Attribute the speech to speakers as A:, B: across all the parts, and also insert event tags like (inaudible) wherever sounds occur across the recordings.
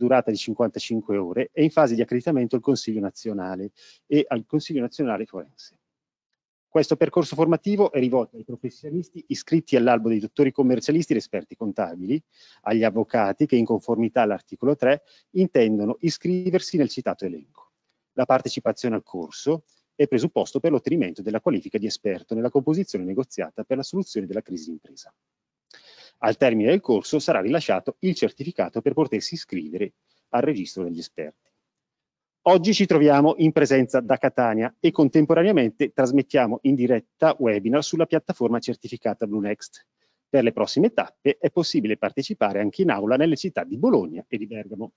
A: durata di 55 ore, è in fase di accreditamento al Consiglio nazionale e al Consiglio nazionale forense. Questo percorso formativo è rivolto ai professionisti iscritti all'albo dei dottori commercialisti ed esperti contabili, agli avvocati che in conformità all'articolo 3 intendono iscriversi nel citato elenco. La partecipazione al corso è presupposto per l'ottenimento della qualifica di esperto nella composizione negoziata per la soluzione della crisi d'impresa. Al termine del corso sarà rilasciato il certificato per potersi iscrivere al registro degli esperti. Oggi ci troviamo in presenza da Catania e contemporaneamente trasmettiamo in diretta webinar sulla piattaforma certificata BlueNext. Per le prossime tappe è possibile partecipare anche in aula nelle città di Bologna e di Bergamo.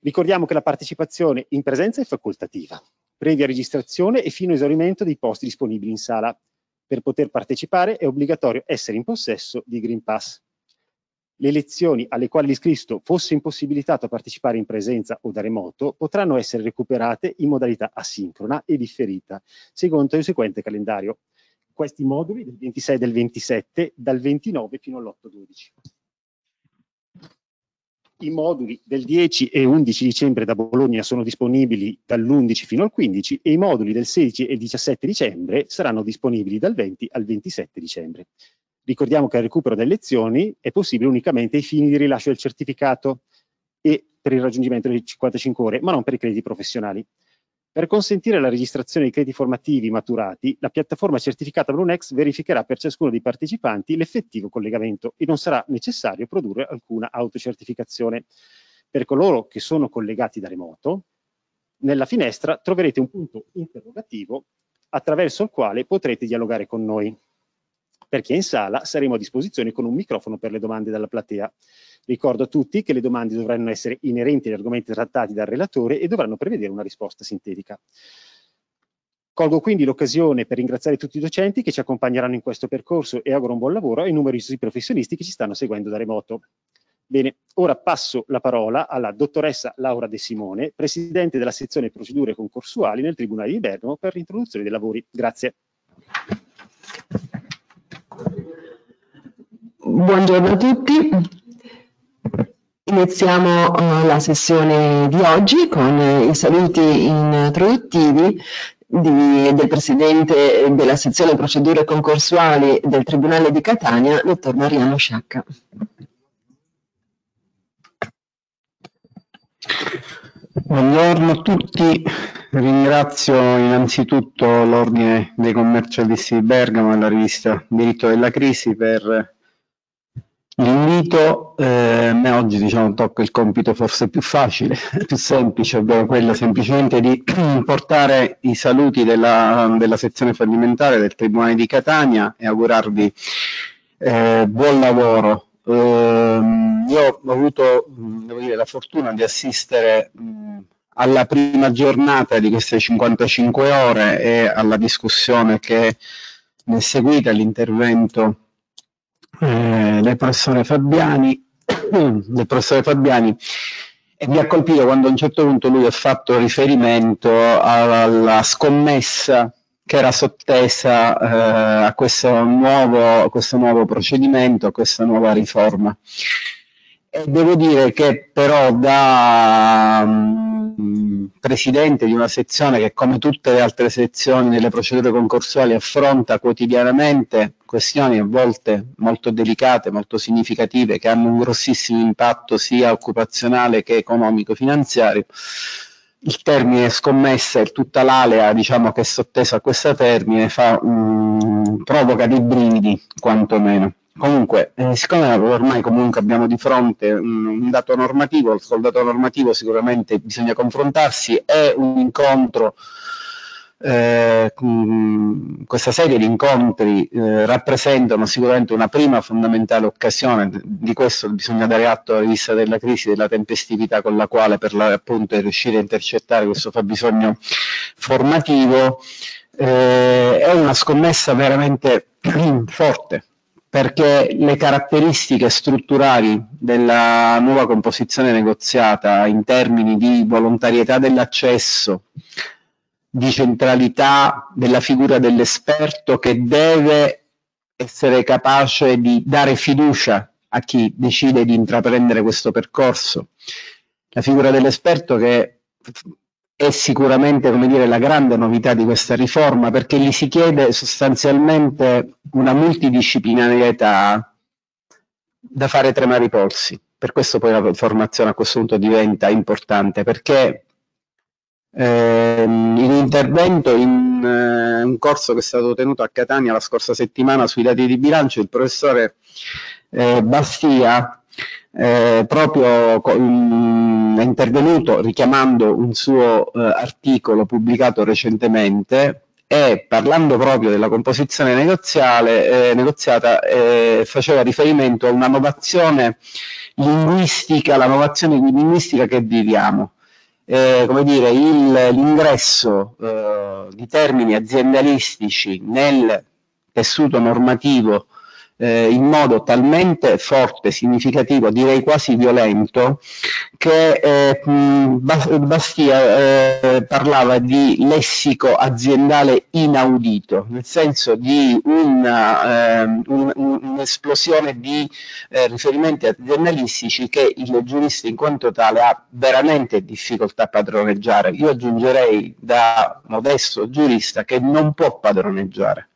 A: Ricordiamo che la partecipazione in presenza è facoltativa, previa registrazione e fino a esaurimento dei posti disponibili in sala. Per poter partecipare è obbligatorio essere in possesso di Green Pass. Le lezioni alle quali l'iscritto fosse impossibilitato a partecipare in presenza o da remoto potranno essere recuperate in modalità asincrona e differita, secondo il seguente calendario. Questi moduli del 26 e del 27 dal 29 fino all'8-12. I moduli del 10 e 11 dicembre da Bologna sono disponibili dall'11 fino al 15 e i moduli del 16 e 17 dicembre saranno disponibili dal 20 al 27 dicembre. Ricordiamo che il recupero delle lezioni è possibile unicamente ai fini di rilascio del certificato e per il raggiungimento delle 55 ore, ma non per i crediti professionali. Per consentire la registrazione di crediti formativi maturati, la piattaforma certificata Brunex verificherà per ciascuno dei partecipanti l'effettivo collegamento e non sarà necessario produrre alcuna autocertificazione. Per coloro che sono collegati da remoto, nella finestra troverete un punto interrogativo attraverso il quale potrete dialogare con noi perché in sala saremo a disposizione con un microfono per le domande dalla platea. Ricordo a tutti che le domande dovranno essere inerenti agli argomenti trattati dal relatore e dovranno prevedere una risposta sintetica. Colgo quindi l'occasione per ringraziare tutti i docenti che ci accompagneranno in questo percorso e auguro un buon lavoro ai numerosi professionisti che ci stanno seguendo da remoto. Bene, ora passo la parola alla dottoressa Laura De Simone, presidente della sezione procedure concorsuali nel Tribunale di Bergamo per l'introduzione dei lavori. Grazie.
B: Buongiorno a tutti. Iniziamo uh, la sessione di oggi con eh, i saluti introduttivi di, del Presidente della sezione procedure concorsuali del Tribunale di Catania, dottor Mariano Sciacca. Buongiorno a
C: tutti, ringrazio innanzitutto l'Ordine dei Commercialisti di Bergamo e la rivista Diritto della Crisi per L'invito, ehm, oggi diciamo tocca il compito forse più facile, (laughs) più semplice, ovvero quello semplicemente di (clears throat) portare i saluti della, della sezione fallimentare del Tribunale di Catania e augurarvi eh, buon lavoro. Eh, io ho avuto mm, dire, la fortuna di assistere mh, mm, alla prima giornata di queste 55 ore e alla discussione che ne è seguita, all'intervento eh, del professore Fabiani, (coughs) del professore Fabiani e mi ha colpito quando a un certo punto lui ha fatto riferimento alla scommessa che era sottesa eh, a, questo nuovo, a questo nuovo procedimento, a questa nuova riforma. E devo dire che però da, presidente di una sezione che come tutte le altre sezioni delle procedure concorsuali affronta quotidianamente questioni a volte molto delicate, molto significative, che hanno un grossissimo impatto sia occupazionale che economico-finanziario. Il termine scommessa e tutta l'alea diciamo, che è sottesa a questo termine fa, mh, provoca dei brividi, quantomeno. Comunque, eh, siccome ormai comunque abbiamo di fronte un, un dato normativo, col dato normativo sicuramente bisogna confrontarsi, è un incontro eh, mm, questa serie di incontri eh, rappresentano sicuramente una prima fondamentale occasione, di questo bisogna dare atto alla vista della crisi, della tempestività con la quale per l'appunto è riuscire a intercettare questo fabbisogno formativo, eh, è una scommessa veramente (clears throat) forte perché le caratteristiche strutturali della nuova composizione negoziata in termini di volontarietà dell'accesso, di centralità della figura dell'esperto che deve essere capace di dare fiducia a chi decide di intraprendere questo percorso, la figura dell'esperto che è sicuramente dire, la grande novità di questa riforma perché gli si chiede sostanzialmente una multidisciplinarietà da fare tremare i polsi. Per questo poi la formazione a questo punto diventa importante perché ehm, in intervento in eh, un corso che è stato tenuto a Catania la scorsa settimana sui dati di bilancio il professore eh, Bastia eh, proprio um, è intervenuto richiamando un suo eh, articolo pubblicato recentemente e parlando proprio della composizione negoziale, eh, negoziata eh, faceva riferimento a una novazione linguistica, la novazione linguistica che viviamo. Eh, come dire, l'ingresso eh, di termini aziendalistici nel tessuto normativo eh, in modo talmente forte, significativo, direi quasi violento, che eh, Bastia eh, parlava di lessico aziendale inaudito, nel senso di un'esplosione ehm, un, un di eh, riferimenti aziendalistici che il giurista in quanto tale ha veramente difficoltà a padroneggiare. Io aggiungerei da modesto giurista che non può padroneggiare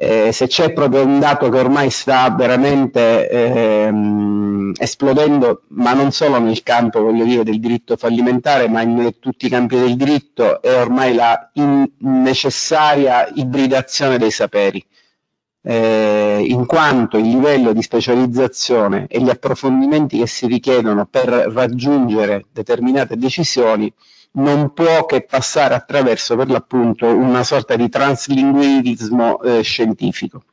C: eh, se c'è proprio un dato che ormai sta veramente ehm, esplodendo, ma non solo nel campo voglio dire, del diritto fallimentare, ma in tutti i campi del diritto, è ormai la necessaria ibridazione dei saperi. Eh, in quanto il livello di specializzazione e gli approfondimenti che si richiedono per raggiungere determinate decisioni non può che passare attraverso per l'appunto una sorta di translinguismo eh, scientifico.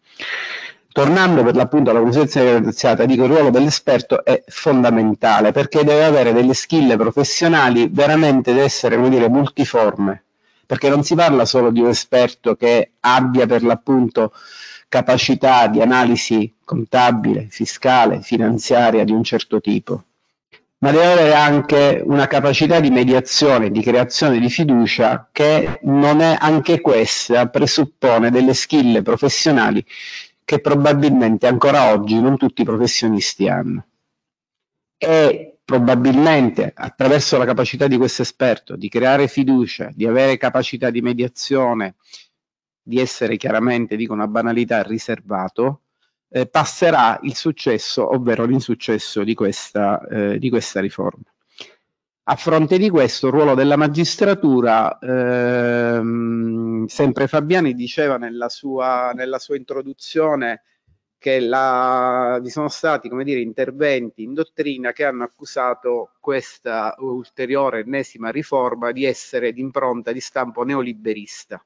C: Tornando per l'appunto alla consulenza differenziata, dico il ruolo dell'esperto è fondamentale perché deve avere delle skill professionali veramente deve essere, come dire, multiforme, perché non si parla solo di un esperto che abbia per l'appunto capacità di analisi contabile, fiscale, finanziaria di un certo tipo, ma deve avere anche una capacità di mediazione, di creazione di fiducia che non è anche questa, presuppone delle skill professionali che probabilmente ancora oggi non tutti i professionisti hanno. E probabilmente attraverso la capacità di questo esperto di creare fiducia, di avere capacità di mediazione, di essere chiaramente, dico una banalità, riservato, eh, passerà il successo, ovvero l'insuccesso di questa, eh, di questa riforma. A fronte di questo, il ruolo della magistratura, ehm, sempre Fabiani diceva nella sua, nella sua introduzione che la, vi sono stati dire, interventi in dottrina che hanno accusato questa ulteriore ennesima riforma di essere d'impronta di stampo neoliberista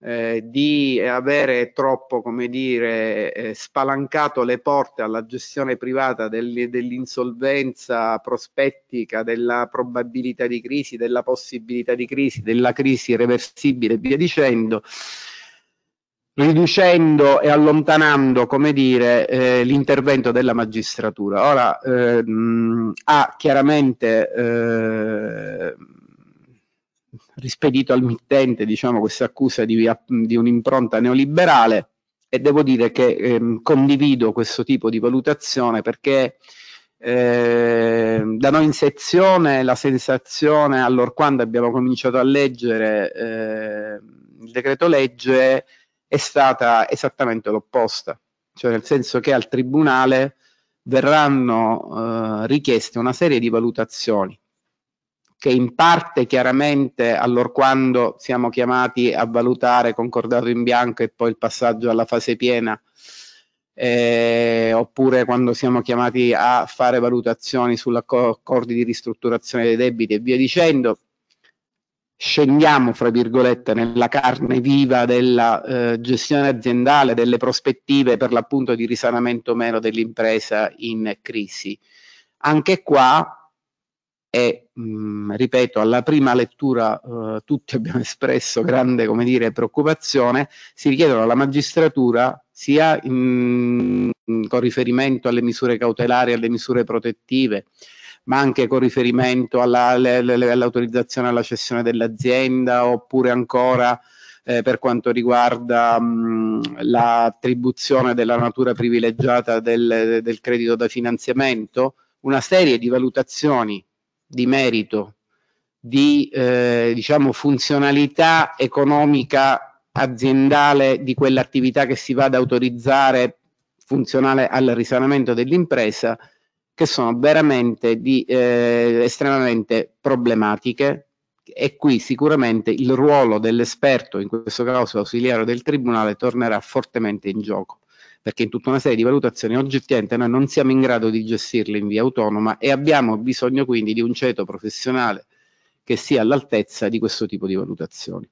C: eh, di eh, avere troppo, come dire, eh, spalancato le porte alla gestione privata del, dell'insolvenza prospettica, della probabilità di crisi, della possibilità di crisi, della crisi reversibile e via dicendo riducendo e allontanando come dire, eh, l'intervento della magistratura. Ora ehm, ha chiaramente eh, rispedito al mittente diciamo, questa accusa di, di un'impronta neoliberale e devo dire che ehm, condivido questo tipo di valutazione perché eh, da noi in sezione la sensazione allora quando abbiamo cominciato a leggere eh, il decreto legge è stata esattamente l'opposta, cioè nel senso che al tribunale verranno eh, richieste una serie di valutazioni che in parte chiaramente allora quando siamo chiamati a valutare concordato in bianco e poi il passaggio alla fase piena, eh, oppure quando siamo chiamati a fare valutazioni sugli accordi di ristrutturazione dei debiti e via dicendo, scendiamo, fra virgolette, nella carne viva della eh, gestione aziendale, delle prospettive per l'appunto di risanamento meno dell'impresa in crisi. Anche qua e mh, mm, ripeto alla prima lettura eh, tutti abbiamo espresso grande come dire preoccupazione si richiedono alla magistratura sia in, mm, con riferimento alle misure cautelari alle misure protettive ma anche con riferimento all'autorizzazione alla cessione dell'azienda oppure ancora eh, per quanto riguarda mm, l'attribuzione della natura privilegiata del, del credito da finanziamento, una serie di valutazioni di merito, di eh, diciamo funzionalità economica aziendale di quell'attività che si va ad autorizzare funzionale al risanamento dell'impresa, che sono veramente di, eh, estremamente problematiche e qui sicuramente il ruolo dell'esperto, in questo caso ausiliario del Tribunale, tornerà fortemente in gioco perché in tutta una serie di valutazioni oggettivamente noi non siamo in grado di gestirle in via autonoma e abbiamo bisogno quindi di un ceto professionale che sia all'altezza di questo tipo di valutazioni.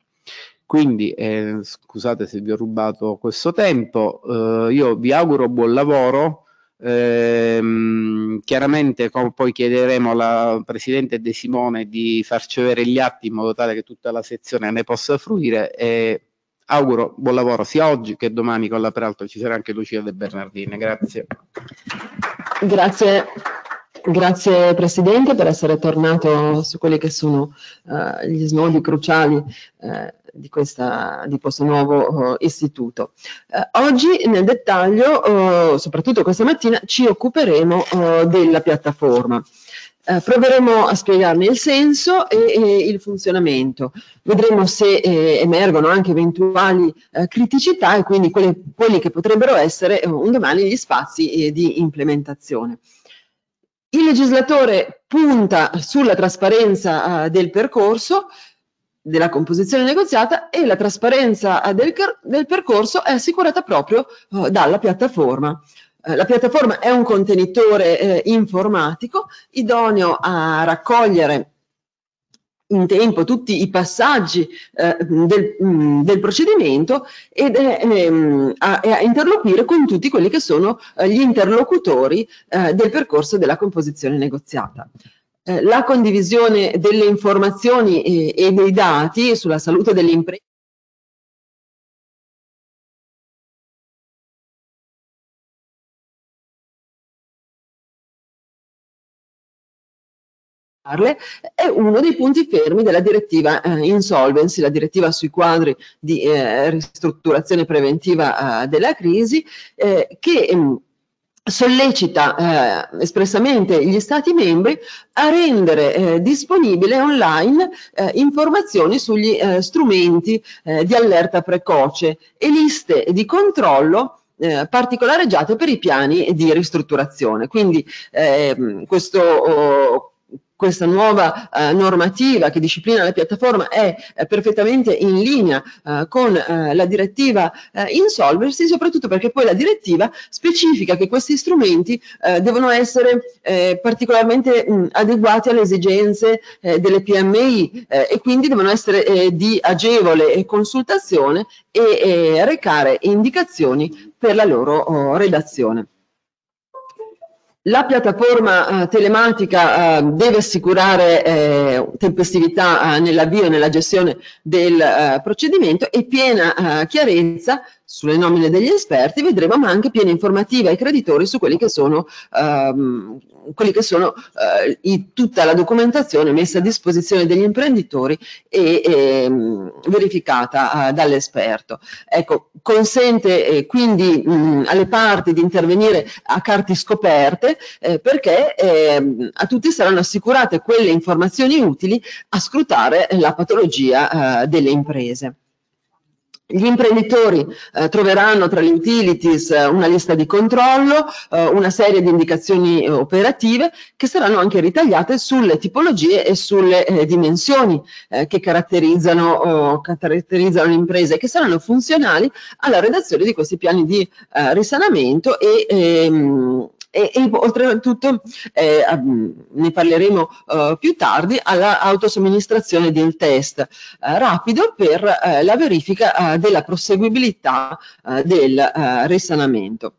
C: Quindi eh, scusate se vi ho rubato questo tempo, eh, io vi auguro buon lavoro, eh, chiaramente poi chiederemo alla Presidente De Simone di farci avere gli atti in modo tale che tutta la sezione ne possa fruire e auguro buon lavoro sia oggi che domani con la Peraltro ci sarà anche Lucia De Bernardini. Grazie.
B: Grazie. Grazie Presidente per essere tornato su quelli che sono uh, gli snodi cruciali uh, di, questa, di, questo nuovo uh, istituto. oggi nel dettaglio, soprattutto questa mattina, ci occuperemo della piattaforma. Eh, proveremo a spiegarne il senso e, e il funzionamento. Vedremo se eh, emergono anche eventuali eh, criticità e quindi quelle, quelli che potrebbero essere eh, un domani gli spazi eh, di implementazione. Il legislatore punta sulla trasparenza eh, del percorso, della composizione negoziata e la trasparenza del, del percorso è assicurata proprio dalla piattaforma. Eh, la piattaforma è un contenitore eh, informatico idoneo a raccogliere in tempo tutti i passaggi eh, del, mh, mm, del, procedimento ed eh, a, a, interloquire con tutti quelli che sono eh, gli interlocutori eh, del percorso della composizione negoziata. Eh, la condivisione delle informazioni e dei dati sulla salute dell'impresa è uno dei punti fermi della direttiva eh, insolvency, la direttiva sui quadri di eh, ristrutturazione preventiva eh, della crisi, eh, che mm, sollecita eh, espressamente gli Stati membri a rendere eh, disponibile online eh, informazioni sugli eh, strumenti eh, di allerta precoce e liste di controllo eh, particolareggiate per i piani di ristrutturazione. Quindi ehm, questo oh, questa nuova eh, normativa che disciplina la piattaforma è eh, perfettamente in linea eh, con eh, la direttiva eh, insolversi, soprattutto perché poi la direttiva specifica che questi strumenti eh, devono essere eh, particolarmente mh, mm, adeguati alle esigenze eh, delle PMI eh, e quindi devono essere eh, di agevole consultazione e eh, recare indicazioni per la loro oh, redazione. La piattaforma eh, telematica eh, deve assicurare eh, tempestività eh, nell'avvio e nella gestione del eh, procedimento e piena eh, chiarezza sulle nomine degli esperti, vedremo ma anche piena informativa ai creditori su quelli che sono, ehm, quelli che sono eh, i, tutta la documentazione messa a disposizione degli imprenditori e, e ehm, verificata eh, dall'esperto. Ecco, consente eh, quindi mh, alle parti di intervenire a carte scoperte eh, perché ehm, a tutti saranno assicurate quelle informazioni utili a scrutare la patologia eh, delle imprese. Gli imprenditori eh, troveranno tra utilities eh, una lista di controllo, eh, una serie di indicazioni eh, operative che saranno anche ritagliate sulle tipologie e sulle eh, dimensioni eh, che caratterizzano, oh, caratterizzano l'impresa e che saranno funzionali alla redazione di questi piani di risanamento e ehm, e, e oltretutto eh, ne parleremo eh, più tardi all'autosomministrazione del test eh, rapido per eh, la verifica eh, della proseguibilità eh, del risanamento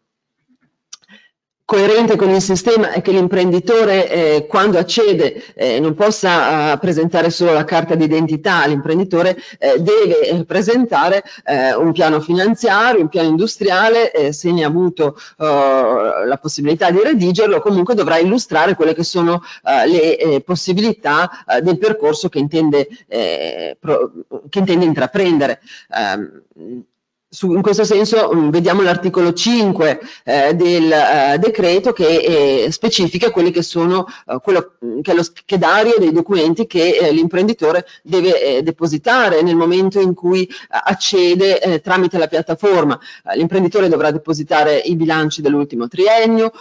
B: coerente con il sistema è che l'imprenditore eh, quando accede eh, non possa eh, presentare solo la carta d'identità, l'imprenditore eh, deve presentare eh, un piano finanziario, un piano industriale, eh, se ne ha avuto la possibilità di redigerlo, comunque dovrà illustrare quelle che sono le possibilità del percorso che intende, che intende intraprendere ehm, su, in questo senso mh, mm, vediamo l'articolo 5 eh, del eh, decreto che eh, specifica quelli che sono eh, quello mm, che è lo schedario dei documenti che eh, l'imprenditore deve eh, depositare nel momento in cui accede tramite la piattaforma. l'imprenditore dovrà depositare i bilanci dell'ultimo triennio,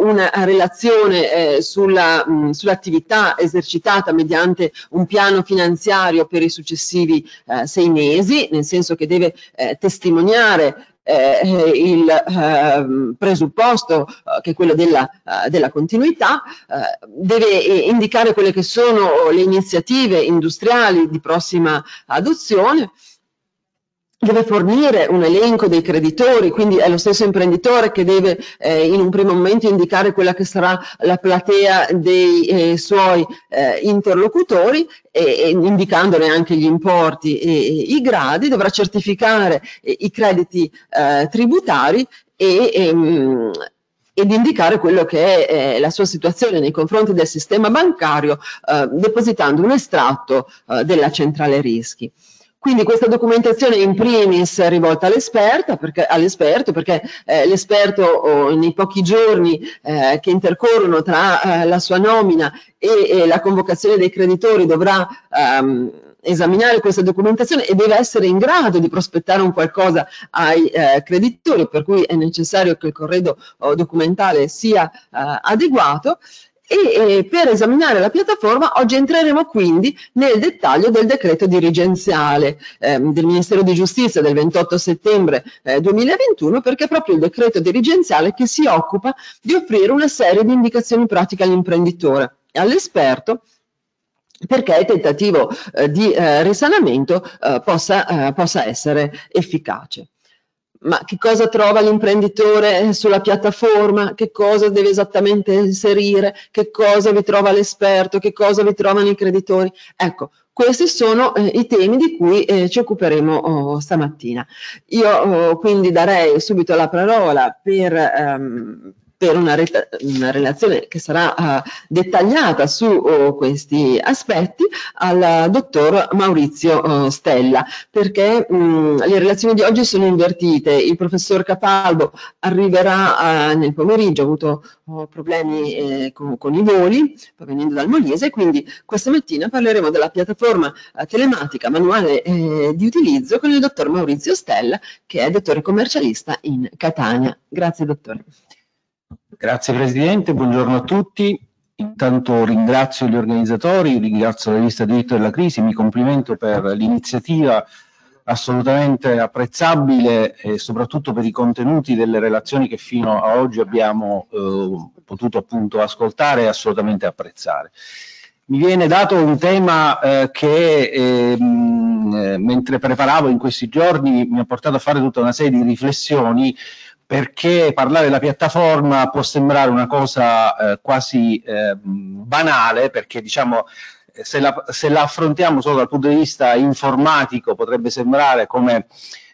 B: una relazione sulla, mh, mm, sull'attività esercitata mediante un piano finanziario per i successivi sei mesi, nel senso che deve testimoniare sottolineare eh, il eh, presupposto eh, che è quello della, eh, della continuità, eh, deve indicare quelle che sono le iniziative industriali di prossima adozione deve fornire un elenco dei creditori, quindi è lo stesso imprenditore che deve eh, in un primo momento indicare quella che sarà la platea dei eh, suoi eh, interlocutori e, e, indicandone anche gli importi e, e i gradi, dovrà certificare eh, i crediti eh, tributari e, ehm, ed indicare quello che è eh, la sua situazione nei confronti del sistema bancario eh, depositando un estratto eh, della centrale rischi. Quindi questa documentazione in primis è rivolta all'esperto perché, all perché eh, l'esperto oh, nei pochi giorni eh, che intercorrono tra eh, la sua nomina e, e, la convocazione dei creditori dovrà ehm, esaminare questa documentazione e deve essere in grado di prospettare un qualcosa ai eh, creditori, per cui è necessario che il corredo oh, documentale sia eh, adeguato e, e per esaminare la piattaforma oggi entreremo quindi nel dettaglio del decreto dirigenziale ehm, del Ministero di Giustizia del 28 settembre eh, 2021 perché è proprio il decreto dirigenziale che si occupa di offrire una serie di indicazioni pratiche all'imprenditore e all'esperto perché il tentativo eh, di eh, risanamento eh, possa, eh, possa, essere efficace ma che cosa trova l'imprenditore sulla piattaforma, che cosa deve esattamente inserire, che cosa vi trova l'esperto, che cosa vi trovano i creditori. Ecco, questi sono eh, i temi di cui eh, ci occuperemo oh, stamattina. Io oh, quindi darei subito la parola per, ehm, per una, reta, una relazione che sarà ah, dettagliata su oh, questi aspetti al dottor Maurizio oh, Stella, perché mh, mm, le relazioni di oggi sono invertite. Il professor Capaldo arriverà ah, nel pomeriggio, ha avuto oh, problemi eh, con, con, i voli, provenendo dal Molise quindi questa mattina parleremo della piattaforma eh, telematica manuale eh, di utilizzo con il dottor Maurizio Stella, che è dottore commercialista in Catania. Grazie dottore.
D: Grazie Presidente, buongiorno a tutti. Intanto ringrazio gli organizzatori, ringrazio la lista diritto della crisi, mi complimento per l'iniziativa assolutamente apprezzabile e soprattutto per i contenuti delle relazioni che fino a oggi abbiamo eh, potuto appunto ascoltare e assolutamente apprezzare. Mi viene dato un tema eh, che ehm, eh, mentre preparavo in questi giorni mi ha portato a fare tutta una serie di riflessioni perché parlare della piattaforma può sembrare una cosa eh, quasi eh, banale, perché diciamo se la, se la, affrontiamo solo dal punto di vista informatico potrebbe sembrare come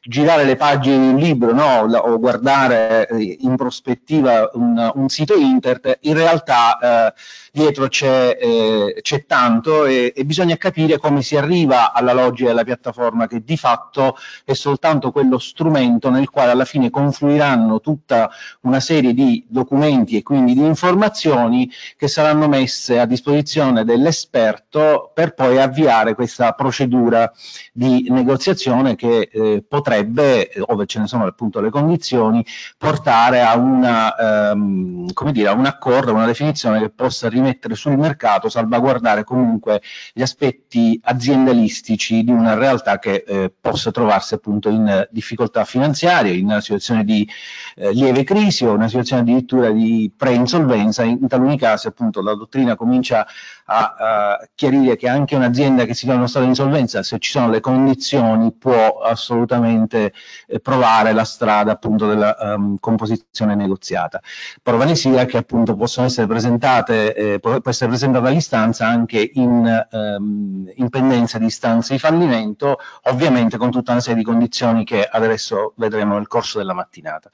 D: girare le pagine di un libro no? o guardare eh, in prospettiva un, un sito internet, in realtà eh, dietro c'è, eh, c'è tanto e, e, bisogna capire come si arriva alla logica della piattaforma che di fatto è soltanto quello strumento nel quale alla fine confluiranno tutta una serie di documenti e quindi di informazioni che saranno messe a disposizione dell'esperto per poi avviare questa procedura di negoziazione che eh, potrebbe, ove ce ne sono appunto le condizioni, portare a, una, ehm, dire, a un accordo, a una definizione che possa risolvere rimettere sul mercato, salvaguardare comunque gli aspetti aziendalistici di una realtà che eh, possa trovarsi appunto in difficoltà finanziarie, in una situazione di eh, lieve crisi o una situazione addirittura di preinsolvenza. In, in taluni casi appunto la dottrina comincia a uh, chiarire che anche un'azienda che si trova in uno stato di insolvenza, se ci sono le condizioni, può assolutamente eh, provare la strada appunto della um, composizione negoziata. Prova ne sia che appunto possono essere presentate, eh, può essere presentata l'istanza anche in, um, in pendenza di istanze di fallimento, ovviamente con tutta una serie di condizioni che adesso vedremo nel corso della mattinata.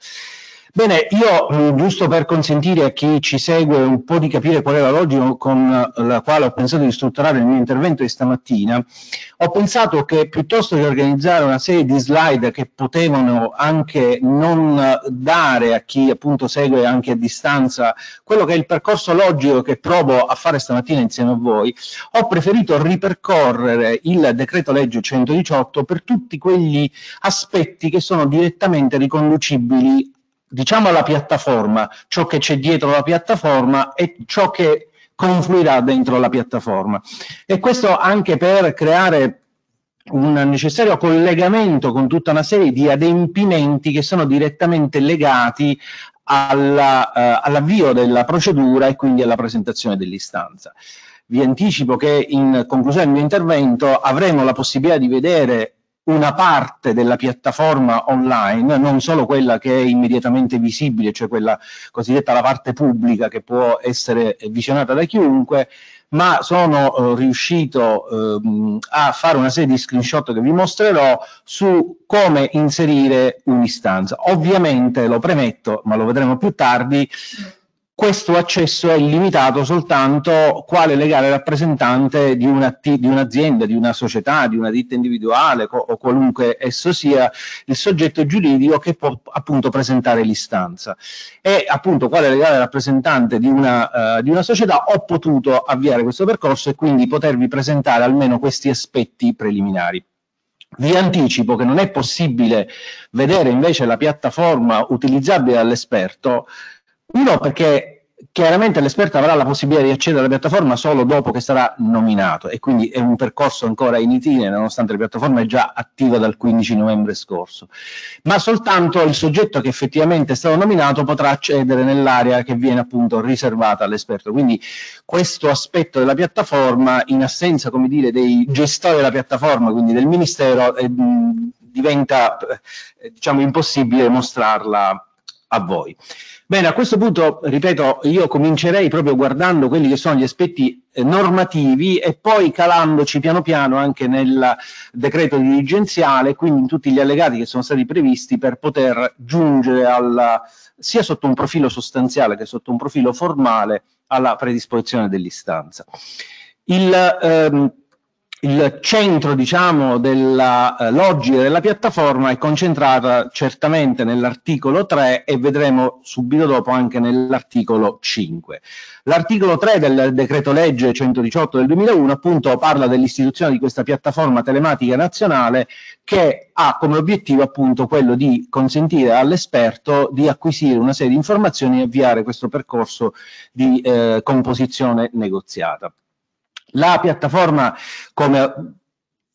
D: Bene, io mm, giusto per consentire a chi ci segue un po' di capire qual è la logica con la quale ho pensato di strutturare il mio intervento di stamattina, ho pensato che piuttosto che organizzare una serie di slide che potevano anche non dare a chi appunto segue anche a distanza quello che è il percorso logico che provo a fare stamattina insieme a voi, ho preferito ripercorrere il decreto legge 118 per tutti quegli aspetti che sono direttamente riconducibili diciamo alla piattaforma, ciò che c'è dietro la piattaforma e ciò che confluirà dentro la piattaforma. E questo anche per creare un necessario collegamento con tutta una serie di adempimenti che sono direttamente legati eh, all'avvio della procedura e quindi alla presentazione dell'istanza. Vi anticipo che in conclusione del mio intervento avremo la possibilità di vedere una parte della piattaforma online, non solo quella che è immediatamente visibile, cioè quella cosiddetta la parte pubblica che può essere visionata da chiunque, ma sono eh, riuscito eh, a fare una serie di screenshot che vi mostrerò su come inserire un'istanza. Ovviamente, lo premetto, ma lo vedremo più tardi, questo accesso è limitato soltanto quale legale rappresentante di, una, di, un'azienda, di una società, di una ditta individuale co- o qualunque esso sia il soggetto giuridico che può appunto presentare l'istanza e appunto quale legale rappresentante di una, uh, di una società ho potuto avviare questo percorso e quindi potervi presentare almeno questi aspetti preliminari. Vi anticipo che non è possibile vedere invece la piattaforma utilizzabile dall'esperto uno perché chiaramente l'esperto avrà la possibilità di accedere alla piattaforma solo dopo che sarà nominato e quindi è un percorso ancora in itinere nonostante la piattaforma è già attiva dal 15 novembre scorso, ma soltanto il soggetto che effettivamente è stato nominato potrà accedere nell'area che viene appunto riservata all'esperto, quindi questo aspetto della piattaforma in assenza come dire dei gestori della piattaforma, quindi del ministero, eh, diventa eh, diciamo impossibile mostrarla a voi. Bene, a questo punto, ripeto, io comincerei proprio guardando quelli che sono gli aspetti eh, normativi e poi calandoci piano piano anche nel decreto dirigenziale, quindi in tutti gli allegati che sono stati previsti per poter giungere alla, sia sotto un profilo sostanziale che sotto un profilo formale alla predisposizione dell'istanza. Il, ehm, il centro diciamo, della eh, logica della piattaforma è concentrata certamente nell'articolo 3 e vedremo subito dopo anche nell'articolo 5. L'articolo 3 del decreto legge 118 del 2001 appunto parla dell'istituzione di questa piattaforma telematica nazionale che ha come obiettivo appunto quello di consentire all'esperto di acquisire una serie di informazioni e avviare questo percorso di eh, composizione negoziata. La piattaforma, come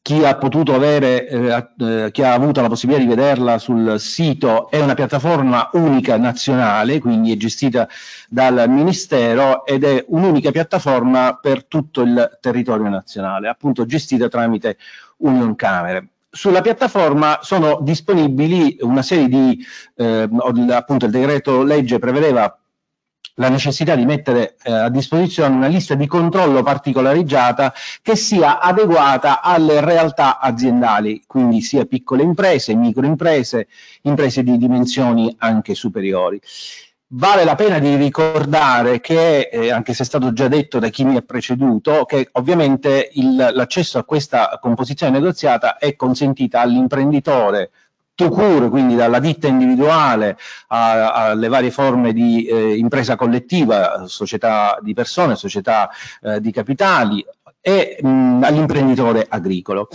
D: chi ha potuto avere, eh, eh, chi ha avuto la possibilità di vederla sul sito, è una piattaforma unica nazionale, quindi è gestita dal Ministero ed è un'unica piattaforma per tutto il territorio nazionale, appunto gestita tramite Union Camere sulla piattaforma sono disponibili una serie di, eh, appunto il decreto legge prevedeva la necessità di mettere eh, a disposizione una lista di controllo particolarizzata che sia adeguata alle realtà aziendali, quindi sia piccole imprese, microimprese, imprese di dimensioni anche superiori. Vale la pena di ricordare che, eh, anche se è stato già detto da chi mi ha preceduto, che ovviamente l'accesso a questa composizione negoziata è consentita all'imprenditore Tucur, quindi dalla ditta individuale alle varie forme di eh, impresa collettiva, società di persone, società eh, di capitali e all'imprenditore agricolo.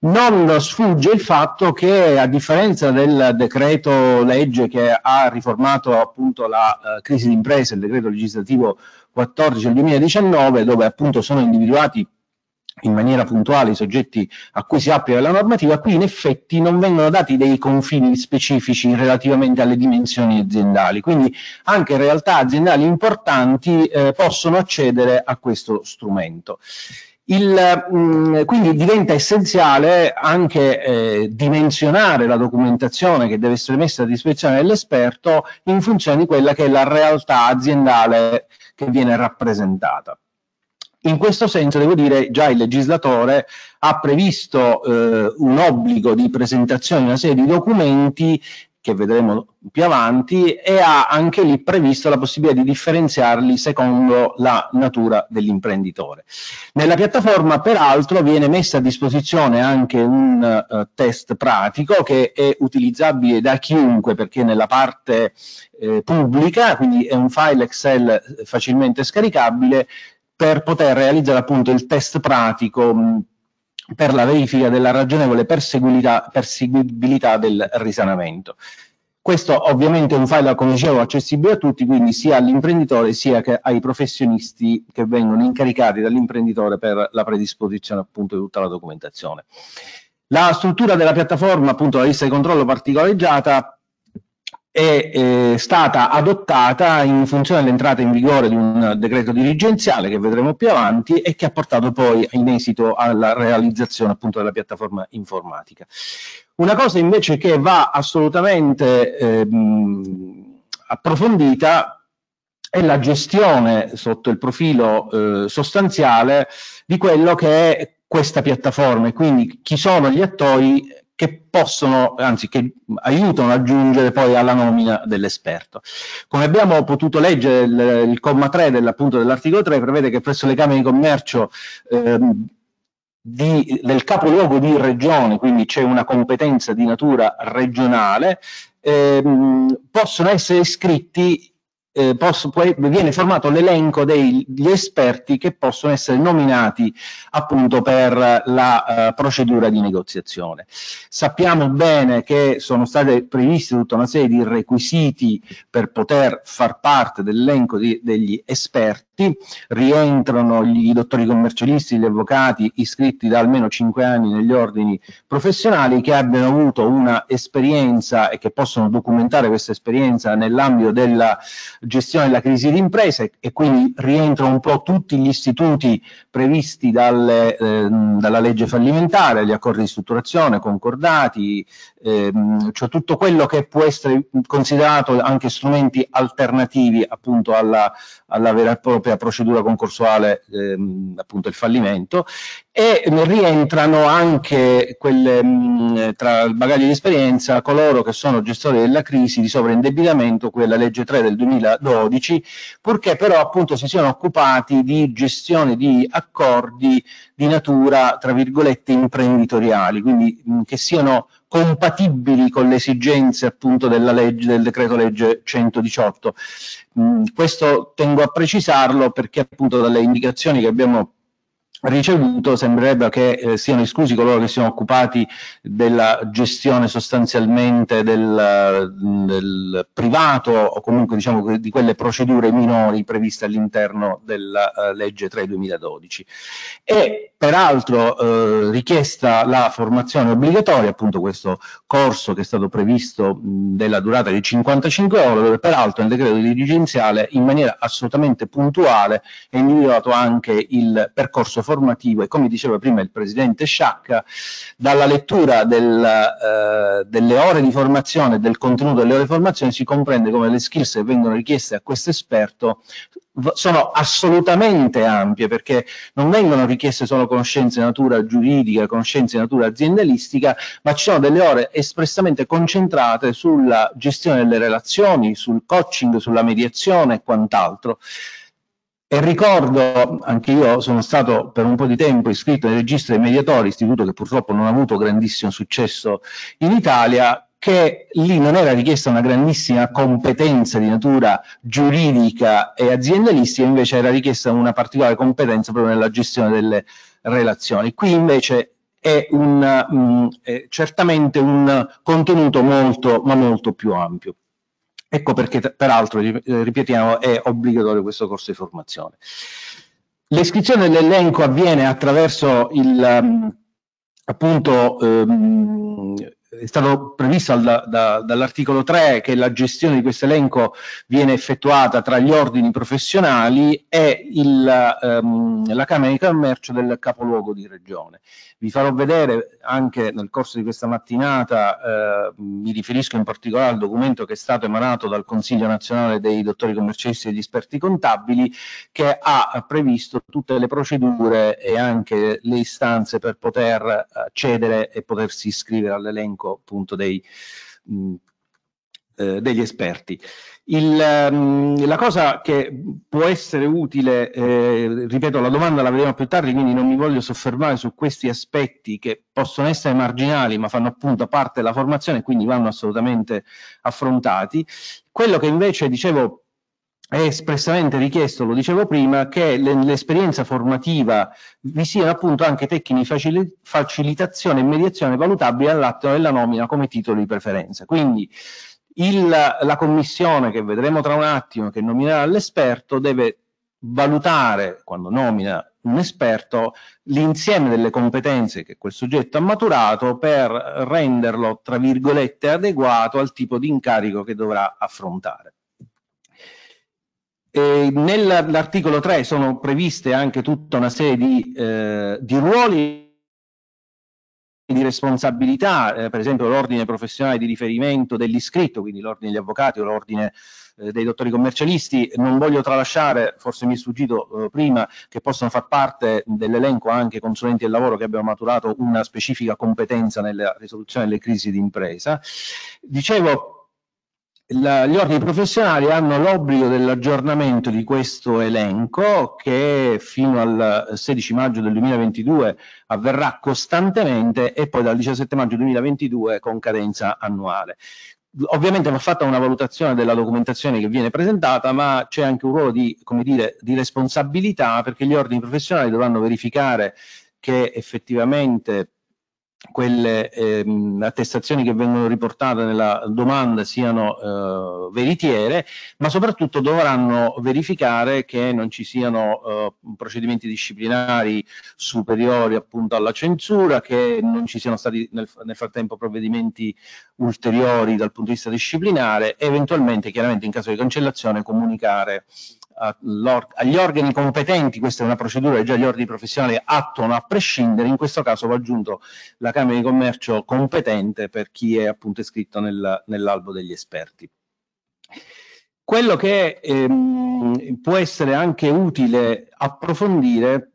D: Non sfugge il fatto che a differenza del decreto legge che ha riformato appunto la eh, crisi d'impresa, il decreto legislativo 14 del 2019, dove appunto sono individuati in maniera puntuale i soggetti a cui si applica la normativa, qui in effetti non vengono dati dei confini specifici relativamente alle dimensioni aziendali, quindi anche realtà aziendali importanti eh, possono accedere a questo strumento. Il, mh, mm, quindi diventa essenziale anche eh, dimensionare la documentazione che deve essere messa a disposizione dell'esperto in funzione di quella che è la realtà aziendale che viene rappresentata. In questo senso, devo dire, già il legislatore ha previsto eh, un obbligo di presentazione di una serie di documenti che vedremo più avanti e ha anche lì previsto la possibilità di differenziarli secondo la natura dell'imprenditore. Nella piattaforma peraltro viene messa a disposizione anche un uh, test pratico che è utilizzabile da chiunque perché nella parte eh, pubblica, quindi è un file Excel eh, facilmente scaricabile, per poter realizzare appunto il test pratico mh, mm, per la verifica della ragionevole perseguibilità, del risanamento. Questo ovviamente è un file, come dicevo, accessibile a tutti, quindi sia all'imprenditore sia che ai professionisti che vengono incaricati dall'imprenditore per la predisposizione appunto di tutta la documentazione. La struttura della piattaforma, appunto la lista di controllo particolareggiata, è eh, stata adottata in funzione dell'entrata in vigore di un decreto dirigenziale che vedremo più avanti e che ha portato poi in esito alla realizzazione appunto della piattaforma informatica. Una cosa invece che va assolutamente eh, approfondita è la gestione sotto il profilo eh, sostanziale di quello che è questa piattaforma e quindi chi sono gli attori che possono, anzi che aiutano a giungere poi alla nomina dell'esperto. Come abbiamo potuto leggere il, il comma 3 dell'articolo 3 prevede che presso le Camere di Commercio ehm, di, del capoluogo di regione, quindi c'è una competenza di natura regionale, ehm, possono essere iscritti eh, posso, poi viene formato l'elenco degli esperti che possono essere nominati appunto per la uh, procedura di negoziazione. Sappiamo bene che sono state previste tutta una serie di requisiti per poter far parte dell'elenco degli esperti, rientrano i dottori commercialisti, gli avvocati iscritti da almeno 5 anni negli ordini professionali che abbiano avuto una esperienza e che possono documentare questa esperienza nell'ambito della gestione della crisi d'impresa e quindi rientrano un po' tutti gli istituti previsti dalle, eh, dalla legge fallimentare, gli accordi di strutturazione, concordati, ehm, cioè tutto quello che può essere considerato anche strumenti alternativi appunto alla, alla vera e propria procedura concorsuale, ehm, appunto il fallimento, e rientrano anche quelle, mh, mm, tra il bagaglio di esperienza coloro che sono gestori della crisi di sovraindebitamento, quella legge 3 del 2000 2012, purché però appunto si siano occupati di gestione di accordi di natura, tra virgolette, imprenditoriali, quindi mh, che siano compatibili con le esigenze appunto della legge, del decreto legge 118. Mh, questo tengo a precisarlo perché appunto dalle indicazioni che abbiamo ricevuto sembrerebbe che eh, siano esclusi coloro che siano occupati della gestione sostanzialmente del, del privato o comunque diciamo di quelle procedure minori previste all'interno della uh, legge 3 2012 e peraltro eh, richiesta la formazione obbligatoria appunto questo corso che è stato previsto mh, della durata di 55 ore dove peraltro nel decreto dirigenziale in maniera assolutamente puntuale è individuato anche il percorso formativo informativo e come diceva prima il presidente Sciacca, dalla lettura del, eh, delle ore di formazione, del contenuto delle ore di formazione si comprende come le skills che vengono richieste a questo esperto sono assolutamente ampie perché non vengono richieste solo conoscenze di natura giuridica, conoscenze di natura aziendalistica, ma ci sono delle ore espressamente concentrate sulla gestione delle relazioni, sul coaching, sulla mediazione e quant'altro. E ricordo, io sono stato per un po' di tempo iscritto nel registro dei mediatori, istituto che purtroppo non ha avuto grandissimo successo in Italia, che lì non era richiesta una grandissima competenza di natura giuridica e aziendalistica, invece era richiesta una particolare competenza proprio nella gestione delle relazioni. Qui invece è, un, mh, mm, è certamente un contenuto molto, ma molto più ampio. Ecco perché, peraltro, eh, ripetiamo, è obbligatorio questo corso di formazione. L'iscrizione dell'elenco avviene attraverso il, mm, appunto, ehm, è stato previsto da, dall'articolo 3 che la gestione di questo elenco viene effettuata tra gli ordini professionali e il, ehm, la Camera di Commercio del capoluogo di regione vi farò vedere anche nel corso di questa mattinata, eh, mi riferisco in particolare al documento che è stato emanato dal Consiglio nazionale dei dottori commercialisti e degli esperti contabili, che ha previsto tutte le procedure e anche le istanze per poter accedere e potersi iscrivere all'elenco appunto dei, mh, mm, eh, degli esperti. Il, ehm, la cosa che può essere utile, eh, ripeto, la domanda la vedremo più tardi, quindi non mi voglio soffermare su questi aspetti che possono essere marginali, ma fanno appunto parte della formazione e quindi vanno assolutamente affrontati. Quello che invece, dicevo, è espressamente richiesto, lo dicevo prima, che nell'esperienza formativa vi siano appunto anche tecniche facili facilitazione e mediazione valutabili all'atto della nomina come titolo di preferenza. Quindi il, la commissione che vedremo tra un attimo, che nominerà l'esperto, deve valutare, quando nomina un esperto, l'insieme delle competenze che quel soggetto ha maturato per renderlo, tra virgolette, adeguato al tipo di incarico che dovrà affrontare. Nell'articolo 3 sono previste anche tutta una serie di, eh, di ruoli di responsabilità, eh, per esempio l'ordine professionale di riferimento dell'iscritto, quindi l'ordine degli avvocati o l'ordine eh, dei dottori commercialisti, non voglio tralasciare, forse mi è sfuggito eh, prima, che possono far parte dell'elenco anche consulenti del lavoro che abbiano maturato una specifica competenza nella risoluzione delle crisi di impresa. Dicevo, la, gli ordini professionali hanno l'obbligo dell'aggiornamento di questo elenco che fino al 16 maggio del 2022 avverrà costantemente e poi dal 17 maggio 2022 con cadenza annuale ovviamente va fatta una valutazione della documentazione che viene presentata, ma c'è anche un ruolo di, dire, di, responsabilità perché gli ordini professionali dovranno verificare che effettivamente quelle ehm, attestazioni che vengono riportate nella domanda siano eh, veritiere, ma soprattutto dovranno verificare che non ci siano eh, procedimenti disciplinari superiori appunto alla censura, che non ci siano stati nel, nel frattempo provvedimenti ulteriori dal punto di vista disciplinare, eventualmente chiaramente in caso di cancellazione comunicare agli organi competenti, questa è una procedura che già gli ordini professionali attuano a prescindere, in questo caso va aggiunto la Camera di Commercio competente per chi è appunto iscritto nel, nell'albo degli esperti. Quello che eh, può essere anche utile approfondire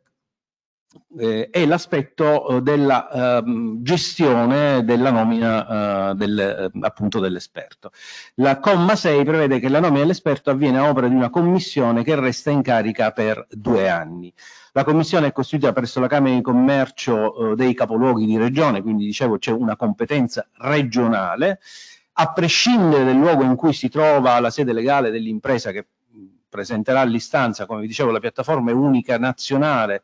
D: eh, è l'aspetto eh, della ehm, gestione della nomina eh, del, eh, appunto dell'esperto. La comma 6 prevede che la nomina dell'esperto avviene a opera di una commissione che resta in carica per due anni. La commissione è costituita presso la Camera di Commercio eh, dei capoluoghi di regione, quindi dicevo c'è una competenza regionale, a prescindere dal luogo in cui si trova la sede legale dell'impresa che presenterà l'istanza, come vi dicevo la piattaforma è unica nazionale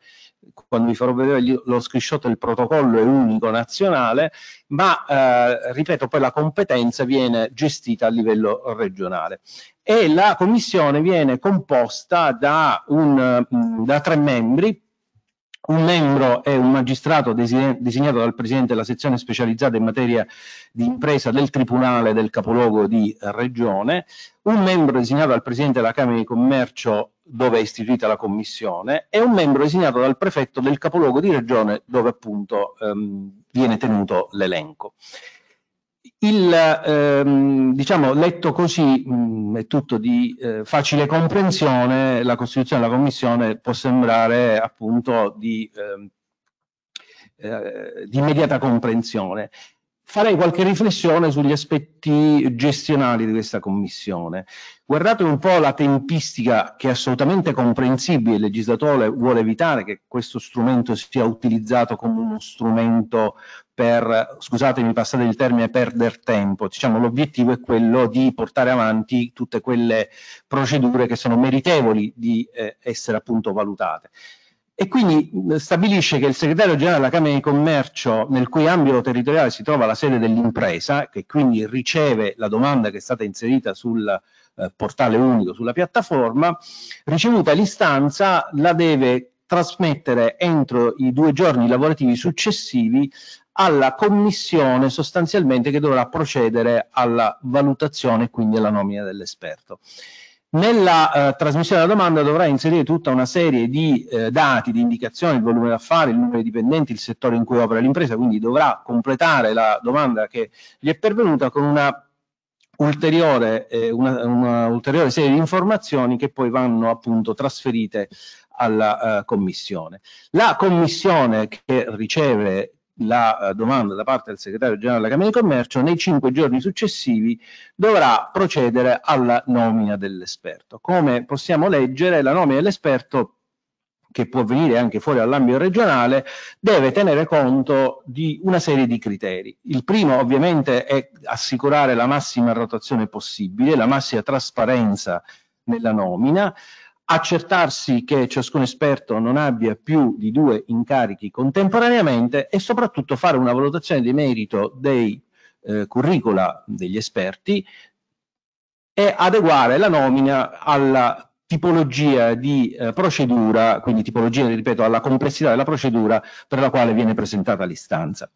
D: quando vi farò vedere lo screenshot del protocollo è unico nazionale, ma eh, ripeto poi la competenza viene gestita a livello regionale e la commissione viene composta da, un, mm, da tre membri un membro è un magistrato designato dal Presidente della sezione specializzata in materia di impresa del Tribunale del capoluogo di Regione, un membro designato dal Presidente della Camera di Commercio dove è istituita la Commissione e un membro designato dal Prefetto del capoluogo di Regione dove appunto ehm, viene tenuto l'elenco il, ehm, diciamo, letto così mh, è tutto di eh, facile comprensione, la Costituzione della Commissione può sembrare appunto di, ehm, eh, di immediata comprensione. Farei qualche riflessione sugli aspetti gestionali di questa Commissione. Guardate un po' la tempistica che è assolutamente comprensibile, il legislatore vuole evitare che questo strumento sia utilizzato come uno strumento per, scusatemi passate il termine, perdere tempo. Diciamo, l'obiettivo è quello di portare avanti tutte quelle procedure che sono meritevoli di eh, essere appunto valutate e quindi stabilisce che il segretario generale della Camera di Commercio nel cui ambito territoriale si trova la sede dell'impresa, che quindi riceve la domanda che è stata inserita sul eh, portale unico, sulla piattaforma, ricevuta l'istanza la deve trasmettere entro i due giorni lavorativi successivi alla commissione sostanzialmente che dovrà procedere alla valutazione quindi alla nomina dell'esperto. Nella eh, trasmissione della domanda dovrà inserire tutta una serie di eh, dati, di indicazioni, il volume d'affari, il numero di dipendenti, il settore in cui opera l'impresa, quindi dovrà completare la domanda che gli è pervenuta con una ulteriore, eh, una, una ulteriore serie di informazioni che poi vanno appunto trasferite alla eh, commissione. La commissione che riceve la eh, domanda da parte del segretario generale della Camera di Commercio, nei cinque giorni successivi dovrà procedere alla nomina dell'esperto. Come possiamo leggere, la nomina dell'esperto che può venire anche fuori dall'ambito regionale, deve tenere conto di una serie di criteri. Il primo ovviamente è assicurare la massima rotazione possibile, la massima trasparenza nella nomina, accertarsi che ciascun esperto non abbia più di due incarichi contemporaneamente e soprattutto fare una valutazione di merito dei eh, curricula degli esperti e adeguare la nomina alla tipologia di eh, procedura, quindi tipologia, ripeto, alla complessità della procedura per la quale viene presentata l'istanza.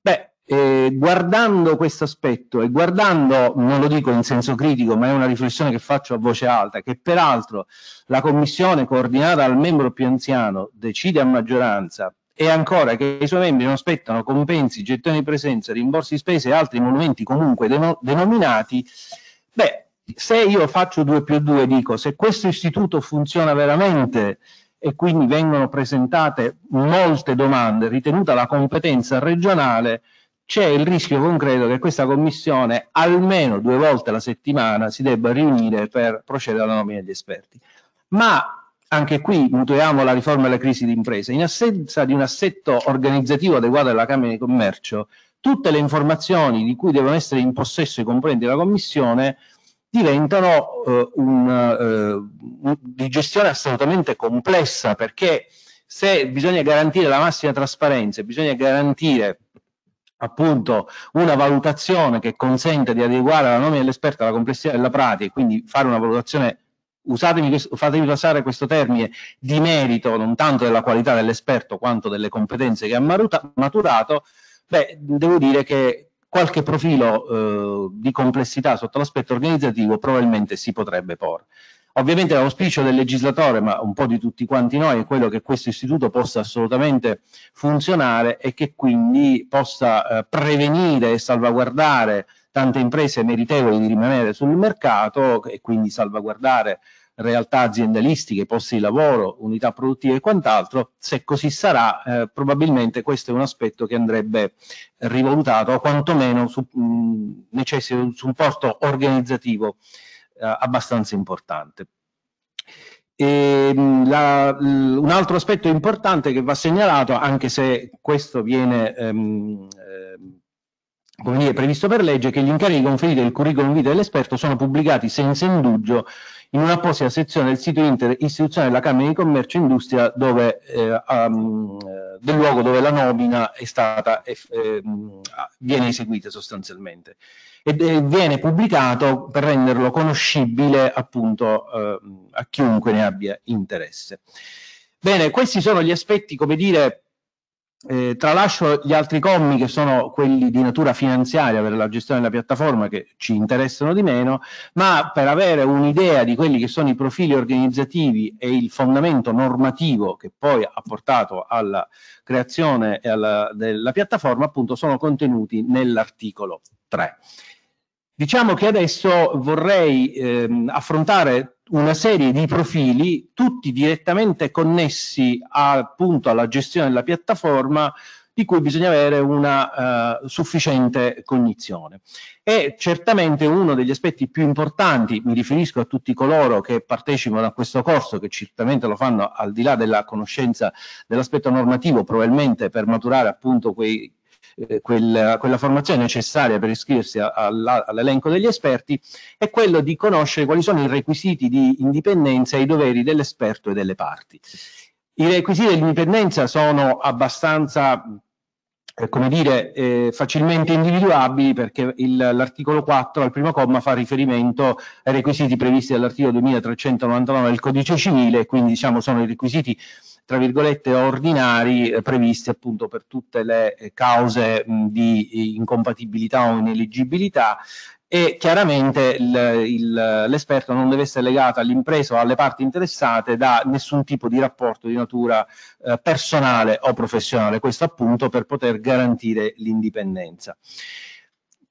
D: Beh, e guardando questo aspetto e guardando, non lo dico in senso critico, ma è una riflessione che faccio a voce alta, che peraltro la commissione coordinata dal membro più anziano decide a maggioranza e ancora che i suoi membri non aspettano compensi, gettoni di presenza, rimborsi di spese e altri monumenti comunque denom denominati, beh, se io faccio 2 più 2 dico se questo istituto funziona veramente e quindi vengono presentate molte domande, ritenuta la competenza regionale, c'è il rischio concreto che questa commissione almeno due volte alla settimana si debba riunire per procedere alla nomina degli esperti. Ma anche qui mutuiamo la riforma della crisi d'impresa. In assenza di un assetto organizzativo adeguato alla Camera di Commercio, tutte le informazioni di cui devono essere in possesso i componenti della Commissione diventano eh, un, eh, di gestione assolutamente complessa perché se bisogna garantire la massima trasparenza, bisogna garantire appunto una valutazione che consente di adeguare la nomina dell'esperto alla complessità della pratica, e quindi fare una valutazione, usatemi, fatemi passare questo termine, di merito non tanto della qualità dell'esperto quanto delle competenze che ha maturato, beh, devo dire che qualche profilo eh, di complessità sotto l'aspetto organizzativo probabilmente si potrebbe porre. Ovviamente l'auspicio del legislatore, ma un po' di tutti quanti noi, è quello che questo istituto possa assolutamente funzionare e che quindi possa eh, prevenire e salvaguardare tante imprese meritevoli di rimanere sul mercato e quindi salvaguardare realtà aziendalistiche, posti di lavoro, unità produttive e quant'altro, se così sarà eh, probabilmente questo è un aspetto che andrebbe rivalutato o quantomeno su, mh, mm, necessita di un supporto organizzativo eh, abbastanza importante. Ehm, la, un altro aspetto importante che va segnalato, anche se questo viene ehm, eh, dire, previsto per legge, è che gli incarichi conferiti del curriculum vitae dell'esperto sono pubblicati senza indugio in un'apposita sezione del sito inter istituzionale della Camera di Commercio e Industria dove, eh, um, del luogo dove la nomina è stata, eh, viene eseguita sostanzialmente e, viene pubblicato per renderlo conoscibile appunto eh, a chiunque ne abbia interesse. Bene, questi sono gli aspetti, come dire, eh, tralascio gli altri commi che sono quelli di natura finanziaria per la gestione della piattaforma che ci interessano di meno, ma per avere un'idea di quelli che sono i profili organizzativi e il fondamento normativo che poi ha portato alla creazione alla, della piattaforma, appunto sono contenuti nell'articolo 3. Diciamo che adesso vorrei ehm, affrontare una serie di profili, tutti direttamente connessi a, appunto alla gestione della piattaforma, di cui bisogna avere una uh, sufficiente cognizione. E certamente uno degli aspetti più importanti, mi riferisco a tutti coloro che partecipano a questo corso, che certamente lo fanno al di là della conoscenza dell'aspetto normativo, probabilmente per maturare appunto quei eh, quella, quella, formazione necessaria per iscriversi all'elenco degli esperti, è quello di conoscere quali sono i requisiti di indipendenza e i doveri dell'esperto e delle parti. I requisiti dell'indipendenza sono abbastanza eh, come dire, eh, facilmente individuabili perché l'articolo 4 al primo comma fa riferimento ai requisiti previsti dall'articolo 2399 del codice civile, quindi diciamo sono i requisiti tra virgolette ordinari eh, previsti appunto per tutte le eh, cause mh, di eh, incompatibilità o ineleggibilità e chiaramente l'esperto non deve essere legato all'impresa o alle parti interessate da nessun tipo di rapporto di natura eh, personale o professionale, questo appunto per poter garantire l'indipendenza.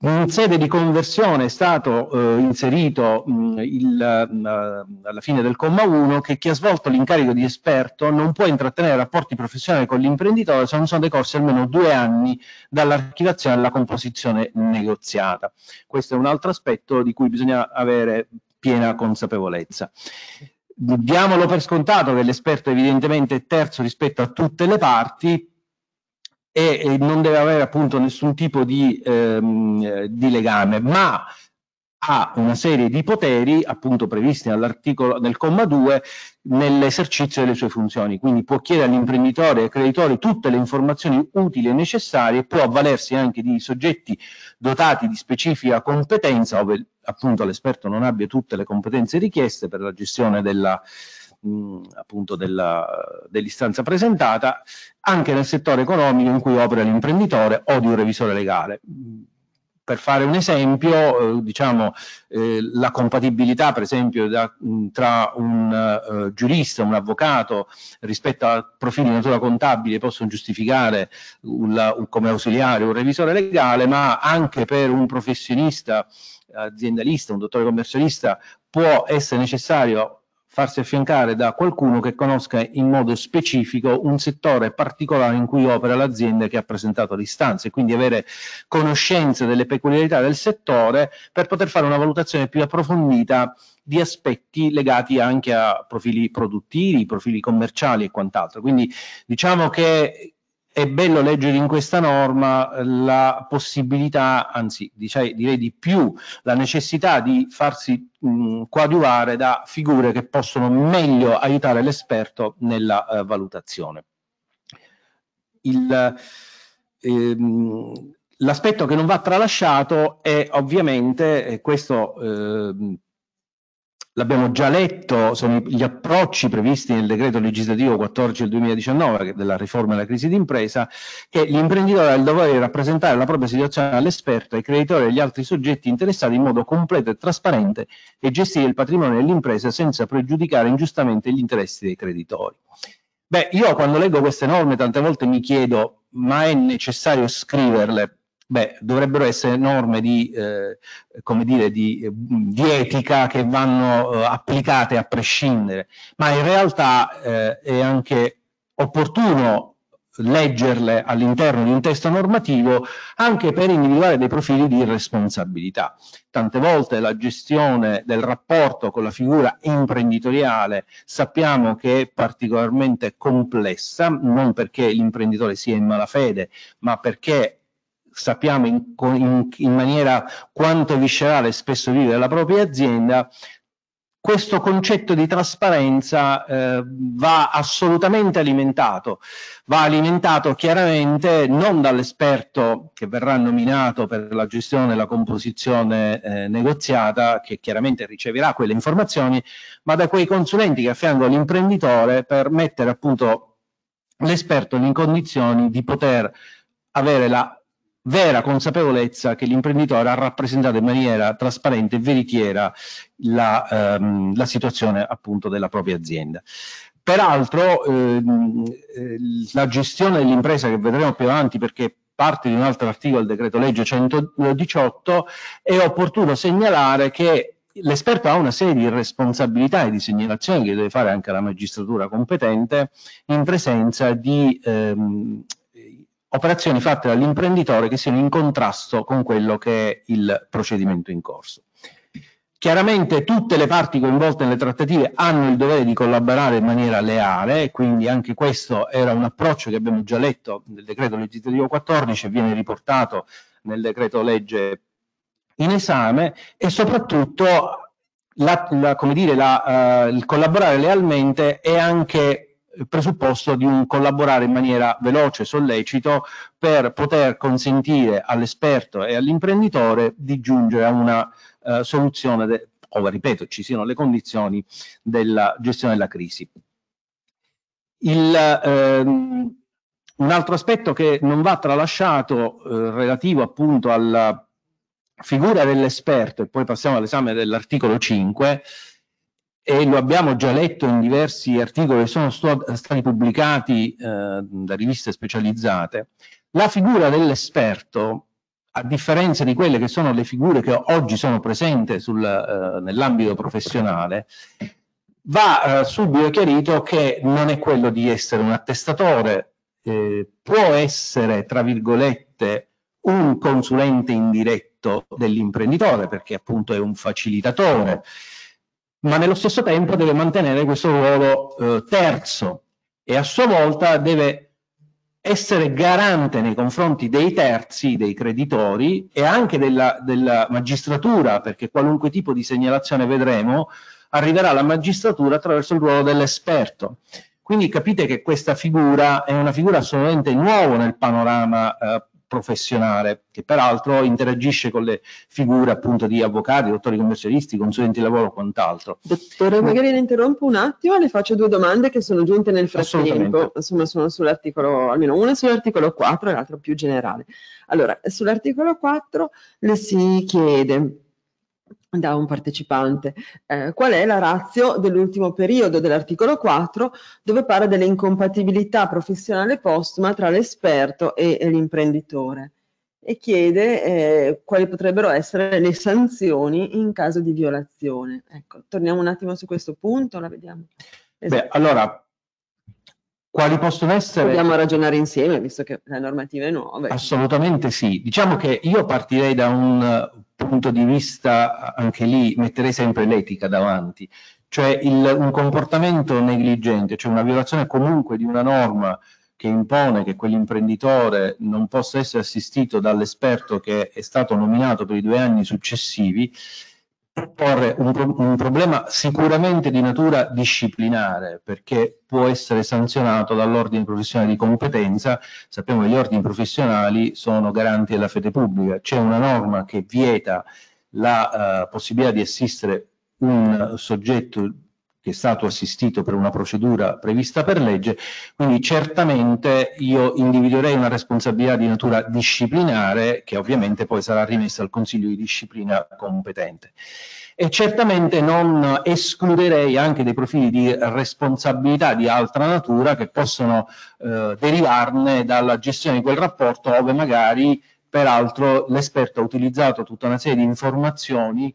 D: In sede di conversione è stato eh, inserito mh, mm, il, mh, mm, eh, alla fine del comma 1 che chi ha svolto l'incarico di esperto non può intrattenere rapporti professionali con l'imprenditore se non sono decorsi almeno due anni dall'archivazione alla composizione negoziata. Questo è un altro aspetto di cui bisogna avere piena consapevolezza diamolo per scontato che l'esperto evidentemente è terzo rispetto a tutte le parti, e non deve avere appunto nessun tipo di, ehm, di legame, ma ha una serie di poteri appunto previsti nell'articolo nel comma 2 nell'esercizio delle sue funzioni, quindi può chiedere all'imprenditore e al creditore tutte le informazioni utili e necessarie, può avvalersi anche di soggetti dotati di specifica competenza, ove appunto l'esperto non abbia tutte le competenze richieste per la gestione della, mh, appunto della, dell'istanza presentata, anche nel settore economico in cui opera l'imprenditore o di un revisore legale per fare un esempio, eh, diciamo, eh, la compatibilità per esempio da, tra un eh, giurista, un avvocato rispetto a profili di natura contabile possono giustificare un, un, come ausiliare un revisore legale, ma anche per un professionista aziendalista, un dottore commercialista può essere necessario farsi affiancare da qualcuno che conosca in modo specifico un settore particolare in cui opera l'azienda che ha presentato l'istanza e quindi avere conoscenza delle peculiarità del settore per poter fare una valutazione più approfondita di aspetti legati anche a profili produttivi, profili commerciali e quant'altro. Quindi diciamo che è bello leggere in questa norma la possibilità, anzi diciai, direi di più, la necessità di farsi mh, coadiuvare da figure che possono meglio aiutare l'esperto nella eh, valutazione. Ehm, l'aspetto ehm, che non va tralasciato è ovviamente, e questo eh, l'abbiamo già letto, sono gli approcci previsti nel decreto legislativo 14 del 2019 della riforma della crisi d'impresa, che l'imprenditore ha il dovere di rappresentare la propria situazione all'esperto, ai creditori e agli altri soggetti interessati in modo completo e trasparente e gestire il patrimonio dell'impresa senza pregiudicare ingiustamente gli interessi dei creditori. Beh, io quando leggo queste norme tante volte mi chiedo, ma è necessario scriverle? Beh, dovrebbero essere norme di, eh, come dire, di, di etica che vanno eh, applicate a prescindere, ma in realtà eh, è anche opportuno leggerle all'interno di un testo normativo anche per individuare dei profili di responsabilità. Tante volte la gestione del rapporto con la figura imprenditoriale sappiamo che è particolarmente complessa, non perché l'imprenditore sia in malafede, ma perché sappiamo in, in, in maniera quanto viscerale spesso vive la propria azienda, questo concetto di trasparenza eh, va assolutamente alimentato, va alimentato chiaramente non dall'esperto che verrà nominato per la gestione e la composizione eh, negoziata, che chiaramente riceverà quelle informazioni, ma da quei consulenti che affiancano l'imprenditore per mettere appunto l'esperto in condizioni di poter avere la vera consapevolezza che l'imprenditore ha rappresentato in maniera trasparente e veritiera la, ehm, la situazione appunto della propria azienda. Peraltro ehm, eh, la gestione dell'impresa che vedremo più avanti perché parte di un altro articolo del decreto legge 118 è opportuno segnalare che l'esperto ha una serie di responsabilità e di segnalazioni che deve fare anche la magistratura competente in presenza di ehm, operazioni fatte dall'imprenditore che siano in contrasto con quello che è il procedimento in corso. Chiaramente tutte le parti coinvolte nelle trattative hanno il dovere di collaborare in maniera leale, quindi anche questo era un approccio che abbiamo già letto nel decreto legislativo 14 e viene riportato nel decreto legge in esame e soprattutto la, la, dire, la, uh, il collaborare lealmente è anche presupposto di un collaborare in maniera veloce, sollecito, per poter consentire all'esperto e all'imprenditore di giungere a una eh, soluzione, de, o ripeto, ci siano le condizioni della gestione della crisi. Il, ehm, un altro aspetto che non va tralasciato eh, relativo appunto alla figura dell'esperto, e poi passiamo all'esame dell'articolo 5, e lo abbiamo già letto in diversi articoli che sono stati pubblicati eh, da riviste specializzate, la figura dell'esperto, a differenza di quelle che sono le figure che oggi sono presenti eh, nell'ambito professionale, va eh, subito chiarito che non è quello di essere un attestatore, eh, può essere, tra virgolette, un consulente indiretto dell'imprenditore, perché appunto è un facilitatore, ma nello stesso tempo deve mantenere questo ruolo eh, terzo e a sua volta deve essere garante nei confronti dei terzi, dei creditori e anche della, della magistratura, perché qualunque tipo di segnalazione vedremo arriverà alla magistratura attraverso il ruolo dell'esperto. Quindi capite che questa figura è una figura assolutamente nuova nel panorama eh, professionale, che peraltro interagisce con le figure appunto di avvocati, dottori commercialisti, consulenti di lavoro, e
B: quant'altro. Dottore, magari le interrompo un attimo le faccio due domande che sono giunte nel frattempo, insomma sono sull'articolo, almeno una sull'articolo 4 e l'altra più generale. Allora, sull'articolo 4 le si chiede da un partecipante. Eh, qual è la razio dell'ultimo periodo dell'articolo 4 dove parla dell'incompatibilità professionale postuma tra l'esperto e, e l'imprenditore e chiede eh, quali potrebbero essere le sanzioni in caso di violazione. Ecco, torniamo un attimo su questo punto, la vediamo.
C: Esatto. Beh, allora,
D: quali
B: possono essere... Dobbiamo ragionare insieme, visto che la normativa è nuova.
D: Assolutamente sì. Diciamo che io partirei da un punto di vista, anche lì, metterei sempre l'etica davanti. Cioè il, un comportamento negligente, cioè una violazione comunque di una norma che impone che quell'imprenditore non possa essere assistito dall'esperto che è stato nominato per i due anni successivi, porre un, pro un, problema sicuramente di natura disciplinare perché può essere sanzionato dall'ordine professionale di competenza sappiamo che gli ordini professionali sono garanti della fede pubblica c'è una norma che vieta la uh, possibilità di assistere un soggetto che è stato assistito per una procedura prevista per legge, quindi certamente io individuerei una responsabilità di natura disciplinare che ovviamente poi sarà rimessa al Consiglio di disciplina competente e certamente non escluderei anche dei profili di responsabilità di altra natura che possono eh, derivarne dalla gestione di quel rapporto ove magari peraltro l'esperto ha utilizzato tutta una serie di informazioni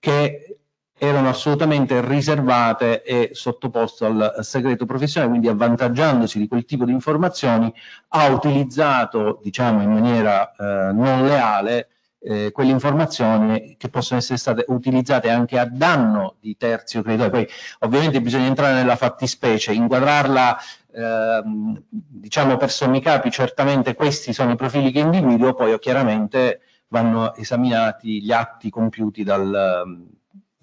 D: che erano assolutamente riservate e sottoposte al segreto professionale, quindi avvantaggiandosi di quel tipo di informazioni ha utilizzato diciamo, in maniera eh, non leale eh, quelle informazioni che possono essere state utilizzate anche a danno di terzi o creditori. Poi ovviamente bisogna entrare nella fattispecie, inquadrarla ehm, diciamo per sommi capi, certamente questi sono i profili che individuo, poi chiaramente vanno esaminati gli atti compiuti dal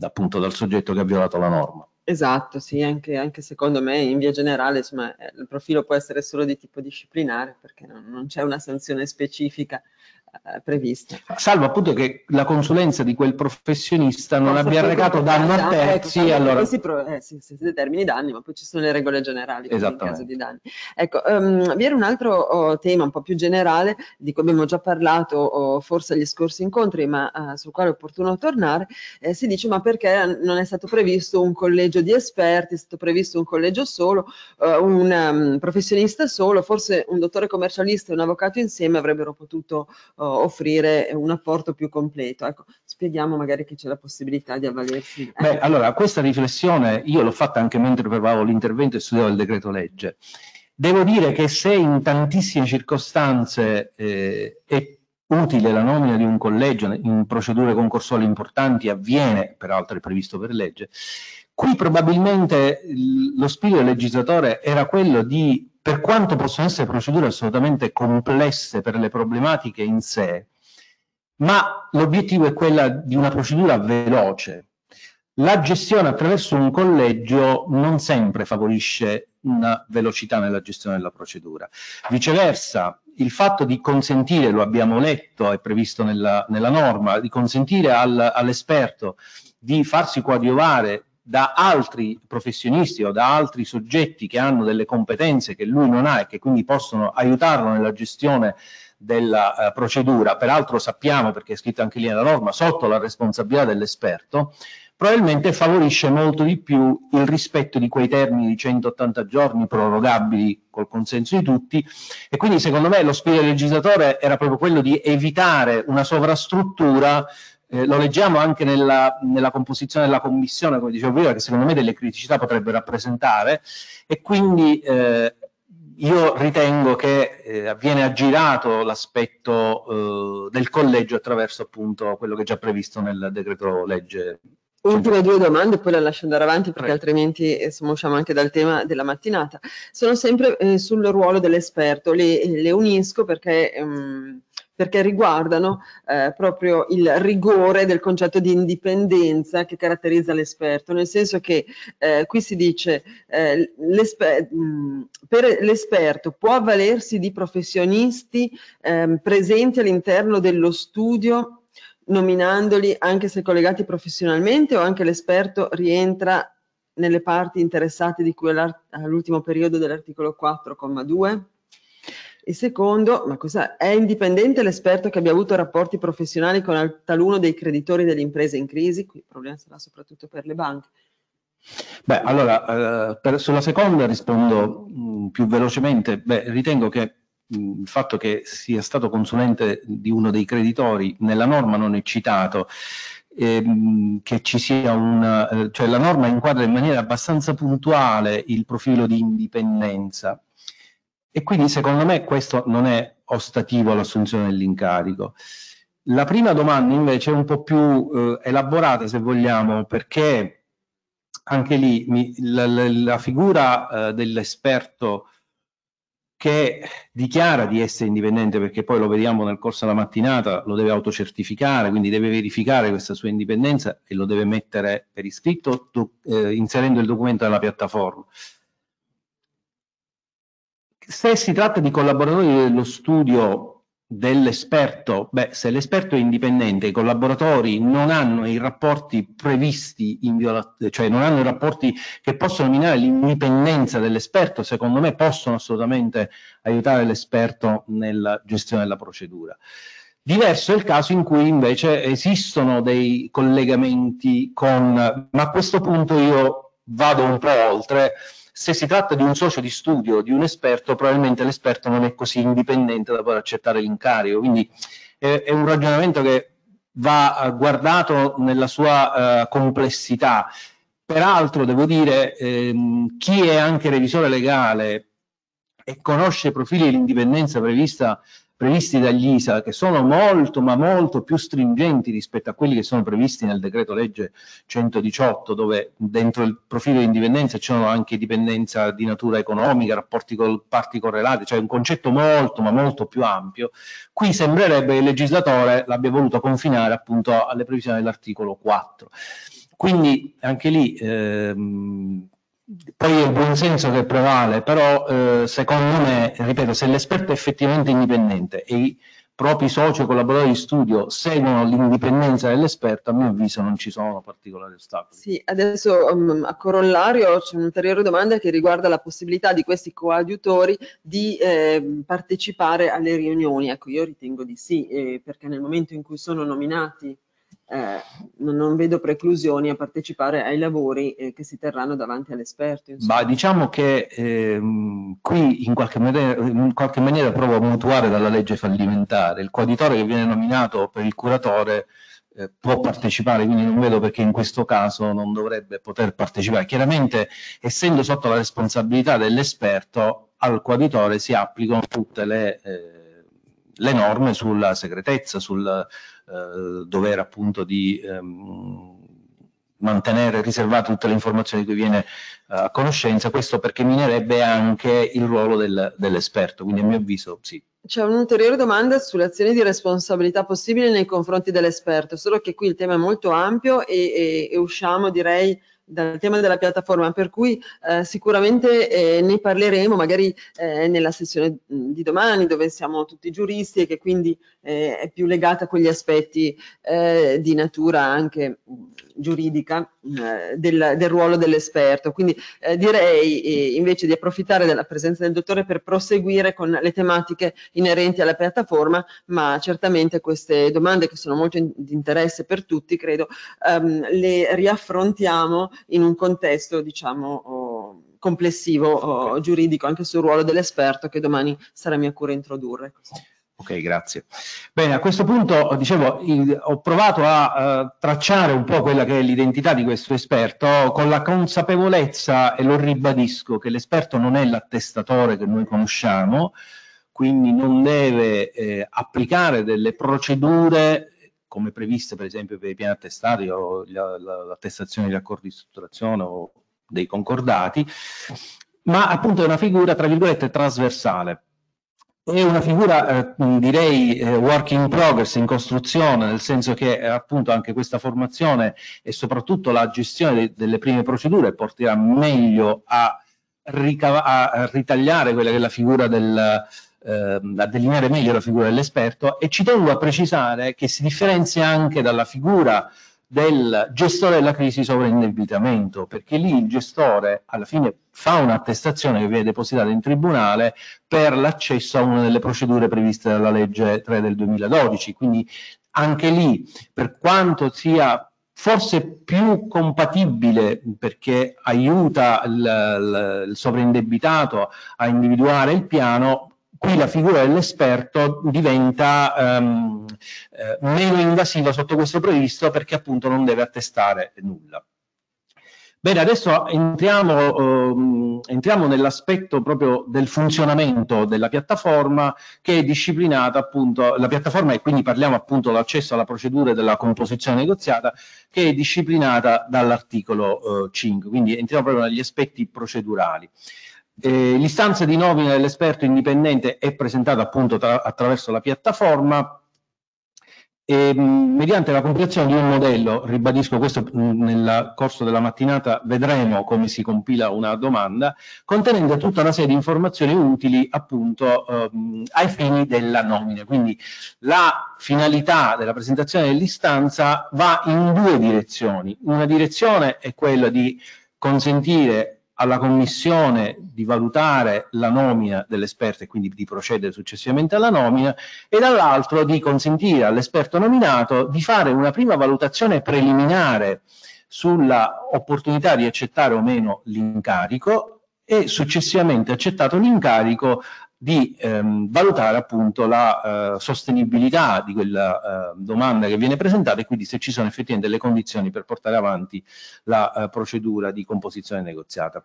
D: appunto dal soggetto che ha violato la norma.
B: Esatto, sì, anche, anche, secondo me in via generale insomma, eh, il profilo può essere solo di tipo disciplinare perché non, non c'è una sanzione specifica eh, previsto. Salvo appunto
D: che la consulenza di quel professionista non, abbia recato danno a terzi. Ecco, eh, allora... si,
B: pro- eh, si, si, determini danni, ma poi ci sono le regole generali in caso di danni. Ecco, um, vi era un altro oh, tema un po' più generale di cui abbiamo già parlato oh, forse agli scorsi incontri, ma uh, sul quale è opportuno tornare. Eh, si dice ma perché non è stato previsto un collegio di esperti, è stato previsto un collegio solo, uh, un um, professionista solo, forse un dottore commercialista e un avvocato insieme avrebbero potuto... Uh, offrire un apporto più completo. Ecco, spieghiamo magari che c'è la possibilità di avvalersi. Beh,
D: allora, questa riflessione io l'ho fatta anche mentre preparavo l'intervento e studiavo il decreto legge. Devo dire che se in tantissime circostanze eh, è utile la nomina di un collegio in procedure concorsuali importanti, avviene, peraltro è previsto per legge, qui probabilmente lo spirito del legislatore era quello di per quanto possono essere procedure assolutamente complesse per le problematiche in sé, ma l'obiettivo è quella di una procedura veloce. La gestione attraverso un collegio non sempre favorisce una velocità nella gestione della procedura. Viceversa, il fatto di consentire, lo abbiamo letto, è previsto nella, nella norma, di consentire al, all'esperto di farsi coadiuvare da altri professionisti o da altri soggetti che hanno delle competenze che lui non ha e che quindi possono aiutarlo nella gestione della eh, procedura, peraltro sappiamo, perché è scritto anche lì nella norma, sotto la responsabilità dell'esperto, probabilmente favorisce molto di più il rispetto di quei termini di 180 giorni prorogabili col consenso di tutti e quindi secondo me lo spirito del legislatore era proprio quello di evitare una sovrastruttura eh, lo leggiamo anche nella, nella, composizione della commissione, come dicevo prima, che secondo me delle criticità potrebbe rappresentare e quindi eh, io ritengo che eh, viene aggirato l'aspetto eh, del collegio attraverso appunto quello che è già previsto nel decreto legge.
B: Ultime due domande, poi la lascio andare avanti perché Prego. altrimenti eh, insomma, usciamo anche dal tema della mattinata. Sono sempre eh, sul ruolo dell'esperto, le, le, unisco perché... Um, perché riguardano eh, proprio il rigore del concetto di indipendenza che caratterizza l'esperto, nel senso che eh, qui si dice eh, l'esper- per l'esperto può avvalersi di professionisti ehm, presenti all'interno dello studio nominandoli anche se collegati professionalmente o anche l'esperto rientra nelle parti interessate di cui all'ultimo periodo dell'articolo 4,2? E secondo, ma cosa, è indipendente l'esperto che abbia avuto rapporti professionali con taluno dei creditori delle imprese in crisi? Qui il problema sarà soprattutto per le banche.
D: Beh, allora, eh, per, sulla seconda rispondo mh, mm, più velocemente. Beh, ritengo che mh, mm, il fatto che sia stato consulente di uno dei creditori nella norma non è citato, mm, che ci sia una, eh, cioè la norma inquadra in maniera abbastanza puntuale il profilo di indipendenza e quindi secondo me questo non è ostativo all'assunzione dell'incarico. La prima domanda invece è un po' più eh, elaborata, se vogliamo, perché anche lì mi, la, la, la, figura eh, dell'esperto che dichiara di essere indipendente, perché poi lo vediamo nel corso della mattinata, lo deve autocertificare, quindi deve verificare questa sua indipendenza e lo deve mettere per iscritto do, eh, inserendo il documento nella piattaforma. Se si tratta di collaboratori dello studio dell'esperto, beh, se l'esperto è indipendente, i collaboratori non hanno i rapporti previsti, cioè non hanno i rapporti che possono minare l'indipendenza dell'esperto, secondo me possono assolutamente aiutare l'esperto nella gestione della procedura. Diverso è il caso in cui invece esistono dei collegamenti con, ma a questo punto io vado un po' oltre, se si tratta di un socio di studio, di un esperto, probabilmente l'esperto non è così indipendente da poter accettare l'incarico. Quindi eh, è un ragionamento che va eh, guardato nella sua eh, complessità. Peraltro devo dire, ehm, chi è anche revisore legale e conosce i profili di indipendenza prevista previsti dagli ISA, che sono molto ma molto più stringenti rispetto a quelli che sono previsti nel decreto legge 118, dove dentro il profilo di indipendenza c'erano anche dipendenza di natura economica, rapporti con parti correlate, cioè un concetto molto ma molto più ampio, qui sembrerebbe che il legislatore l'abbia voluto confinare appunto alle previsioni dell'articolo 4. Quindi anche lì ehm, poi è il buon senso che prevale, però eh, secondo me, ripeto, se l'esperto è effettivamente indipendente e i propri soci o collaboratori di studio seguono l'indipendenza dell'esperto, a mio avviso non ci sono particolari ostacoli.
B: Sì, adesso um, a corollario c'è un'ulteriore domanda che riguarda la possibilità di questi coadiutori di eh, partecipare alle riunioni. Ecco, io ritengo di sì, eh, perché nel momento in cui sono nominati eh, non vedo preclusioni a partecipare ai lavori eh, che si terranno davanti all'esperto.
D: Ma diciamo che eh, qui in qualche, maniera, in qualche maniera provo a mutuare dalla legge fallimentare. Il coaditore che viene nominato per il curatore eh, può partecipare, quindi non vedo perché in questo caso non dovrebbe poter partecipare. Chiaramente, essendo sotto la responsabilità dell'esperto, al coaditore si applicano tutte le eh, le norme sulla segretezza, sul, eh, dovere appunto di ehm, mantenere riservate tutte le informazioni di cui viene eh, a conoscenza, questo perché minerebbe anche il ruolo del, dell'esperto, quindi a mio avviso sì.
B: C'è un'ulteriore domanda sulle azioni di responsabilità possibili nei confronti dell'esperto, solo che qui il tema è molto ampio e, e, e usciamo direi dal tema della piattaforma, per cui eh, sicuramente eh, ne parleremo magari eh, nella sessione di domani dove siamo tutti giuristi e che quindi eh, è più legata a quegli aspetti eh, di natura anche giuridica eh, del, del, ruolo dell'esperto. Quindi eh, direi eh, invece di approfittare della presenza del dottore per proseguire con le tematiche inerenti alla piattaforma, ma certamente queste domande che sono molto in, di interesse per tutti, credo, ehm, le riaffrontiamo in un contesto, diciamo, oh, complessivo oh, giuridico anche sul ruolo dell'esperto che domani sarà mia cura introdurre.
D: Ok, grazie. Bene, a questo punto, dicevo, ho provato a uh, tracciare un po' quella che è l'identità di questo esperto con la consapevolezza, e lo ribadisco, che l'esperto non è l'attestatore che noi conosciamo, quindi non deve eh, applicare delle procedure eh, come previste per esempio per i piani attestati o l'attestazione degli accordi di strutturazione o dei concordati, ma appunto è una figura tra virgolette trasversale è una figura eh, direi eh, work in progress, in costruzione, nel senso che eh, appunto anche questa formazione e soprattutto la gestione de delle prime procedure porterà meglio a, a ritagliare quella che è la figura del ehm, a delineare meglio la figura dell'esperto e ci tengo a precisare che si differenzia anche dalla figura del gestore della crisi sovraindebitamento, perché lì il gestore alla fine fa un'attestazione che viene depositata in tribunale per l'accesso a una delle procedure previste dalla legge 3 del 2012, quindi anche lì per quanto sia forse più compatibile perché aiuta il, il, il sovraindebitato a individuare il piano, qui la figura dell'esperto diventa ehm, eh, meno invasiva sotto questo previsto perché appunto non deve attestare nulla. Bene, adesso entriamo, eh, entriamo nell'aspetto proprio del funzionamento della piattaforma che è disciplinata appunto, la piattaforma e quindi parliamo appunto dell'accesso alla procedura e della composizione negoziata che è disciplinata dall'articolo eh, 5, quindi entriamo proprio negli aspetti procedurali. Eh, l'istanza di nomina dell'esperto indipendente è presentata appunto tra, attraverso la piattaforma e, mh, mm, mediante la compilazione di un modello, ribadisco questo mh, mm, nel corso della mattinata vedremo come si compila una domanda, contenente tutta una serie di informazioni utili appunto ehm, ai fini della nomina. Quindi la finalità della presentazione dell'istanza va in due direzioni. Una direzione è quella di consentire alla commissione di valutare la nomina dell'esperto e quindi di procedere successivamente alla nomina e dall'altro di consentire all'esperto nominato di fare una prima valutazione preliminare sulla opportunità di accettare o meno l'incarico e successivamente accettato l'incarico di ehm, valutare appunto la eh, sostenibilità di quella eh, domanda che viene presentata e quindi se ci sono effettivamente le condizioni per portare avanti la eh, procedura di composizione negoziata.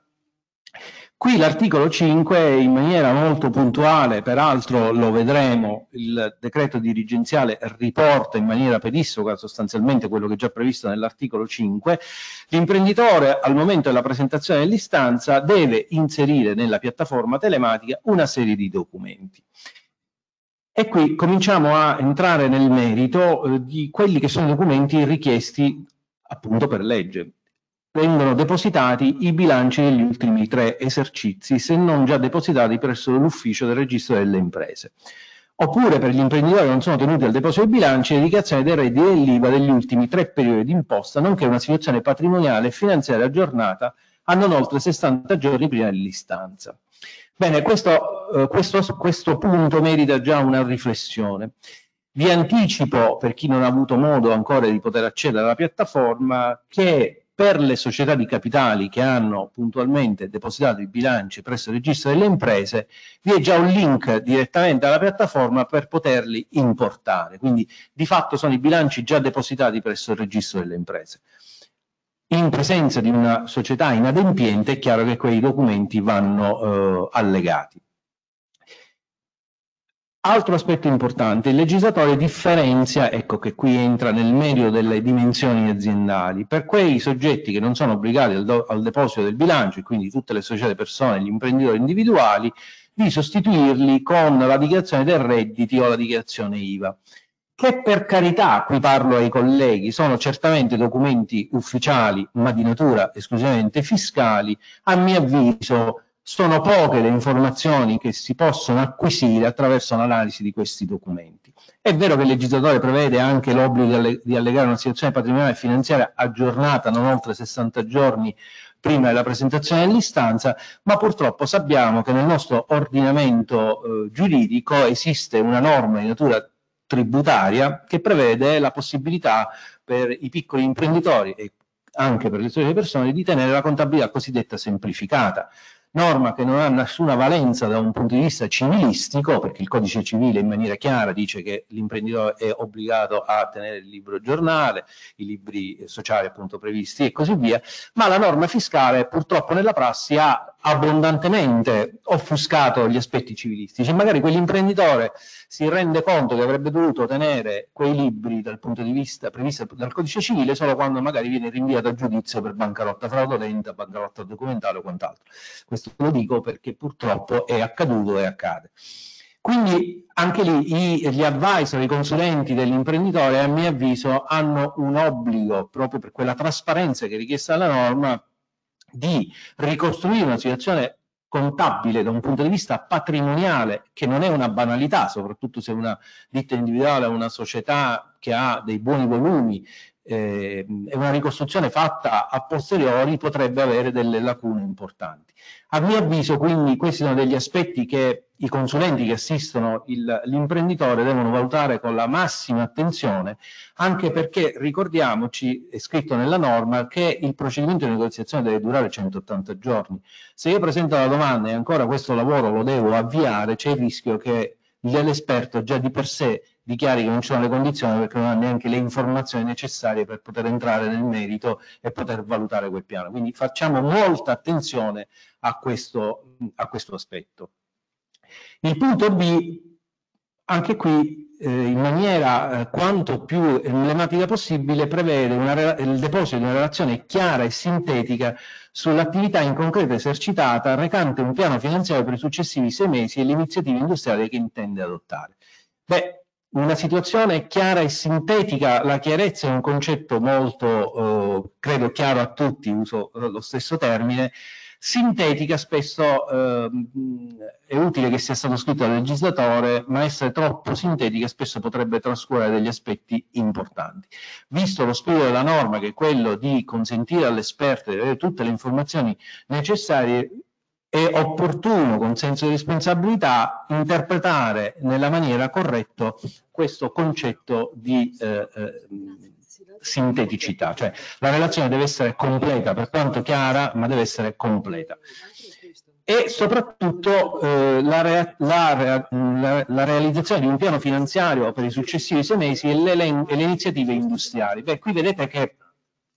D: Qui l'articolo 5 in maniera molto puntuale, peraltro lo vedremo, il decreto dirigenziale riporta in maniera pedissoca sostanzialmente quello che è già previsto nell'articolo 5, l'imprenditore al momento della presentazione dell'istanza deve inserire nella piattaforma telematica una serie di documenti. E qui cominciamo a entrare nel merito eh, di quelli che sono documenti richiesti appunto per legge vengono depositati i bilanci degli ultimi tre esercizi, se non già depositati presso l'ufficio del registro delle imprese. Oppure per gli imprenditori non sono tenuti al deposito dei bilanci l'indicazione dei redditi dell'IVA degli ultimi tre periodi di imposta, nonché una situazione patrimoniale e finanziaria aggiornata a non oltre 60 giorni prima dell'istanza. Bene, questo, eh, questo, questo punto merita già una riflessione. Vi anticipo, per chi non ha avuto modo ancora di poter accedere alla piattaforma, che per le società di capitali che hanno puntualmente depositato i bilanci presso il registro delle imprese, vi è già un link direttamente alla piattaforma per poterli importare. Quindi di fatto sono i bilanci già depositati presso il registro delle imprese. In presenza di una società inadempiente è chiaro che quei documenti vanno eh, allegati. Altro aspetto importante, il legislatore differenzia, ecco che qui entra nel medio delle dimensioni aziendali, per quei soggetti che non sono obbligati al, do, al deposito del bilancio, e quindi tutte le società persone, gli imprenditori individuali, di sostituirli con la dichiarazione dei redditi o la dichiarazione IVA, che per carità, qui parlo ai colleghi, sono certamente documenti ufficiali, ma di natura esclusivamente fiscali, a mio avviso sono poche le informazioni che si possono acquisire attraverso l'analisi di questi documenti. È vero
C: che il legislatore prevede
D: anche l'obbligo di, alle di allegare una situazione patrimoniale e finanziaria aggiornata non oltre 60 giorni prima della presentazione dell'istanza, ma purtroppo sappiamo che nel nostro ordinamento eh, giuridico esiste una norma di natura tributaria che prevede la possibilità per i piccoli imprenditori e anche per le sue persone di tenere la contabilità cosiddetta semplificata norma che non ha nessuna valenza da un punto di vista civilistico, perché il codice civile in maniera chiara dice che l'imprenditore è obbligato a tenere il libro giornale, i libri sociali appunto previsti e così via, ma la norma fiscale purtroppo nella prassi ha abbondantemente offuscato gli aspetti civilistici. Cioè, magari quell'imprenditore si rende conto che avrebbe dovuto tenere quei libri dal punto di vista previsto dal codice civile solo quando magari viene rinviato a giudizio per bancarotta fraudolenta, bancarotta documentale o quant'altro. Questo lo dico perché purtroppo è accaduto e accade. Quindi anche lì i, gli advisor, i consulenti dell'imprenditore, a mio avviso, hanno un obbligo proprio per quella trasparenza che è richiesta dalla norma di ricostruire una situazione contabile da un punto di vista patrimoniale, che non è una banalità, soprattutto se una ditta individuale o una società che ha dei buoni volumi eh, e una ricostruzione fatta a posteriori potrebbe avere delle lacune importanti. A mio avviso quindi questi sono degli aspetti che i consulenti che assistono l'imprenditore devono valutare con la massima attenzione anche perché ricordiamoci, è scritto nella norma, che il procedimento di negoziazione deve durare 180 giorni. Se io presento la domanda e ancora questo lavoro lo devo avviare c'è il rischio che l'esperto già di per sé dichiari che non ci sono le condizioni perché non ha neanche le informazioni necessarie per poter entrare nel merito e poter valutare quel piano. Quindi facciamo molta attenzione a questo, a questo aspetto. Il punto B, anche qui eh, in maniera eh, quanto più emblematica possibile prevede una, il deposito di una relazione chiara e sintetica sull'attività in concreto esercitata recante un piano finanziario per i successivi sei mesi e le iniziative industriali che intende adottare. Beh, una situazione chiara e sintetica, la chiarezza è un concetto molto, eh, credo, chiaro a tutti, uso lo stesso termine, sintetica spesso eh, è utile che sia stato scritto dal legislatore, ma essere troppo sintetica spesso potrebbe trascurare degli aspetti importanti. Visto lo spirito della norma, che è quello di consentire all'esperto di avere tutte le informazioni necessarie, è opportuno, con senso di responsabilità, interpretare nella maniera corretta questo concetto di eh, eh sinteticità, cioè la relazione deve essere completa, per quanto chiara, ma deve essere completa. E
C: soprattutto eh, la, rea
D: la, rea la, realizzazione di un piano finanziario per i successivi sei mesi e le, e le iniziative industriali. Beh, qui vedete che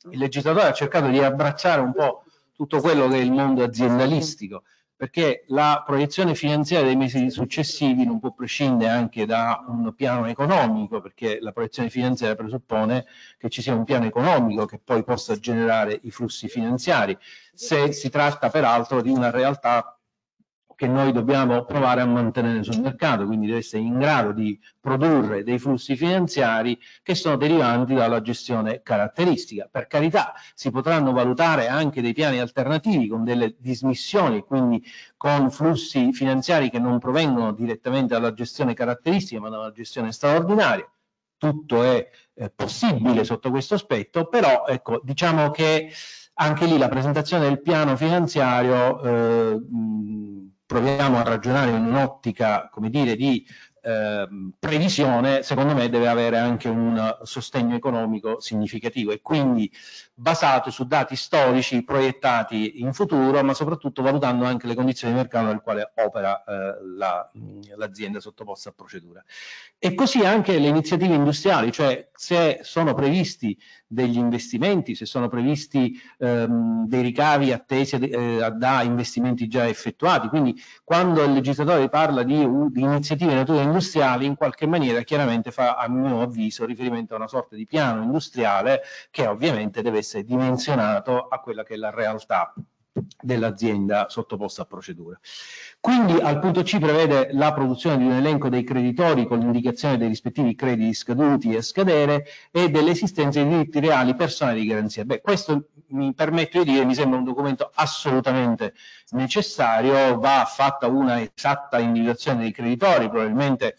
D: il legislatore ha cercato di abbracciare un po' tutto quello che è il mondo aziendalistico, perché la proiezione finanziaria dei mesi successivi non può prescindere anche da un piano economico, perché la proiezione finanziaria presuppone che ci sia un piano economico che poi possa generare i flussi finanziari, se si tratta peraltro di una realtà che noi dobbiamo provare a mantenere sul mercato, quindi deve essere in grado di produrre dei flussi finanziari che sono derivanti dalla gestione caratteristica. Per carità, si potranno valutare anche dei piani alternativi con delle dismissioni, quindi con flussi finanziari che non provengono direttamente dalla gestione caratteristica, ma dalla gestione straordinaria tutto è eh, possibile sotto questo aspetto, però ecco, diciamo che anche lì la presentazione del piano finanziario eh, mh, proviamo a ragionare in un'ottica, come dire, di eh, previsione, secondo me deve avere anche un sostegno economico significativo e quindi basato su dati storici proiettati in futuro, ma soprattutto valutando anche le condizioni di mercato nel quale opera eh, l'azienda la, sottoposta a procedura. E così anche le iniziative industriali, cioè se sono previsti degli investimenti, se sono previsti ehm, dei ricavi attesi eh, da investimenti già effettuati, quindi quando il legislatore parla di, di iniziative di natura industriale, in qualche maniera chiaramente fa, a mio avviso, riferimento a una sorta di piano industriale che ovviamente deve essere essere dimensionato a quella che è la realtà dell'azienda sottoposta a procedura. Quindi al punto C prevede la produzione di un elenco dei creditori con l'indicazione dei rispettivi crediti scaduti e scadere e dell'esistenza di diritti reali personali di garanzia. Beh, questo mi permetto di dire, mi sembra un documento assolutamente necessario, va fatta una esatta individuazione dei creditori, probabilmente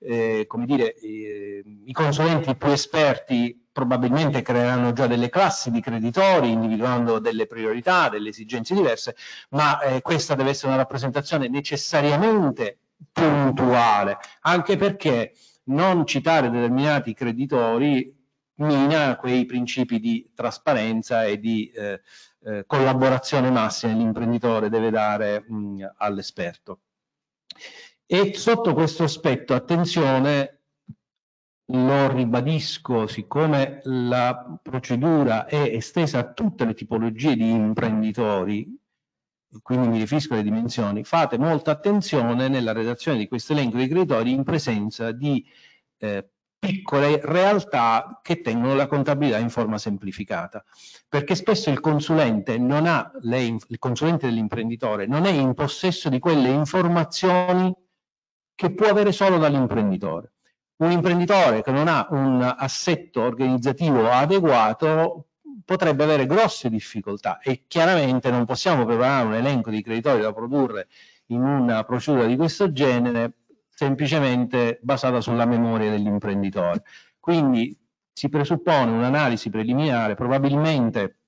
D: eh, come dire, eh, i consulenti più esperti probabilmente creeranno già delle classi di creditori individuando delle priorità, delle esigenze diverse, ma eh, questa deve essere una rappresentazione necessariamente puntuale, anche perché non citare determinati creditori mina quei principi di trasparenza e di eh, eh, collaborazione massima che l'imprenditore deve dare all'esperto. E sotto questo aspetto, attenzione, lo ribadisco, siccome la procedura è estesa a tutte le tipologie di imprenditori, quindi mi riferisco alle dimensioni, fate molta attenzione nella redazione di questo elenco dei creditori in presenza di eh, piccole realtà che tengono la contabilità in forma semplificata perché spesso il consulente, le, il consulente dell'imprenditore non è in possesso di quelle informazioni che può avere solo dall'imprenditore un imprenditore che non ha un assetto organizzativo adeguato potrebbe avere grosse difficoltà e chiaramente non possiamo preparare un elenco di creditori da produrre in una procedura di questo genere semplicemente basata sulla memoria dell'imprenditore. Quindi si presuppone un'analisi preliminare, probabilmente,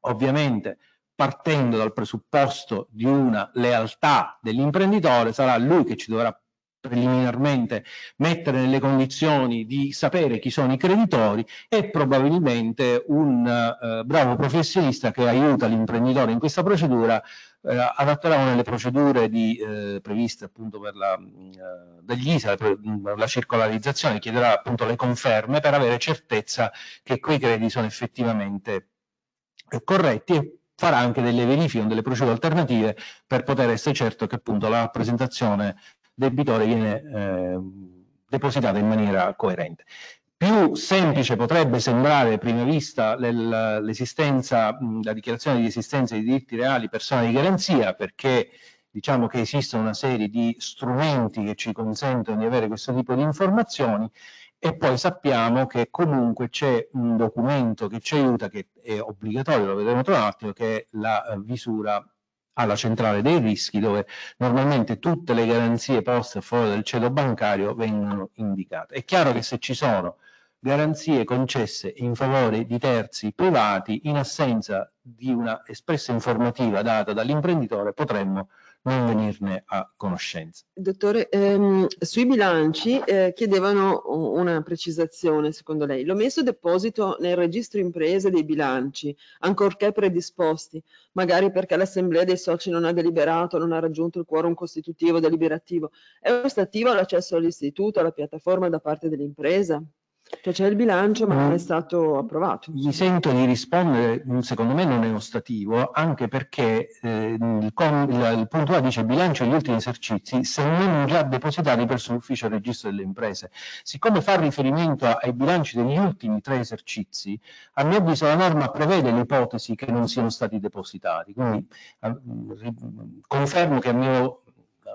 D: ovviamente, partendo dal presupposto di una lealtà dell'imprenditore, sarà lui che ci dovrà preliminarmente mettere nelle condizioni di sapere chi sono i creditori e probabilmente un eh, bravo professionista che aiuta l'imprenditore in questa procedura eh, adatterà delle procedure di, eh, previste appunto per la, eh, degli ISA, per mm, la circolarizzazione, chiederà appunto le conferme per avere certezza che quei crediti sono effettivamente eh, corretti e farà anche delle verifiche, delle procedure alternative per poter essere certo che appunto la rappresentazione debitore viene eh, depositata in maniera coerente. Più semplice potrebbe sembrare a prima vista la dichiarazione di esistenza di diritti reali persona di garanzia, perché diciamo che esistono una serie di strumenti che ci consentono di avere questo tipo di informazioni, e poi sappiamo che comunque c'è un documento che ci aiuta, che è obbligatorio, lo vedremo tra un attimo, che è la visura eh, alla centrale dei rischi dove normalmente tutte le garanzie poste a favore del ceto bancario vengono indicate. È chiaro che se ci sono garanzie concesse in favore di terzi privati in assenza di una espressa informativa data dall'imprenditore potremmo non venirne a conoscenza.
B: Dottore, ehm, sui bilanci eh, chiedevano una precisazione, secondo lei. L'omesso deposito nel registro imprese dei bilanci, ancorché predisposti, magari perché l'assemblea dei soci non ha deliberato, non ha raggiunto il quorum costitutivo deliberativo, è ostativo all'accesso all'istituto, alla piattaforma da parte dell'impresa? Cioè c'è il bilancio ma non mm. è stato approvato.
D: Gli sento di rispondere, secondo me non è ostativo, anche perché eh, il, il, il, punto A dice bilancio degli ultimi esercizi se non già depositati presso l'ufficio del registro delle imprese. Siccome fa riferimento ai bilanci degli ultimi tre esercizi, a mio avviso la norma prevede l'ipotesi che non siano stati depositati. Quindi eh, confermo che a mio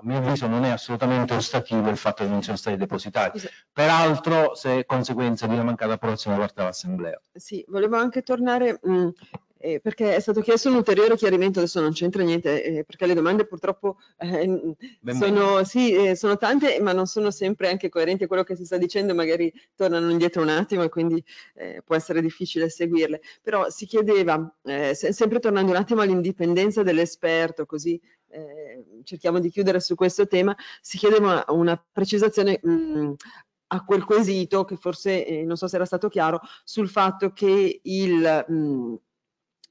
D: a mio avviso non è assolutamente ostativo il fatto che non siano stati depositati, sì. peraltro se conseguenza di una mancata approvazione da parte dell'Assemblea.
B: Sì, volevo anche tornare mh, mm, eh, perché è stato chiesto un ulteriore chiarimento, adesso non c'entra niente, eh, perché le domande purtroppo eh, sono, sì, eh, sono, tante, ma non sono sempre anche coerenti a quello che si sta dicendo, magari tornano indietro un attimo e quindi eh, può essere difficile seguirle. Però si chiedeva, eh, se, sempre tornando un attimo all'indipendenza dell'esperto, così eh, cerchiamo di chiudere su questo tema, si chiedeva una, una precisazione mh, mm, a quel quesito che forse eh, non so se era stato chiaro sul fatto che il mh, mm,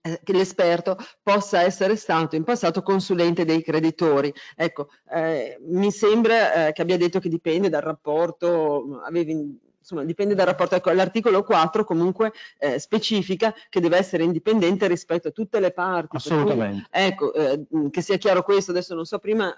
B: eh, che l'esperto possa essere stato in passato consulente dei creditori. Ecco, eh, mi sembra eh, che abbia detto che dipende dal rapporto, avevi insomma, dipende dal rapporto. Ecco, l'articolo 4 comunque eh, specifica che deve essere indipendente rispetto a tutte le parti. Assolutamente. Cui, ecco, eh, che sia chiaro questo, adesso non so prima...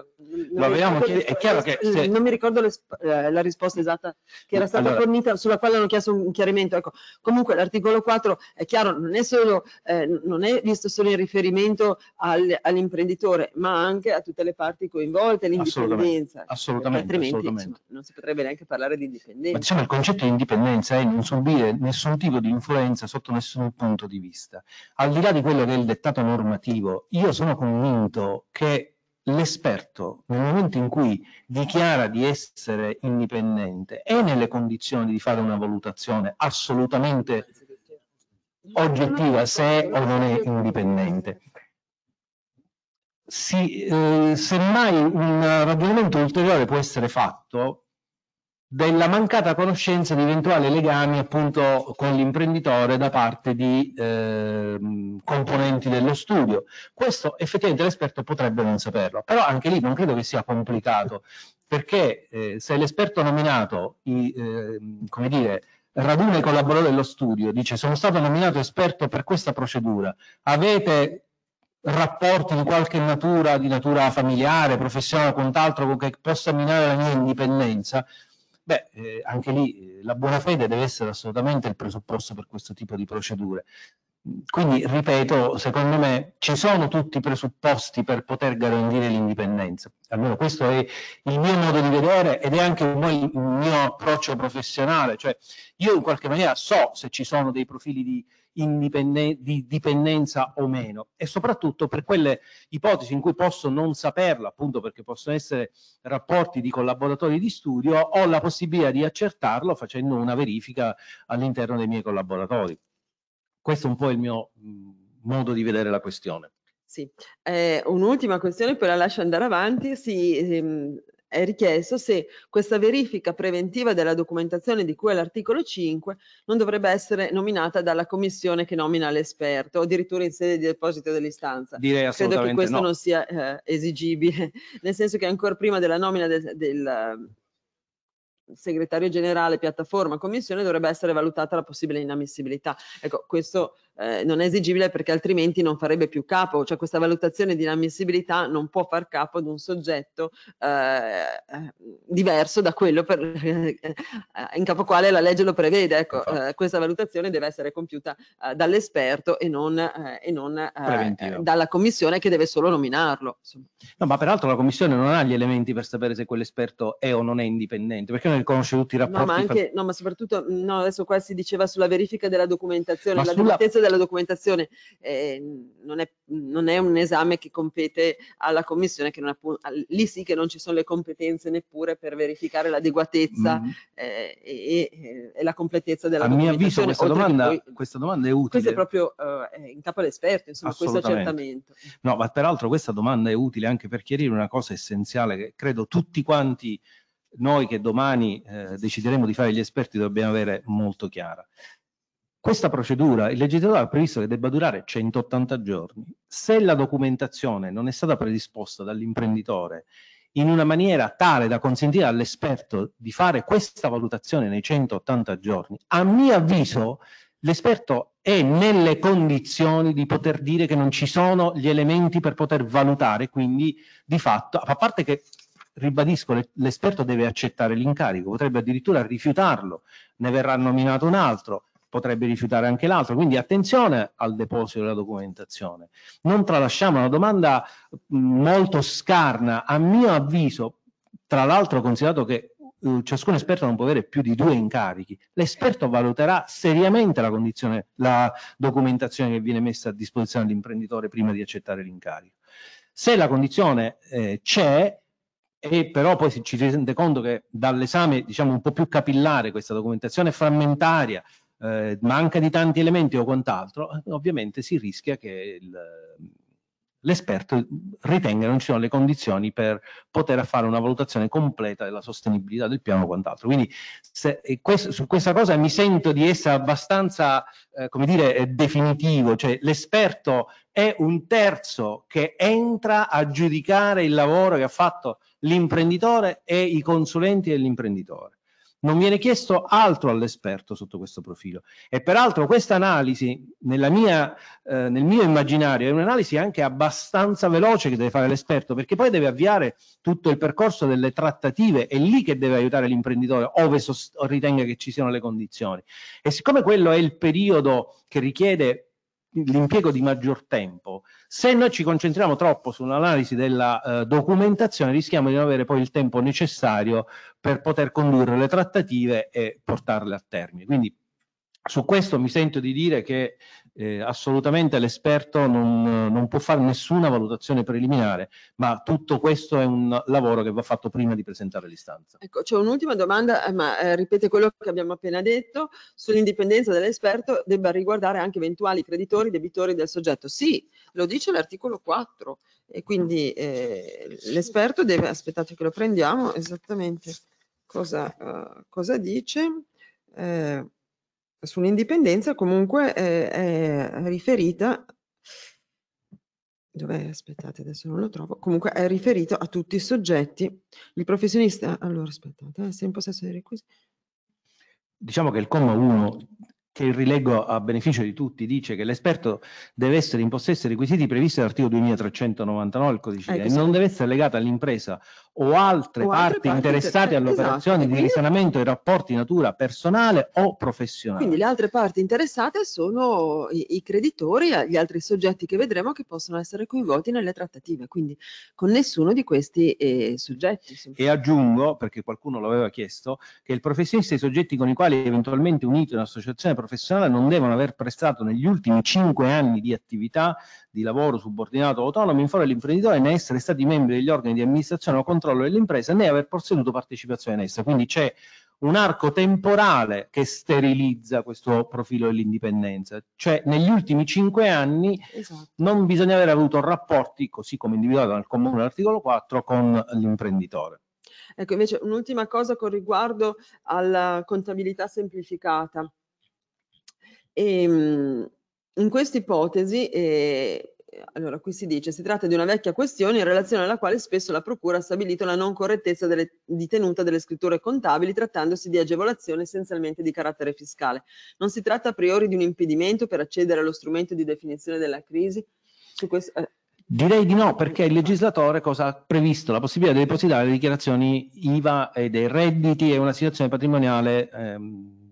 B: Eh, non, mi vediamo, chiedi, che, se... non mi ricordo le, eh, la risposta esatta che era stata allora. fornita, sulla quale hanno chiesto un chiarimento. Ecco, comunque l'articolo 4 è chiaro, non è, solo, eh, non è visto solo in riferimento al, all'imprenditore, ma anche a tutte le parti coinvolte, l'indipendenza. Assolutamente. assolutamente altrimenti assolutamente. Insomma, non si potrebbe neanche parlare di indipendenza diciamo
D: attenzione al concetto di indipendenza è non subire nessun tipo di influenza sotto nessun punto di vista. Al di là di quello che è il dettato normativo, io sono convinto che l'esperto nel momento in cui dichiara di essere indipendente è nelle condizioni di fare una valutazione assolutamente oggettiva se è o non è indipendente. Si, eh, semmai un ragionamento ulteriore può essere fatto della mancata conoscenza di eventuali legami appunto con l'imprenditore da parte di eh, componenti dello studio. Questo effettivamente l'esperto potrebbe non saperlo, però anche lì non credo che sia complicato, perché eh, se l'esperto nominato, i, eh, come dire, raduna i collaboratori dello studio, dice sono stato nominato esperto per questa procedura, avete rapporti di qualche natura, di natura familiare, professionale o quant'altro che possa minare la mia indipendenza, Beh, eh, anche lì eh, la buona fede deve essere assolutamente il presupposto per questo tipo di procedure. Quindi, ripeto, secondo me ci sono tutti i presupposti per poter garantire l'indipendenza. Almeno questo è il mio modo di vedere ed è anche il mio approccio professionale. Cioè, io in qualche maniera so se ci sono dei profili di di dipendenza o meno e soprattutto per quelle ipotesi in cui posso non saperlo, appunto perché possono essere rapporti di collaboratori di studio, ho la possibilità di accertarlo facendo una verifica all'interno dei miei collaboratori. Questo è un po' il mio modo di vedere la questione.
B: Sì, eh, un'ultima questione, poi la lascio andare avanti. Si, ehm, è richiesto se questa verifica preventiva della documentazione di cui all'articolo 5 non dovrebbe essere nominata dalla commissione che nomina l'esperto, o addirittura in sede di deposito dell'istanza. Direi assolutamente Credo che questo no. non sia eh, esigibile, (laughs) nel senso che ancora prima della nomina del, del ehm, segretario generale, piattaforma, commissione, dovrebbe essere valutata la possibile inammissibilità. Ecco, questo eh, non è esigibile perché altrimenti non farebbe più capo, cioè questa valutazione di inammissibilità non può far capo ad un soggetto eh, eh diverso da quello per, eh, in capo quale la legge lo prevede. Ecco, eh, questa valutazione deve essere compiuta eh, dall'esperto e non, e non dalla commissione che deve solo nominarlo. Insomma.
D: No, ma peraltro la commissione non ha gli elementi per sapere se quell'esperto è o non è indipendente, perché non riconosce tutti i rapporti. No, ma, anche,
B: no, ma soprattutto, no, adesso qua si diceva sulla verifica della documentazione, ma la sulla della documentazione eh, non, è, non, è, un esame che compete alla commissione, che non, lì sì che non ci sono le competenze neppure per verificare l'adeguatezza mm. eh, e, eh, e, la completezza della a documentazione. A mio avviso questa domanda, poi,
D: questa domanda, è utile. Questo è
B: proprio eh, in capo all'esperto, insomma, questo accertamento.
D: No, ma peraltro questa domanda è utile anche per chiarire una cosa essenziale che credo tutti quanti noi che domani eh, decideremo di fare gli esperti dobbiamo avere molto chiara. Questa procedura il legislatore ha previsto che debba durare 180 giorni. Se la documentazione non è stata predisposta dall'imprenditore in una maniera tale da consentire all'esperto di fare questa valutazione nei 180 giorni, a mio avviso l'esperto è nelle condizioni di poter dire che non ci sono gli elementi per poter valutare, quindi di fatto, a parte che ribadisco, l'esperto deve accettare l'incarico, potrebbe addirittura rifiutarlo, ne verrà nominato un altro, potrebbe rifiutare anche l'altro. Quindi attenzione al deposito della documentazione. Non tralasciamo una domanda molto scarna, a mio avviso, tra l'altro considerato che eh, ciascun esperto non può avere più di due incarichi, l'esperto valuterà seriamente la, condizione, la documentazione che viene messa a disposizione dell'imprenditore prima di accettare l'incarico. Se la condizione eh, c'è, e però poi ci si rende conto che dall'esame diciamo un po' più capillare questa documentazione frammentaria eh, manca di tanti elementi o quant'altro, ovviamente si rischia che l'esperto ritenga che non ci sono le condizioni per poter fare una valutazione completa della sostenibilità del piano o quant'altro. Quindi se, questo, su questa cosa mi sento di essere abbastanza, eh, come dire, eh, definitivo, cioè l'esperto è un terzo che entra a giudicare il lavoro che ha fatto l'imprenditore e i consulenti dell'imprenditore non viene chiesto altro all'esperto sotto questo profilo. E peraltro questa analisi, nella mia, eh, nel mio immaginario, è un'analisi anche abbastanza veloce che deve fare l'esperto, perché poi deve avviare tutto il percorso delle trattative, è lì che deve aiutare l'imprenditore, ove ritenga che ci siano le condizioni. E siccome quello è il periodo che richiede l'impiego di maggior tempo. Se noi ci concentriamo troppo sull'analisi della eh, documentazione rischiamo di non avere poi il tempo necessario per poter condurre le trattative e portarle a termine. Quindi su questo mi sento di dire che eh, assolutamente l'esperto non, non, può fare nessuna valutazione preliminare, ma tutto questo è un lavoro che va fatto prima di presentare l'istanza.
B: Ecco, c'è un'ultima domanda, eh, ma eh, ripete quello che abbiamo appena detto, sull'indipendenza dell'esperto debba riguardare anche eventuali creditori, debitori del soggetto. Sì, lo dice l'articolo 4 e quindi eh, l'esperto deve, aspettate che lo prendiamo, esattamente cosa, uh, cosa dice. Eh, sull'indipendenza comunque è, eh, è riferita dov'è? Aspettate, adesso non lo trovo. Comunque è riferito a tutti i soggetti. Il professionista, allora aspettate, eh, se in possesso dei requisiti.
D: Diciamo che il comma 1 che il rilego a beneficio di tutti dice che l'esperto deve essere in possesso dei requisiti previsti dall'articolo 2399 del codice eh, e non deve essere legato all'impresa o altre o parti, parti interessate all'operazione esatto. di risanamento dei rapporti di natura personale o professionale. Quindi
B: le altre parti interessate sono i, i creditori, gli altri soggetti che vedremo che possono essere coinvolti nelle trattative, quindi con nessuno di questi eh, soggetti.
D: E aggiungo, perché qualcuno lo aveva chiesto, che il professionista e i soggetti con i quali eventualmente unito in associazione professionale non devono aver prestato negli ultimi cinque anni di attività di lavoro subordinato o autonomo in favore dell'imprenditore né essere stati membri degli organi di amministrazione o controllo dell'impresa né aver posseduto partecipazione in essa. Quindi c'è un arco temporale che sterilizza questo profilo dell'indipendenza, cioè negli ultimi cinque anni esatto. non bisogna aver avuto rapporti, così come individuato nel comune dell'articolo 4, con l'imprenditore.
B: Ecco, invece un'ultima cosa con riguardo alla contabilità semplificata. E, ehm, in questa ipotesi, eh, allora qui si dice, si tratta di una vecchia questione in relazione alla quale spesso la Procura ha stabilito la non correttezza delle, di tenuta delle scritture contabili trattandosi di agevolazione essenzialmente di carattere fiscale. Non si tratta a priori di un impedimento per accedere allo strumento di definizione della crisi? Questo, eh.
D: Direi di no, perché il legislatore cosa ha previsto? La possibilità di depositare le dichiarazioni IVA e dei redditi e una situazione patrimoniale... Ehm,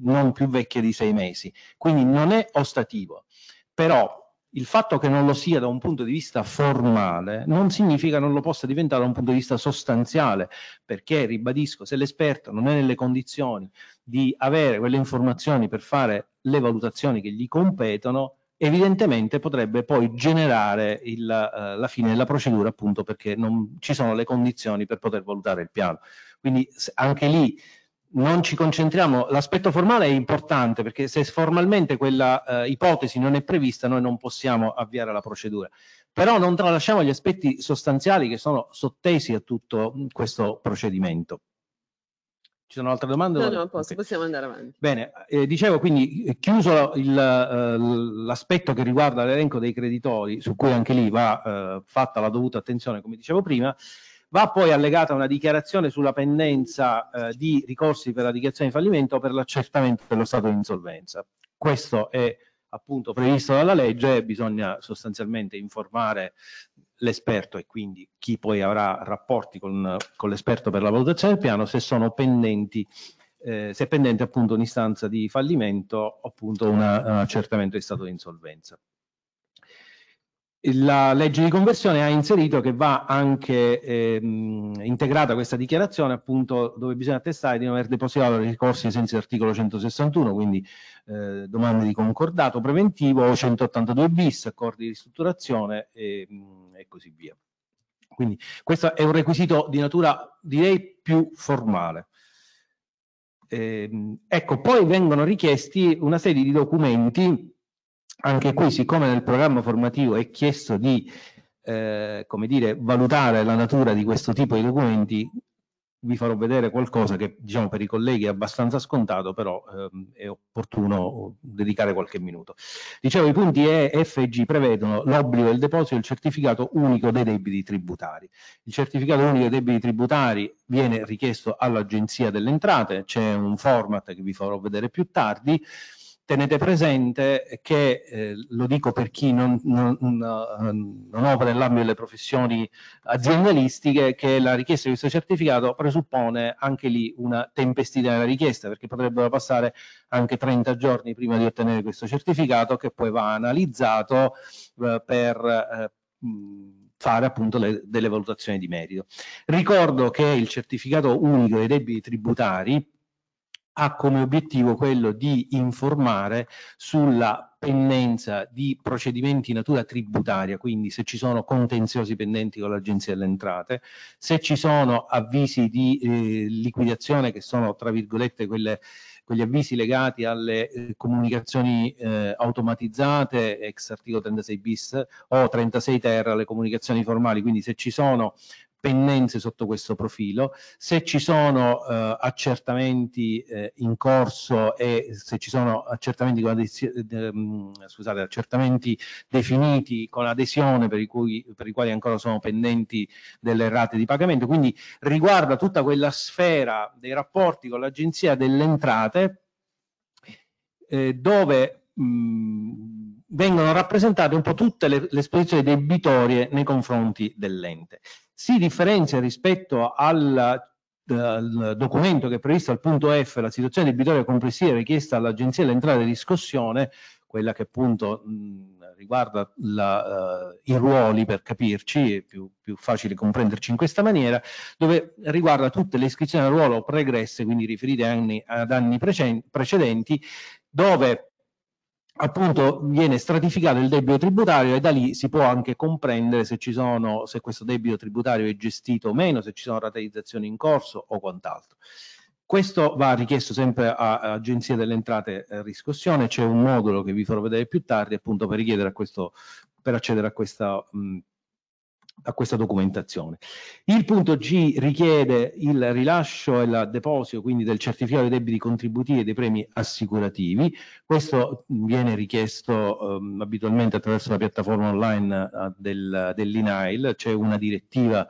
D: non più vecchie di sei mesi, quindi non è ostativo, però il fatto che non lo sia da un punto di vista formale non significa non lo possa diventare da un punto di vista sostanziale, perché ribadisco, se l'esperto non è nelle condizioni di avere quelle informazioni per fare le valutazioni che gli competono, evidentemente potrebbe poi generare il, eh, la fine della procedura appunto perché non ci sono le condizioni per poter valutare il piano. Quindi anche lì non ci concentriamo, l'aspetto formale è importante perché se formalmente quella eh, ipotesi non è prevista noi non possiamo avviare la procedura, però non tralasciamo gli aspetti sostanziali che sono sottesi a tutto mm, questo procedimento. Ci sono altre domande? No, no,
B: posso, okay. possiamo andare avanti.
D: Bene, eh, dicevo quindi eh, chiuso eh, l'aspetto eh, che riguarda l'elenco dei creditori, su cui anche lì va eh, fatta la dovuta attenzione, come dicevo prima, Va poi allegata una dichiarazione sulla pendenza eh, di ricorsi per la dichiarazione di fallimento o per l'accertamento dello stato di insolvenza. Questo è appunto previsto dalla legge, e bisogna sostanzialmente informare l'esperto e quindi chi poi avrà rapporti con, con l'esperto per la valutazione del piano se sono pendenti eh, se pendente appunto un'istanza di fallimento appunto un accertamento di stato di insolvenza la legge di conversione ha inserito che va anche ehm, integrata questa dichiarazione appunto dove bisogna attestare di non aver depositato ricorsi ai sensi dell'articolo 161, quindi eh, domande di concordato preventivo 182 bis, accordi di ristrutturazione e, ehm, e così via. Quindi questo è un requisito di natura direi più formale. Eh, ecco, poi vengono richiesti una serie di documenti anche qui, siccome nel programma formativo è chiesto di eh, come dire, valutare la natura di questo tipo di documenti, vi farò vedere qualcosa che diciamo per i colleghi è abbastanza scontato, però ehm, è opportuno dedicare qualche minuto. Dicevo, i punti E, F e G prevedono l'obbligo del deposito e il certificato unico dei debiti tributari. Il certificato unico dei debiti tributari viene richiesto all'Agenzia delle Entrate, c'è un format che vi farò vedere più tardi, tenete presente che, eh, lo dico per chi non, non, eh, non opera nell'ambito delle professioni aziendalistiche, che la richiesta di questo certificato presuppone anche lì una tempestività della richiesta, perché potrebbero passare anche 30 giorni prima di ottenere questo certificato che poi va analizzato eh, per eh, fare appunto le, delle valutazioni di merito. Ricordo che il certificato unico dei debiti tributari ha come obiettivo quello di informare sulla pendenza di procedimenti di natura tributaria, quindi se ci sono contenziosi pendenti con l'Agenzia delle Entrate, se ci sono avvisi di eh, liquidazione che sono tra virgolette quelle quegli avvisi legati alle eh, comunicazioni eh, automatizzate ex articolo 36 bis o 36 ter alle comunicazioni formali, quindi se ci sono pendenze sotto questo profilo, se ci sono eh, accertamenti eh, in corso e se ci sono accertamenti, mm, scusate, accertamenti definiti con adesione per i, cui, per i, quali ancora sono pendenti delle rate di pagamento, quindi riguarda tutta quella sfera dei rapporti con l'agenzia delle entrate eh, dove mh, mm, vengono rappresentate un po' tutte le, le esposizioni debitorie nei confronti dell'ente si differenzia rispetto al, al documento che è previsto al punto F, la situazione debitoria complessiva richiesta all'Agenzia delle Entrate di Riscossione, quella che appunto mh, riguarda la, uh, i ruoli per capirci, è più, più, facile comprenderci in questa maniera, dove riguarda tutte le iscrizioni al ruolo pregresse, quindi riferite anni, ad anni precedenti, dove appunto viene stratificato il debito tributario e da lì si può anche comprendere se, sono, se questo debito tributario è gestito o meno, se ci sono rateizzazioni in corso o quant'altro. Questo va richiesto sempre a, a Agenzia delle Entrate eh, Riscossione, c'è un modulo che vi farò vedere più tardi appunto per richiedere a questo, per accedere a questa mh, a questa documentazione. Il punto G richiede il rilascio e il deposito quindi del certificato dei debiti contributivi e dei premi assicurativi, questo viene richiesto ehm, abitualmente attraverso la piattaforma online eh, del, dell'INAIL, c'è una direttiva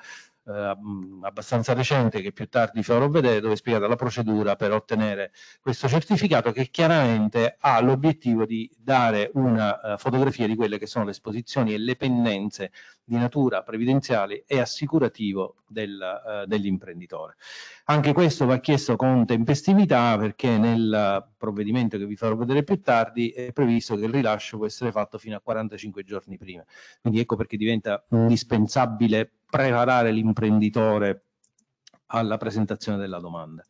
D: eh, abbastanza recente che più tardi farò vedere dove è spiegata la procedura per ottenere questo certificato che chiaramente ha l'obiettivo di dare una eh, fotografia di quelle che sono le esposizioni e le pendenze di natura previdenziale e assicurativo del, eh, dell'imprenditore. Anche questo va chiesto con tempestività perché nel provvedimento che vi farò vedere più tardi è previsto che il rilascio può essere fatto fino a 45 giorni prima. Quindi ecco perché diventa indispensabile preparare l'imprenditore alla presentazione della domanda.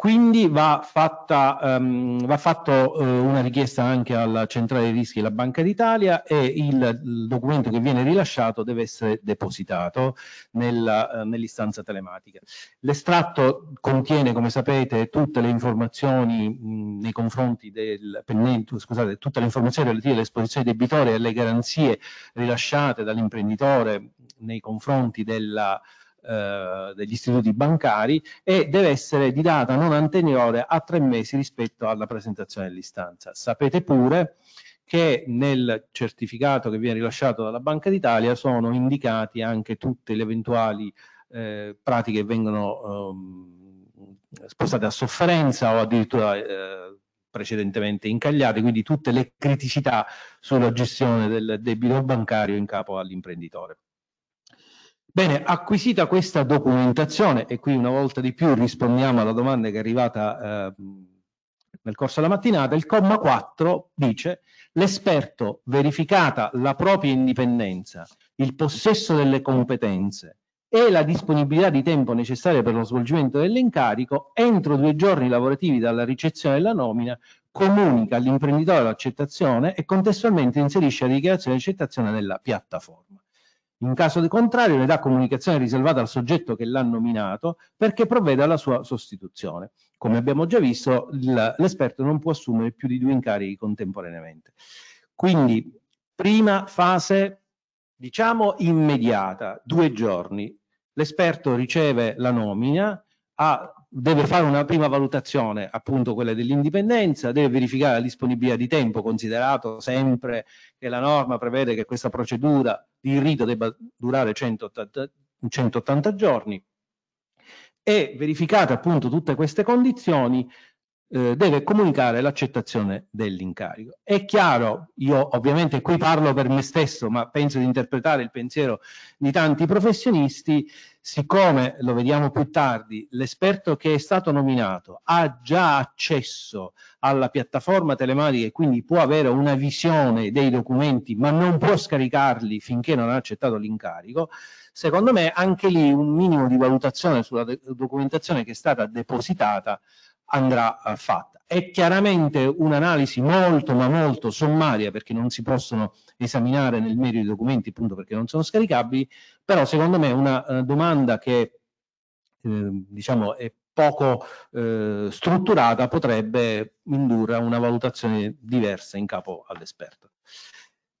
D: Quindi va, fatta, um, va fatto uh, una richiesta anche alla centrale dei rischi della Banca d'Italia e il, il, documento che viene rilasciato deve essere depositato eh, nell'istanza uh, nell telematica. L'estratto contiene, come sapete, tutte le informazioni mh, nei confronti del pendente, scusate, tutte le informazioni relative all'esposizione debitoria e alle garanzie rilasciate dall'imprenditore nei confronti della eh, degli istituti bancari e deve essere di data non anteriore a tre mesi rispetto alla presentazione dell'istanza. Sapete pure che nel certificato che viene rilasciato dalla Banca d'Italia sono indicati anche tutte le eventuali eh, pratiche che vengono eh, spostate a sofferenza o addirittura eh, precedentemente incagliate, quindi tutte le criticità sulla gestione del debito bancario in capo all'imprenditore. Bene, acquisita questa documentazione, e qui una volta di più rispondiamo alla domanda che è arrivata eh, nel corso della mattinata, il comma 4 dice l'esperto verificata la propria indipendenza, il possesso delle competenze e la disponibilità di tempo necessaria per lo svolgimento dell'incarico, entro due giorni lavorativi dalla ricezione della nomina, comunica all'imprenditore l'accettazione e contestualmente inserisce la dichiarazione di accettazione nella piattaforma. In caso di contrario, ne dà comunicazione riservata al soggetto che l'ha nominato perché provvede alla sua sostituzione. Come abbiamo già visto, l'esperto non può assumere più di due incarichi contemporaneamente. Quindi, prima fase, diciamo immediata, due giorni. L'esperto riceve la nomina, ha deve fare una prima valutazione, appunto quella dell'indipendenza, deve verificare la disponibilità di tempo, considerato sempre che la norma prevede che questa procedura di rito debba durare 180, 180 giorni, e verificate appunto tutte queste condizioni eh, deve comunicare l'accettazione dell'incarico. È chiaro, io ovviamente qui parlo per me stesso, ma penso di interpretare il pensiero di tanti professionisti, siccome, lo vediamo più tardi, l'esperto che è stato nominato ha già accesso alla piattaforma telematica e quindi può avere una visione dei documenti, ma non può scaricarli finché non ha accettato l'incarico, secondo me anche lì un minimo di valutazione sulla documentazione che è stata depositata andrà eh, fatta. È chiaramente un'analisi molto ma molto sommaria perché non si possono esaminare nel merito i documenti appunto perché non sono scaricabili, però secondo me una uh, domanda che eh, diciamo è poco eh, strutturata potrebbe indurre a una valutazione diversa in capo all'esperto.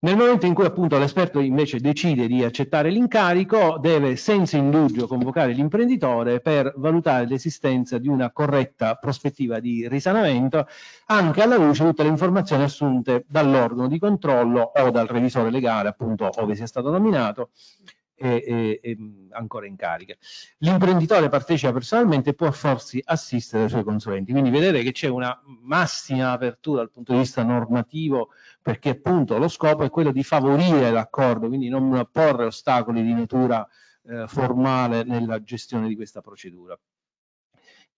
D: Nel momento in cui appunto l'esperto invece decide di accettare l'incarico, deve senza indugio convocare l'imprenditore per valutare l'esistenza di una corretta prospettiva di risanamento, anche alla luce di tutte le informazioni assunte dall'organo di controllo o dal revisore legale, appunto, ove sia stato nominato, e, e, e ancora in carica. L'imprenditore partecipa personalmente e può farsi assistere dai suoi consulenti, quindi vedete che c'è una massima apertura dal punto di vista normativo perché appunto lo scopo è quello di favorire l'accordo, quindi non porre ostacoli di natura eh, formale nella gestione di questa procedura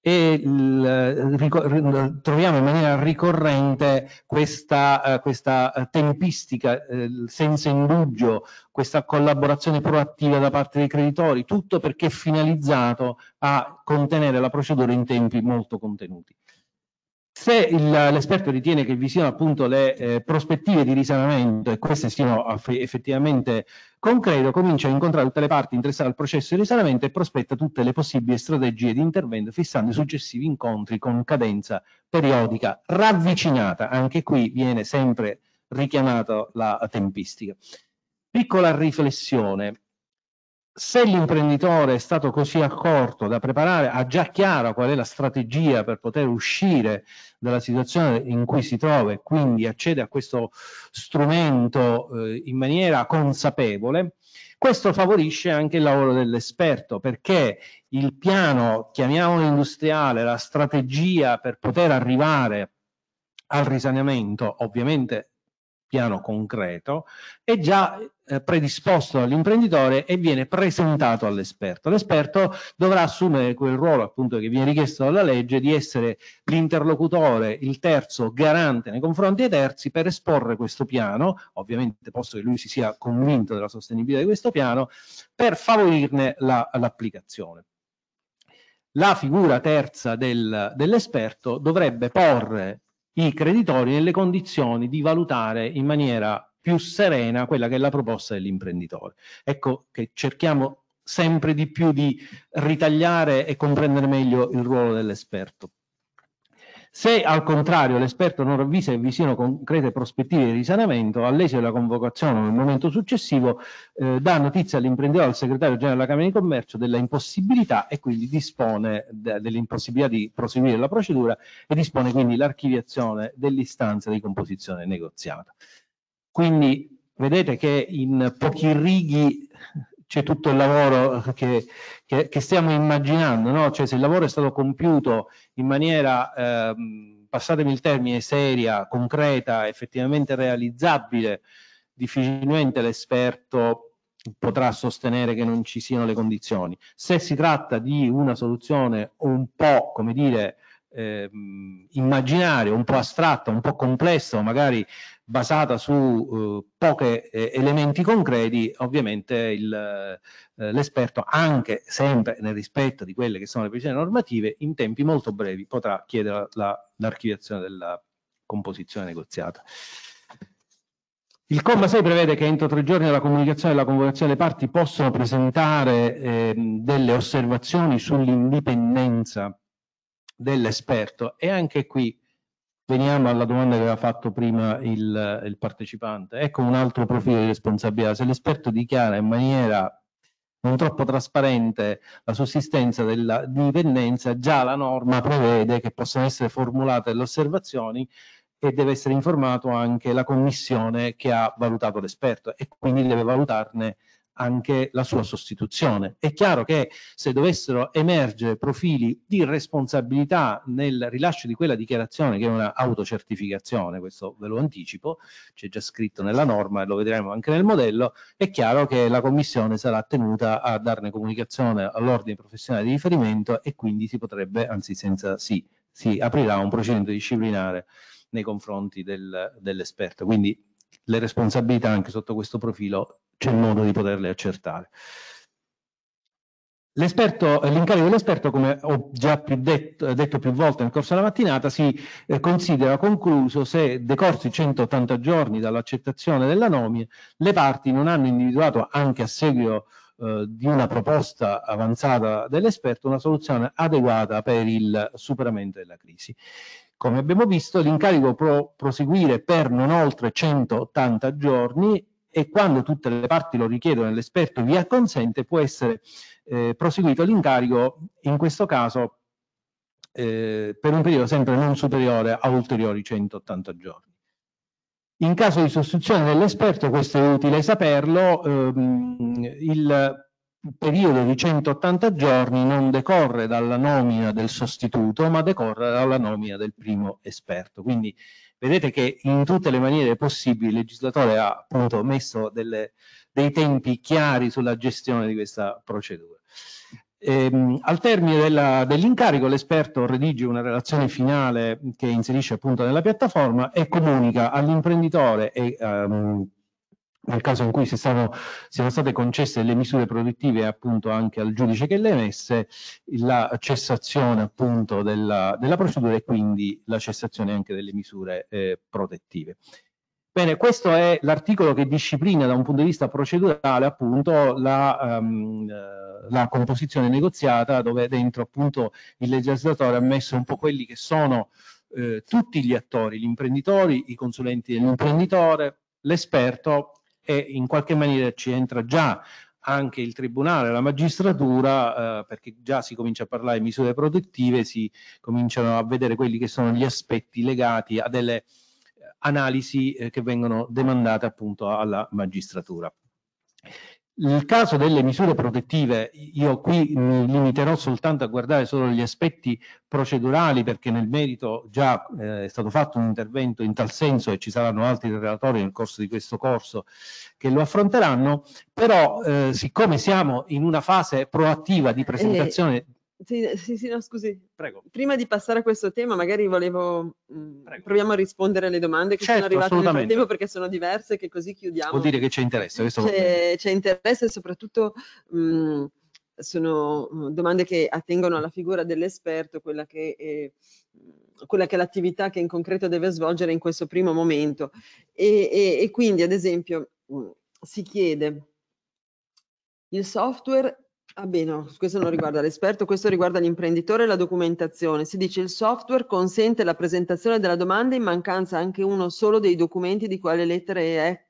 D: e il, troviamo in maniera ricorrente questa, uh, questa eh, tempistica uh, eh, senza indugio, questa collaborazione proattiva da parte dei creditori, tutto perché è finalizzato a contenere la procedura in tempi molto contenuti. Se l'esperto ritiene che vi siano appunto le eh, prospettive di risanamento e queste siano effettivamente concrete, comincia a incontrare tutte le parti interessate al processo di risanamento e prospetta tutte le possibili strategie di intervento, fissando i successivi incontri con cadenza periodica ravvicinata. Anche qui viene sempre richiamata la tempistica. Piccola riflessione se l'imprenditore è stato così accorto da preparare, ha già chiaro qual è la strategia per poter uscire dalla situazione in cui si trova e quindi accede a questo strumento eh, in maniera consapevole, questo favorisce anche il lavoro dell'esperto perché il piano, chiamiamolo industriale, la strategia per poter arrivare al risanamento, ovviamente piano concreto è già eh, predisposto dall'imprenditore e viene presentato all'esperto. L'esperto dovrà assumere quel ruolo appunto che viene richiesto dalla legge di essere l'interlocutore, il terzo garante nei confronti dei terzi per esporre questo piano, ovviamente posto che lui si sia convinto della sostenibilità di questo piano, per favorirne l'applicazione. La, la figura terza del, dell'esperto dovrebbe porre i creditori nelle condizioni di valutare in maniera più serena quella che è la proposta dell'imprenditore. Ecco che cerchiamo sempre di più di ritagliare e comprendere meglio il ruolo dell'esperto. Se al contrario l'esperto non ravvisa che vi siano concrete prospettive di risanamento, all'esito della convocazione o nel momento successivo eh, dà notizia all'imprenditore, al segretario generale della Camera di Commercio della impossibilità e quindi dispone de dell'impossibilità di proseguire la procedura e dispone quindi l'archiviazione dell'istanza di composizione negoziata. Quindi vedete che in pochi righi c'è tutto il lavoro che, che, che stiamo immaginando, no? cioè se il lavoro è stato compiuto in maniera, ehm, passatemi il termine, seria, concreta, effettivamente realizzabile, difficilmente l'esperto potrà sostenere che non ci siano le condizioni. Se si tratta di una soluzione un po', come dire, eh, immaginaria, un po' astratta, un po' complessa, magari basata su eh, pochi eh, elementi concreti, ovviamente eh, l'esperto, eh, anche sempre nel rispetto di quelle che sono le precisioni normative, in tempi molto brevi potrà chiedere l'archiviazione della composizione negoziata. Il comma 6 prevede che entro tre giorni dalla comunicazione e della convocazione delle parti possono presentare ehm, delle osservazioni sull'indipendenza dell'esperto e anche qui Veniamo alla domanda che aveva fatto prima il, il partecipante. Ecco un altro profilo di responsabilità. Se l'esperto dichiara in maniera non troppo trasparente la sussistenza della dipendenza, già la norma prevede che possano essere formulate le osservazioni e deve essere informato anche la commissione che ha valutato l'esperto e quindi deve valutarne anche la sua sostituzione. È chiaro che se dovessero emergere profili di responsabilità nel rilascio di quella dichiarazione, che è una autocertificazione, questo ve lo anticipo, c'è già scritto nella norma e lo vedremo anche nel modello, è chiaro che la Commissione sarà tenuta a darne comunicazione all'ordine professionale di riferimento e quindi si potrebbe, anzi senza sì, si aprirà un procedimento disciplinare nei confronti del, dell'esperto. Quindi le responsabilità anche sotto questo profilo c'è il modo di poterle accertare. L'incarico dell'esperto, come ho già più detto, detto, più volte nel corso della mattinata, si eh, considera concluso se, decorsi 180 giorni dall'accettazione della nomina, le parti non hanno individuato, anche a seguito eh, di una proposta avanzata dell'esperto, una soluzione adeguata per il superamento della crisi. Come abbiamo visto, l'incarico può proseguire per non oltre 180 giorni e quando tutte le parti lo richiedono e l'esperto vi acconsente può essere eh, proseguito l'incarico, in questo caso eh, per un periodo sempre non superiore a ulteriori 180 giorni. In caso di sostituzione dell'esperto, questo è utile saperlo, ehm, il periodo di 180 giorni non decorre dalla nomina del sostituto, ma decorre dalla nomina del primo esperto. Quindi Vedete che in tutte le maniere possibili il legislatore ha appunto messo delle, dei tempi chiari sulla gestione di questa procedura. Ehm, al termine dell'incarico dell l'esperto redige una relazione finale che inserisce appunto nella piattaforma e comunica all'imprenditore e ehm, nel caso in cui si siano, siano, state concesse le misure produttive appunto anche al giudice che le emesse, la cessazione appunto della, della procedura e quindi la cessazione anche delle misure eh, protettive. Bene, questo è l'articolo che disciplina da un punto di vista procedurale appunto la, um, la, composizione negoziata dove dentro appunto il legislatore ha messo un po' quelli che sono eh, tutti gli attori, gli imprenditori, i consulenti dell'imprenditore, l'esperto e in qualche maniera ci entra già anche il Tribunale, la magistratura, eh, perché già si comincia a parlare di misure protettive, si cominciano a vedere quelli che sono gli aspetti legati a delle eh, analisi eh, che vengono demandate appunto alla magistratura. Il caso delle misure protettive, io qui mi limiterò soltanto a guardare solo gli aspetti procedurali perché nel merito già eh, è stato fatto un intervento in tal senso e ci saranno altri relatori nel corso di questo corso che lo affronteranno, però eh, siccome siamo in una fase proattiva di presentazione... Eh
B: sì, eh, sì, sì, no, scusi. Prego. Prima di passare a questo tema, magari volevo mh, mm, proviamo a rispondere alle domande che certo, sono arrivate nel frattempo perché sono diverse, che così chiudiamo. Vuol
D: dire che c'è interesse. C'è,
B: c'è, interesse e soprattutto mh, mm, sono mm, domande che attengono alla figura dell'esperto, quella che, è, quella che è l'attività che in concreto deve svolgere in questo primo momento. E, e, e quindi, ad esempio, si chiede il software Ah beh, no, questo non riguarda l'esperto, questo riguarda l'imprenditore e la documentazione. Si dice che il software consente la presentazione della domanda in mancanza anche uno solo dei documenti di quale lettere è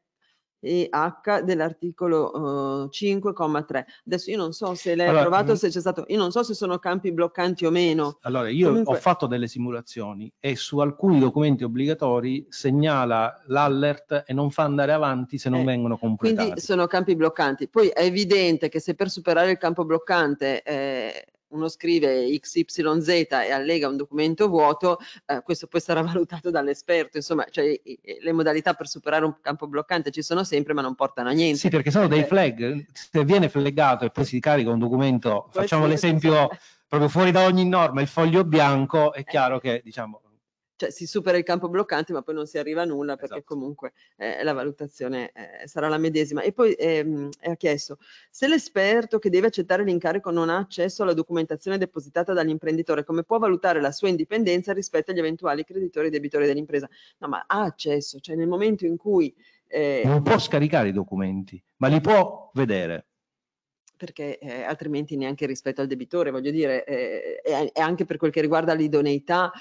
B: e H dell'articolo uh, 5,3. Adesso io non so se l'hai allora, provato, mm. se c'è stato, io non so se sono campi bloccanti o meno.
D: Allora, io Comunque... ho fatto delle simulazioni e su alcuni documenti obbligatori segnala l'allert e non fa andare avanti se non eh, vengono completati. Quindi sono
B: campi bloccanti. Poi è evidente che se per superare il campo bloccante eh, uno scrive XYZ e allega un documento vuoto, eh, questo poi sarà (laughs) valutato dall'esperto, insomma, cioè, le modalità per superare un campo bloccante ci sono sempre ma non portano a niente. Sì, perché sono dei eh.
D: flag, se viene flaggato e poi si carica un documento, facciamo l'esempio esatto. proprio fuori da ogni norma, il foglio bianco, è eh. chiaro che diciamo
B: cioè si supera il campo bloccante ma poi non si arriva a nulla perché esatto. comunque eh, la valutazione eh, sarà la medesima. E poi ehm, ha chiesto se l'esperto che deve accettare l'incarico non ha accesso alla documentazione depositata dall'imprenditore, come può valutare la sua indipendenza rispetto agli eventuali creditori e debitori dell'impresa? No, ma ha accesso, cioè nel momento in cui... Eh, non può
D: scaricare i documenti, ma li può vedere
B: perché eh, altrimenti neanche rispetto al debitore, voglio dire, eh, e, e, anche per quel che riguarda l'idoneità,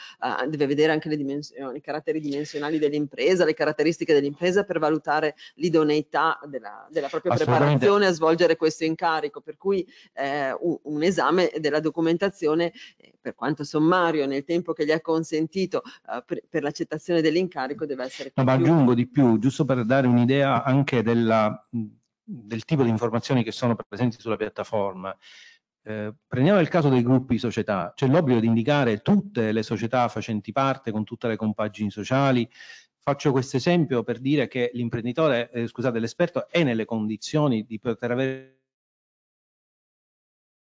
B: eh, deve vedere anche le dimensioni, i caratteri dimensionali dell'impresa, le caratteristiche dell'impresa per valutare l'idoneità della, della propria preparazione a svolgere questo incarico, per cui eh, un, un, esame della documentazione, eh, per quanto sommario, nel tempo che gli è consentito ah, per, per l'accettazione dell'incarico deve essere... No, ma aggiungo
D: di più, giusto per dare un'idea anche della del tipo di informazioni che sono presenti sulla piattaforma, eh, prendiamo il caso dei gruppi di società, c'è l'obbligo di indicare tutte le società facenti parte con tutte le compagini sociali. Faccio questo esempio per dire che l'imprenditore, eh, scusate, l'esperto è nelle condizioni di poter avere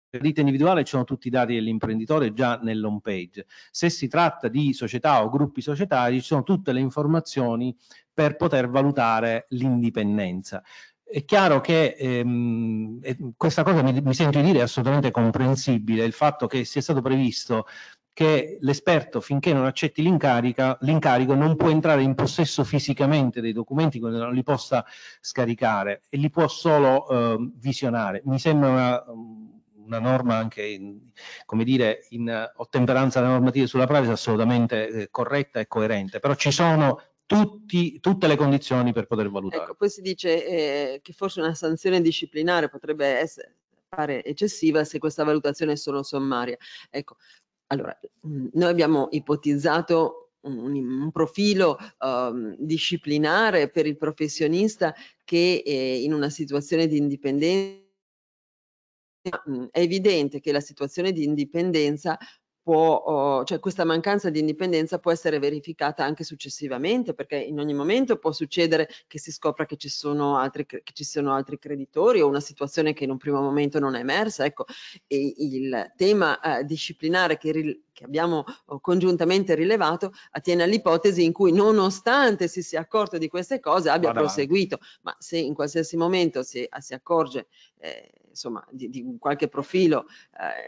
D: per ditta individuale ci sono tutti i dati dell'imprenditore già nell'home page. Se si tratta di società o gruppi societari ci sono tutte le informazioni per poter valutare l'indipendenza. È chiaro che ehm, questa cosa mi, mi sento di dire è assolutamente comprensibile, il fatto che sia stato previsto che l'esperto finché non accetti l'incarico non può entrare in possesso fisicamente dei documenti quindi non li possa scaricare e li può solo eh, visionare. Mi sembra una, una norma anche in, come dire, in ottemperanza alle normative sulla privacy assolutamente eh, corretta e coerente, però ci sono tutti, tutte le condizioni per poter valutare. Ecco,
B: poi si dice eh, che forse una sanzione disciplinare potrebbe essere, pare eccessiva se questa valutazione è solo sommaria. Ecco, allora, mm, noi abbiamo ipotizzato un, un profilo um, disciplinare per il professionista che eh, in una situazione di indipendenza mm, è evidente che la situazione di indipendenza può, cioè questa mancanza di indipendenza può essere verificata anche successivamente, perché in ogni momento può succedere che si scopra che ci sono altri, ci sono altri creditori o una situazione che in un primo momento non è emersa. Ecco, e il tema eh, disciplinare che ri, che abbiamo congiuntamente rilevato attiene all'ipotesi in cui nonostante si sia accorto di queste cose abbia Vada proseguito, avanti. ma se in qualsiasi momento si, si accorge eh, insomma, di, di, qualche profilo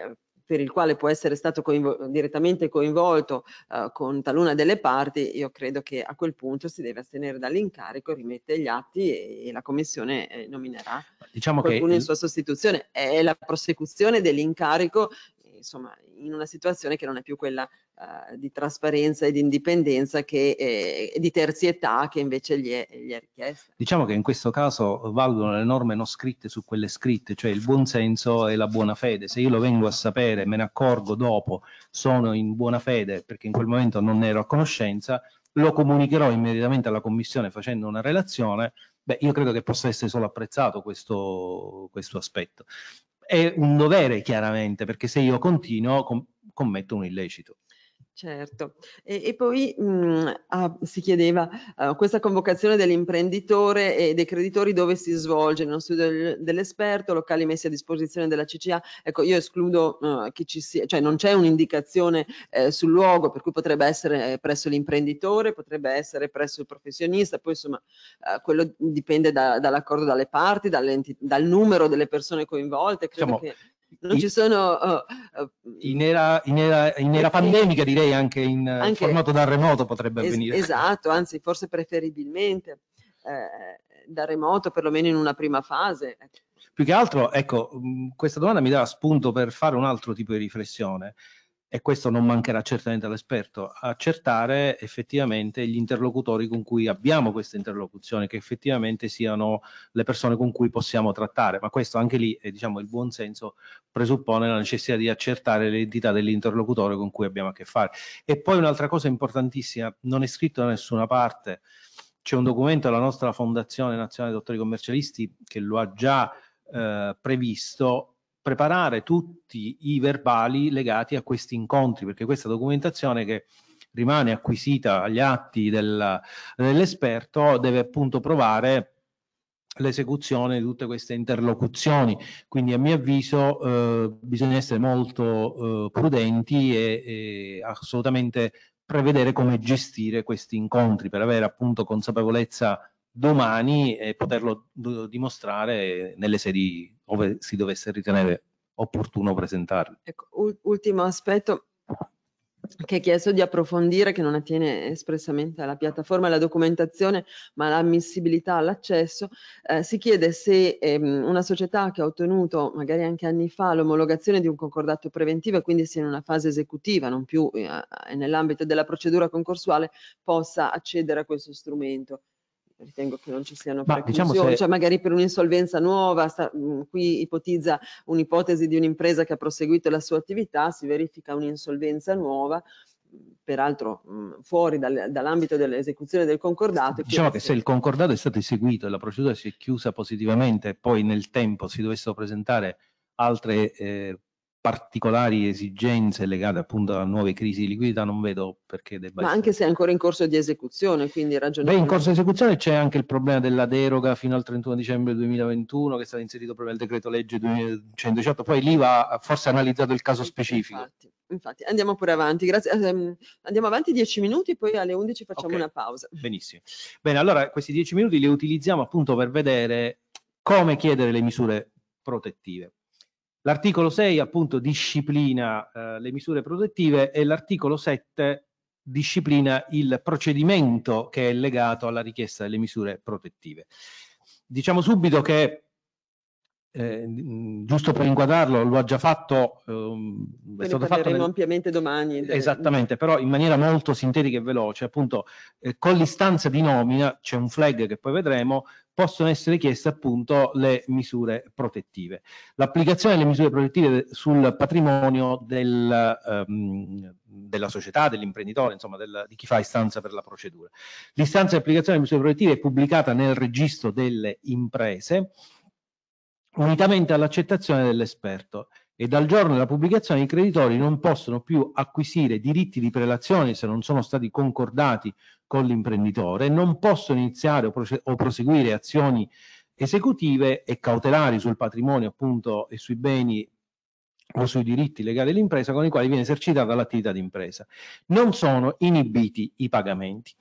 B: eh, per il quale può essere stato coinvol direttamente coinvolto eh, con taluna delle parti, io credo che a quel punto si deve astenere dall'incarico, rimette gli atti e, e la Commissione eh, nominerà diciamo qualcuno che... in sua sostituzione. È la prosecuzione dell'incarico insomma, in una situazione che non è più quella eh, di trasparenza e di indipendenza che, eh, e di terzietà che invece gli è, gli è, richiesta.
D: Diciamo che in questo caso valgono le norme non scritte su quelle scritte, cioè il buonsenso e la buona fede. Se io lo vengo a sapere, me ne accorgo dopo, sono in buona fede perché in quel momento non ne ero a conoscenza, lo comunicherò immediatamente alla Commissione facendo una relazione, beh, io credo che possa essere solo apprezzato questo, questo aspetto è un dovere chiaramente, perché se io continuo com- commetto un illecito.
B: Certo, e, e poi mh, mhmm, ah, si chiedeva uh, questa convocazione dell'imprenditore e dei creditori dove si svolge, nello studio del, dell'esperto, locali messi a disposizione della CCA, ecco io escludo uh, che ci sia, cioè non c'è un'indicazione eh, sul luogo per cui potrebbe essere eh, presso l'imprenditore, potrebbe essere presso il professionista, poi insomma uh, quello dipende da, dall'accordo dalle parti, dal numero delle persone coinvolte. Credo diciamo, che non ci sono oh, oh, in, era, in,
D: era, in era pandemica direi anche in anche, formato da remoto potrebbe avvenire es
B: esatto anzi forse preferibilmente eh, da remoto perlomeno in una prima fase
D: più che altro ecco questa domanda mi dà spunto per fare un altro tipo di riflessione e questo non mancherà certamente all'esperto, accertare effettivamente gli interlocutori con cui abbiamo queste interlocuzioni, che effettivamente siano le persone con cui possiamo trattare, ma questo anche lì, eh, diciamo, il buon senso presuppone la necessità di accertare l'identità dell'interlocutore con cui abbiamo a che fare. E poi un'altra cosa importantissima, non è scritto da nessuna parte, c'è un documento della nostra Fondazione Nazionale Dottori Commercialisti che lo ha già eh, previsto preparare tutti i verbali legati a questi incontri, perché questa documentazione che rimane acquisita agli atti del, dell'esperto deve appunto provare l'esecuzione di tutte queste interlocuzioni. Quindi a mio avviso eh, bisogna essere molto eh, prudenti e, e, assolutamente prevedere come gestire questi incontri per avere appunto consapevolezza domani e poterlo eh, dimostrare nelle sedi ove si dovesse ritenere opportuno presentarli.
B: Ecco, ultimo aspetto che è chiesto di approfondire, che non attiene espressamente alla piattaforma e alla documentazione, ma all'ammissibilità all'accesso, eh, si chiede se ehm, una società che ha ottenuto magari anche anni fa l'omologazione di un concordato preventivo e quindi sia in una fase esecutiva, non più eh, nell'ambito della procedura concorsuale, possa accedere a questo strumento ritengo che non ci siano Ma, diciamo se... cioè magari per un'insolvenza nuova, sta, qui ipotizza un'ipotesi di un'impresa che ha proseguito la sua attività, si verifica un'insolvenza nuova, peraltro mh, fuori dal, dall'ambito dell'esecuzione del concordato. Diciamo che se
D: il concordato è stato eseguito e la procedura si è chiusa positivamente, poi nel tempo si dovessero presentare altre eh, particolari esigenze legate appunto a nuove crisi di liquidità, non vedo perché debba Ma essere.
B: anche se è ancora in corso di esecuzione, quindi ragionare. Beh, in corso
D: di esecuzione c'è anche il problema della deroga fino al 31 dicembre 2021 che è stato inserito proprio nel decreto legge 2118, poi lì va forse analizzato il caso specifico. Infatti,
B: infatti. andiamo pure avanti, grazie. Ehm, andiamo avanti 10 minuti, poi alle 11 facciamo okay. una pausa.
D: Benissimo. Bene, allora questi 10 minuti li utilizziamo appunto per vedere come chiedere le misure protettive. L'articolo 6 appunto disciplina eh, le misure protettive e l'articolo 7 disciplina il procedimento che è legato alla richiesta delle misure protettive. Diciamo subito che eh, mm, giusto per inquadrarlo, lo ha già fatto. Ehm, è stato fatto nel... ampiamente domani. Del... Esattamente, però in maniera molto sintetica e veloce, appunto, eh, con l'istanza di nomina, c'è un flag che poi vedremo, possono essere chieste appunto le misure protettive. L'applicazione delle misure protettive sul patrimonio del, ehm, della società, dell'imprenditore, insomma del, di chi fa istanza per la procedura. L'istanza di applicazione delle misure protettive è pubblicata nel registro delle imprese unitamente all'accettazione dell'esperto e dal giorno della pubblicazione i creditori non possono più acquisire diritti di prelazione se non sono stati concordati con l'imprenditore, non possono iniziare o, o proseguire azioni esecutive e cautelari sul patrimonio appunto e sui beni o sui diritti legali dell'impresa con i quali viene esercitata l'attività d'impresa. Non sono inibiti i pagamenti.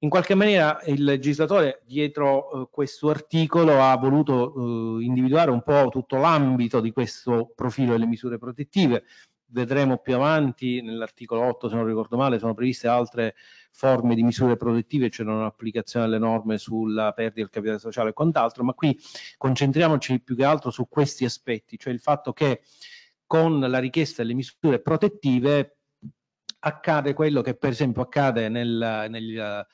D: In qualche maniera il legislatore dietro eh, questo articolo ha voluto eh, individuare un po' tutto l'ambito di questo profilo delle misure protettive. Vedremo più avanti, nell'articolo 8 se non ricordo male, sono previste altre forme di misure protettive, c'è cioè un'applicazione alle norme sulla perdita del capitale sociale e quant'altro, ma qui concentriamoci più che altro su questi aspetti, cioè il fatto che con la richiesta delle misure protettive accade quello che per esempio accade nel, negli, eh,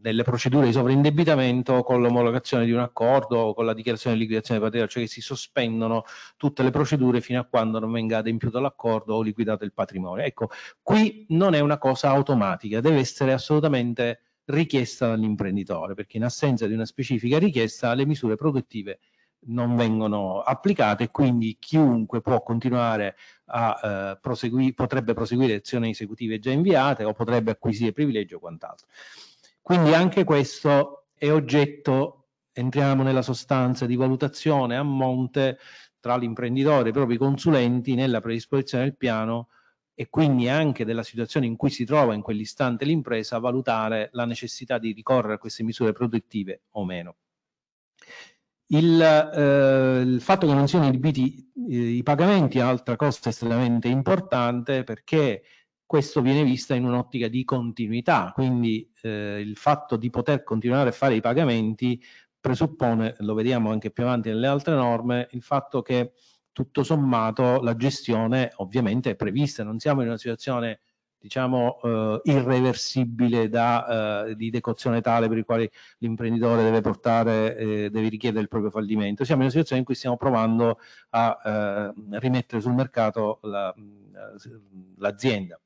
D: nelle procedure di sovraindebitamento con l'omologazione di un accordo o con la dichiarazione di liquidazione patrimoniale, cioè che si sospendono tutte le procedure fino a quando non venga adempiuto l'accordo o liquidato il patrimonio. Ecco, qui non è una cosa automatica, deve essere assolutamente richiesta dall'imprenditore, perché in assenza di una specifica richiesta le misure produttive non vengono applicate, quindi chiunque può continuare a, eh, prosegui, potrebbe proseguire azioni esecutive già inviate o potrebbe acquisire privilegi o quant'altro. Quindi anche questo è oggetto, entriamo nella sostanza, di valutazione a monte tra l'imprenditore e i propri consulenti nella predisposizione del piano e quindi anche della situazione in cui si trova in quell'istante l'impresa, valutare la necessità di ricorrere a queste misure protettive o meno. Il, eh, il, fatto che non siano inibiti eh, i pagamenti è un'altra cosa estremamente importante perché questo viene visto in un'ottica di continuità, quindi eh, il fatto di poter continuare a fare i pagamenti presuppone, lo vediamo anche più avanti nelle altre norme, il fatto che tutto sommato la gestione ovviamente è prevista, non siamo in una situazione diciamo eh, irreversibile da, eh, di decozione tale per il quale l'imprenditore deve portare, eh, deve richiedere il proprio fallimento. Siamo in una situazione in cui stiamo provando a eh, rimettere sul mercato mm, eh, l'azienda. La,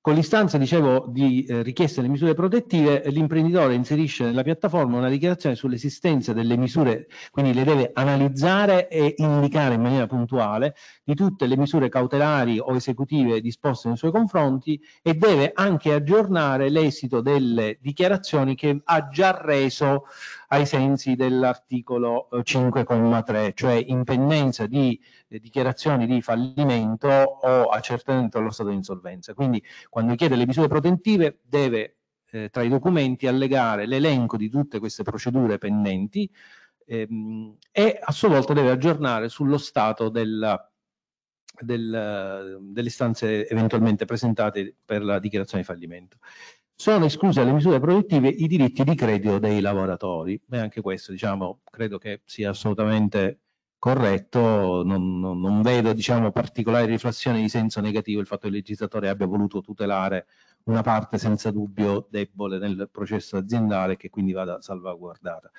D: con l'istanza, dicevo, di eh, richiesta delle misure protettive, l'imprenditore inserisce nella piattaforma una dichiarazione sull'esistenza delle misure, quindi le deve analizzare e indicare in maniera puntuale di tutte le misure cautelari o esecutive disposte nei suoi confronti e deve anche aggiornare l'esito delle dichiarazioni che ha già reso ai sensi dell'articolo 5,3, eh, cioè in pendenza di eh, dichiarazioni di fallimento o accertamento allo stato di insolvenza. Quindi quando chiede le misure protettive deve eh, tra i documenti allegare l'elenco di tutte queste procedure pendenti ehm, e a sua volta deve aggiornare sullo stato della del, delle istanze eventualmente presentate per la dichiarazione di fallimento sono escluse alle misure produttive i diritti di credito dei lavoratori. E anche questo, diciamo, credo che sia assolutamente corretto, non, non, non vedo diciamo, particolari riflessioni di senso negativo il fatto che il legislatore abbia voluto tutelare una parte senza dubbio debole nel processo aziendale che quindi vada salvaguardata.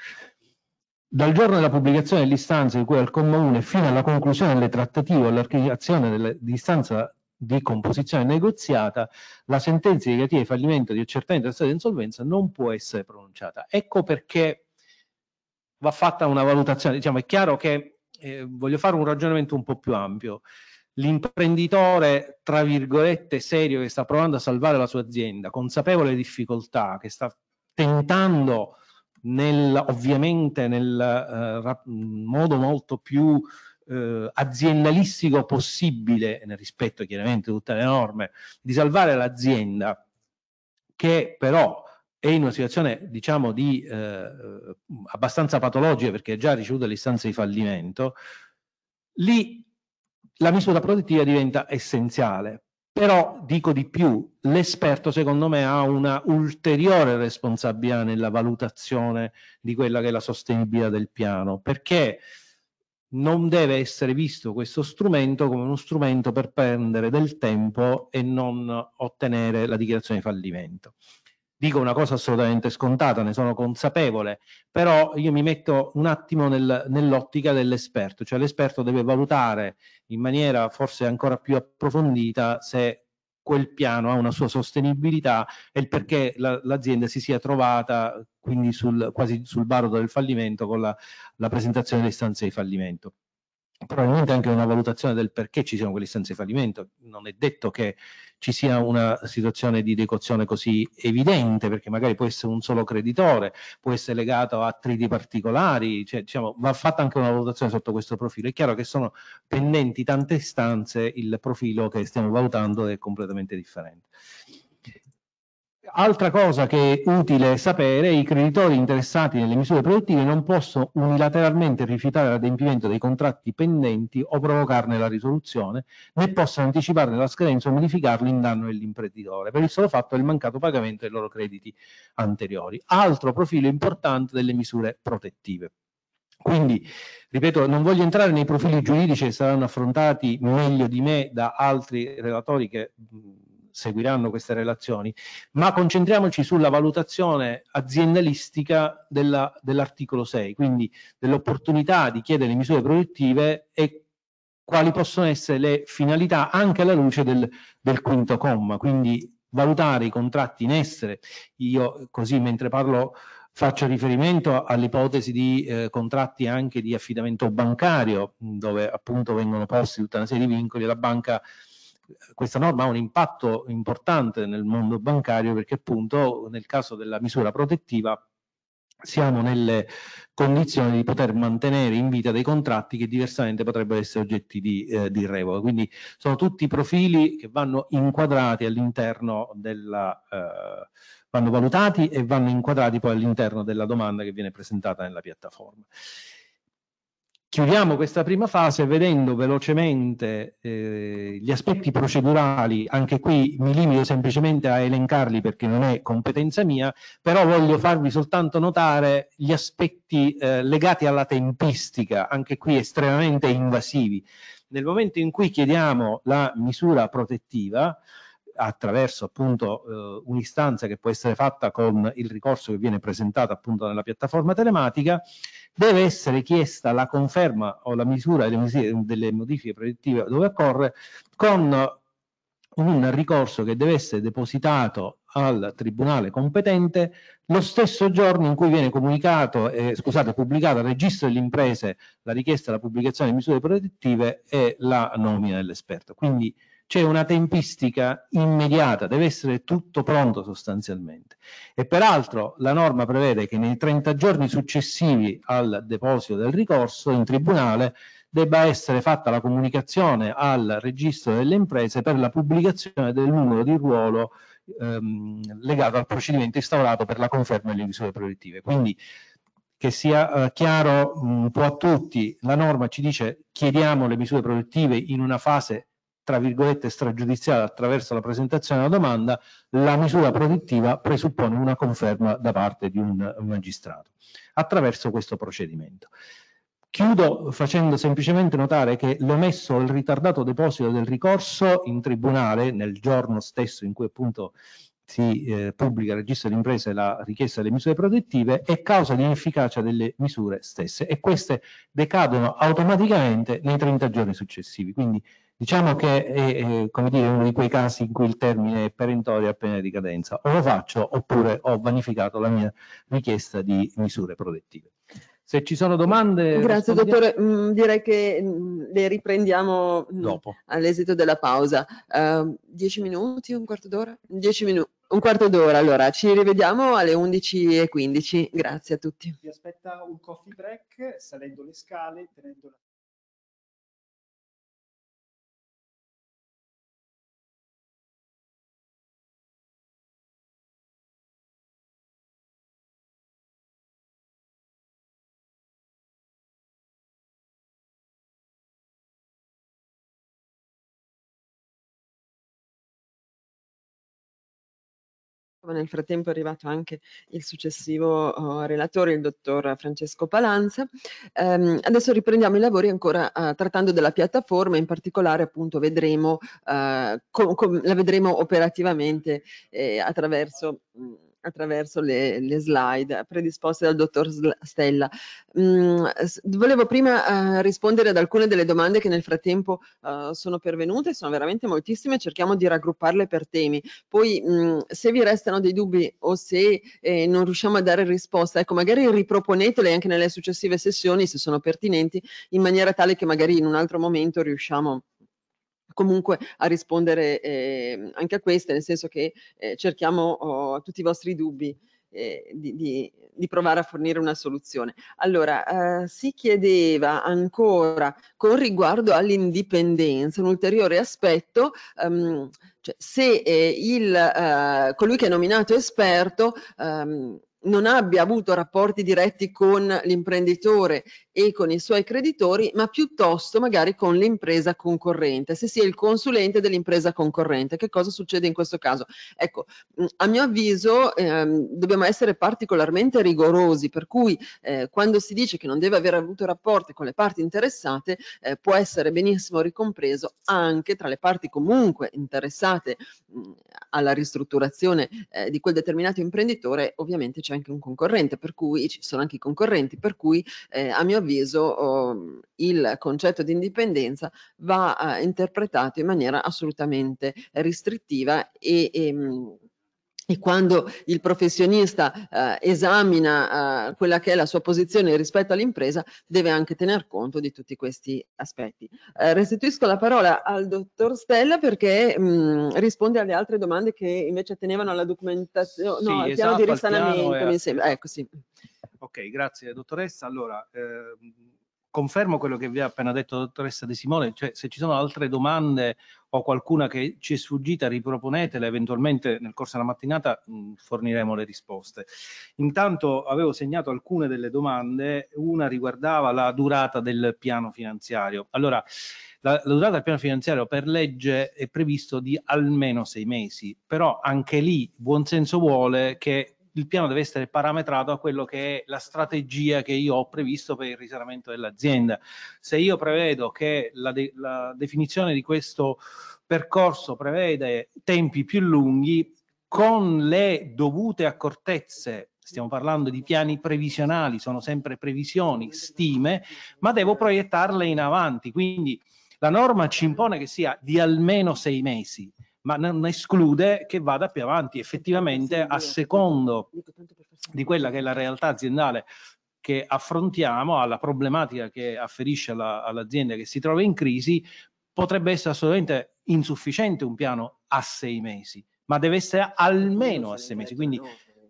D: Dal giorno della pubblicazione dell'istanza di cui al comma 1 fino alla conclusione delle trattative o all'archiviazione dell'istanza di composizione negoziata, la sentenza negativa di fallimento di accertamento del stato di insolvenza non può essere pronunciata. Ecco perché va fatta una valutazione. Diciamo, è chiaro che eh, voglio fare un ragionamento un po' più ampio. L'imprenditore, tra virgolette, serio che sta provando a salvare la sua azienda, consapevole delle difficoltà, che sta tentando nel, ovviamente nel eh, modo molto più eh, aziendalistico possibile, nel rispetto chiaramente di tutte le norme, di salvare l'azienda che però è in una situazione diciamo di eh, eh abbastanza patologica perché ha già ricevuto le istanze di fallimento, lì la misura protettiva diventa essenziale. Però dico di più, l'esperto secondo me ha una ulteriore responsabilità nella valutazione di quella che è la sostenibilità del piano, perché non deve essere visto questo strumento come uno strumento per prendere del tempo e non ottenere la dichiarazione di fallimento. Dico una cosa assolutamente scontata, ne sono consapevole, però io mi metto un attimo nel, nell'ottica dell'esperto, cioè l'esperto deve valutare in maniera forse ancora più approfondita se quel piano ha una sua sostenibilità e il perché l'azienda si sia trovata quindi sul, quasi sul barodo del fallimento con la, la presentazione delle istanze di fallimento probabilmente anche una valutazione del perché ci siano quelle istanze di fallimento. Non è detto che ci sia una situazione di decozione così evidente, perché magari può essere un solo creditore, può essere legato a attriti particolari, cioè, diciamo, va fatta anche una valutazione sotto questo profilo. È chiaro che sono pendenti tante istanze, il profilo che stiamo valutando è completamente differente. Altra cosa che è utile sapere, i creditori interessati nelle misure produttive non possono unilateralmente rifiutare l'adempimento dei contratti pendenti o provocarne la risoluzione, né possono anticiparne la scadenza o modificarlo in danno dell'imprenditore, per il solo fatto del mancato pagamento dei loro crediti anteriori. Altro profilo importante delle misure protettive. Quindi, ripeto, non voglio entrare nei profili giuridici che saranno affrontati meglio di me da altri relatori che seguiranno queste relazioni, ma concentriamoci sulla valutazione aziendalistica dell'articolo dell 6, quindi dell'opportunità di chiedere misure produttive e quali possono essere le finalità anche alla luce del, del quinto comma, quindi valutare i contratti in essere. Io così mentre parlo faccio riferimento all'ipotesi di eh, contratti anche di affidamento bancario, dove appunto vengono posti tutta una serie di vincoli la banca questa norma ha un impatto importante nel mondo bancario perché appunto nel caso della misura protettiva siamo nelle condizioni di poter mantenere in vita dei contratti che diversamente potrebbero essere oggetti di, eh, di revoca. Quindi sono tutti profili che vanno inquadrati all'interno della, eh, vanno valutati e vanno inquadrati poi all'interno della domanda che viene presentata nella piattaforma. Chiudiamo questa prima fase vedendo velocemente eh, gli aspetti procedurali, anche qui mi limito semplicemente a elencarli perché non è competenza mia, però voglio farvi soltanto notare gli aspetti eh, legati alla tempistica, anche qui estremamente invasivi. Nel momento in cui chiediamo la misura protettiva, attraverso appunto eh, un'istanza che può essere fatta con il ricorso che viene presentato appunto nella piattaforma telematica, deve essere chiesta la conferma o la misura delle modifiche predettive dove occorre con un ricorso che deve essere depositato al tribunale competente lo stesso giorno in cui viene comunicato, eh, scusate, pubblicata al registro delle imprese la richiesta della pubblicazione di misure protettive e la nomina dell'esperto. Quindi c'è una tempistica immediata, deve essere tutto pronto sostanzialmente. E peraltro la norma prevede che nei 30 giorni successivi al deposito del ricorso in tribunale debba essere fatta la comunicazione al registro delle imprese per la pubblicazione del numero di ruolo ehm, legato al procedimento instaurato per la conferma delle misure proiettive. Quindi che sia eh, chiaro un mm, po' a tutti, la norma ci dice chiediamo le misure proiettive in una fase tra virgolette stragiudiziale attraverso la presentazione della domanda, la misura predittiva presuppone una conferma da parte di un magistrato attraverso questo procedimento. Chiudo facendo semplicemente notare che l'omesso o il ritardato deposito del ricorso in tribunale nel giorno stesso in cui appunto si eh, pubblica il registro di imprese la richiesta delle misure protettive è causa di inefficacia delle misure stesse e queste decadono automaticamente nei 30 giorni successivi. Quindi Diciamo che è, è come dire, uno di quei casi in cui il termine è perentorio appena di cadenza. O lo faccio oppure ho vanificato la mia richiesta di misure protettive. Se ci sono domande... Grazie dottore,
B: mm, direi che mm, le riprendiamo mm, dopo. all'esito della pausa. Uh, dieci minuti, un quarto d'ora? Dieci minuti. Un quarto d'ora, allora ci rivediamo alle 11.15. Grazie a tutti.
A: Vi aspetta un coffee break
E: salendo le scale, tenendo la...
B: nel frattempo è arrivato anche il successivo uh, relatore, il dottor Francesco Palanza. Um, adesso riprendiamo i lavori ancora uh, trattando della piattaforma, in particolare appunto vedremo, uh, la vedremo operativamente eh, attraverso... Mh, mm, attraverso le, le slide predisposte dal dottor Stella. Mm, volevo prima eh, rispondere ad alcune delle domande che nel frattempo eh, sono pervenute, sono veramente moltissime, cerchiamo di raggrupparle per temi. Poi mm, se vi restano dei dubbi o se eh, non riusciamo a dare risposta, ecco magari riproponetele anche nelle successive sessioni se sono pertinenti in maniera tale che magari in un altro momento riusciamo a comunque a rispondere eh, anche a queste, nel senso che eh, cerchiamo oh, tutti i vostri dubbi eh, di, di, di, provare a fornire una soluzione. Allora, eh, si chiedeva ancora con riguardo all'indipendenza, un ulteriore aspetto, ehm, cioè se eh, il, eh, colui che è nominato esperto ehm, non abbia avuto rapporti diretti con l'imprenditore e con i suoi creditori, ma piuttosto magari con l'impresa concorrente, se si è il consulente dell'impresa concorrente. Che cosa succede in questo caso? Ecco, mm, a mio avviso ehm, dobbiamo essere particolarmente rigorosi, per cui eh, quando si dice che non deve aver avuto rapporti con le parti interessate, eh, può essere benissimo ricompreso anche tra le parti comunque interessate mh, mm, alla ristrutturazione eh, di quel determinato imprenditore, ovviamente c'è anche un concorrente, per cui ci sono anche i concorrenti, per cui eh, a mio avviso avviso eh, uhm, il concetto di indipendenza va eh, interpretato in maniera assolutamente restrittiva e, e ehm, e quando il professionista eh, esamina eh, quella che è la sua posizione rispetto all'impresa deve anche tener conto di tutti questi aspetti. Eh, restituisco la parola al dottor Stella perché mh, mhmm, risponde alle altre domande che invece tenevano alla documentazione, sì, no, al esatto, piano di esatto, risanamento, piano mi sembra. Ecco, sì.
D: Ok, grazie dottoressa.
B: Allora, eh,
D: confermo quello che vi ha appena detto dottoressa De Simone, cioè se ci sono altre domande o qualcuna che ci è sfuggita riproponetele, eventualmente nel corso della mattinata mh, mm, forniremo le risposte. Intanto avevo segnato alcune delle domande, una riguardava la durata del piano finanziario. Allora, la, la durata del piano finanziario per legge è previsto di almeno sei mesi, però anche lì buonsenso vuole che il piano deve essere parametrato a quello che è la strategia che io ho previsto per il risanamento dell'azienda. Se io prevedo che la, de la definizione di questo percorso prevede tempi più lunghi, con le dovute accortezze stiamo parlando di piani previsionali, sono sempre previsioni, stime, ma devo proiettarle in avanti. Quindi la norma ci impone che sia di almeno sei mesi ma non esclude che vada più avanti effettivamente a secondo di quella che è la realtà aziendale che affrontiamo, alla problematica che afferisce all'azienda che si trova in crisi, potrebbe essere assolutamente insufficiente un piano a sei mesi, ma deve essere almeno a sei mesi, quindi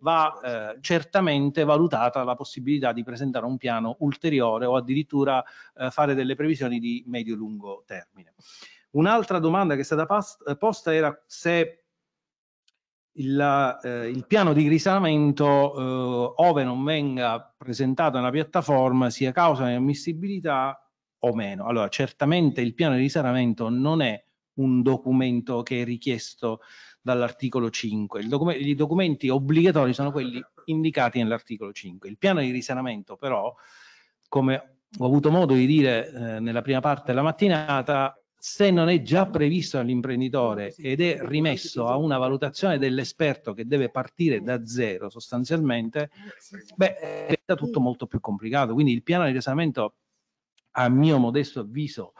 D: va eh, certamente valutata la possibilità di presentare un piano ulteriore o addirittura eh, fare delle previsioni di medio-lungo termine. Un'altra domanda che è stata eh, posta era se il, eh, il piano di risanamento, eh, ove non venga presentato nella piattaforma, sia causa di ammissibilità o meno. Allora, certamente il piano di risanamento non è un documento che è richiesto dall'articolo 5. Docu I documenti obbligatori sono quelli indicati nell'articolo 5. Il piano di risanamento, però, come ho avuto modo di dire eh, nella prima parte della mattinata, se non è già previsto dall'imprenditore ed è rimesso a una valutazione dell'esperto che deve partire da zero sostanzialmente, beh, è tutto molto più complicato. Quindi il piano di risanamento, a mio modesto avviso,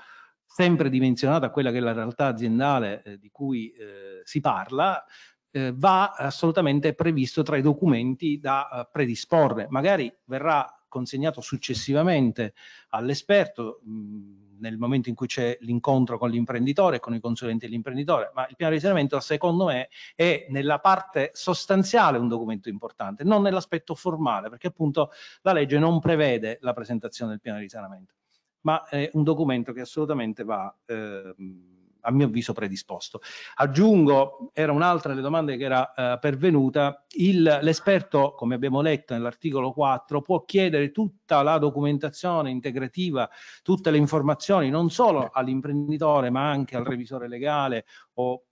D: sempre dimensionato a quella che è la realtà aziendale eh, di cui eh, si parla, eh, va assolutamente previsto tra i documenti da eh, predisporre. Magari verrà consegnato successivamente all'esperto. Mh, mm, nel momento in cui c'è l'incontro con l'imprenditore, e con i consulenti dell'imprenditore, ma il piano di risanamento secondo me è nella parte sostanziale un documento importante, non nell'aspetto formale, perché appunto la legge non prevede la presentazione del piano di risanamento, ma è un documento che assolutamente va... Eh, a mio avviso predisposto. Aggiungo, era un'altra delle domande che era eh, pervenuta, l'esperto, come abbiamo letto nell'articolo 4, può chiedere tutta la documentazione integrativa, tutte le informazioni, non solo all'imprenditore ma anche al revisore legale o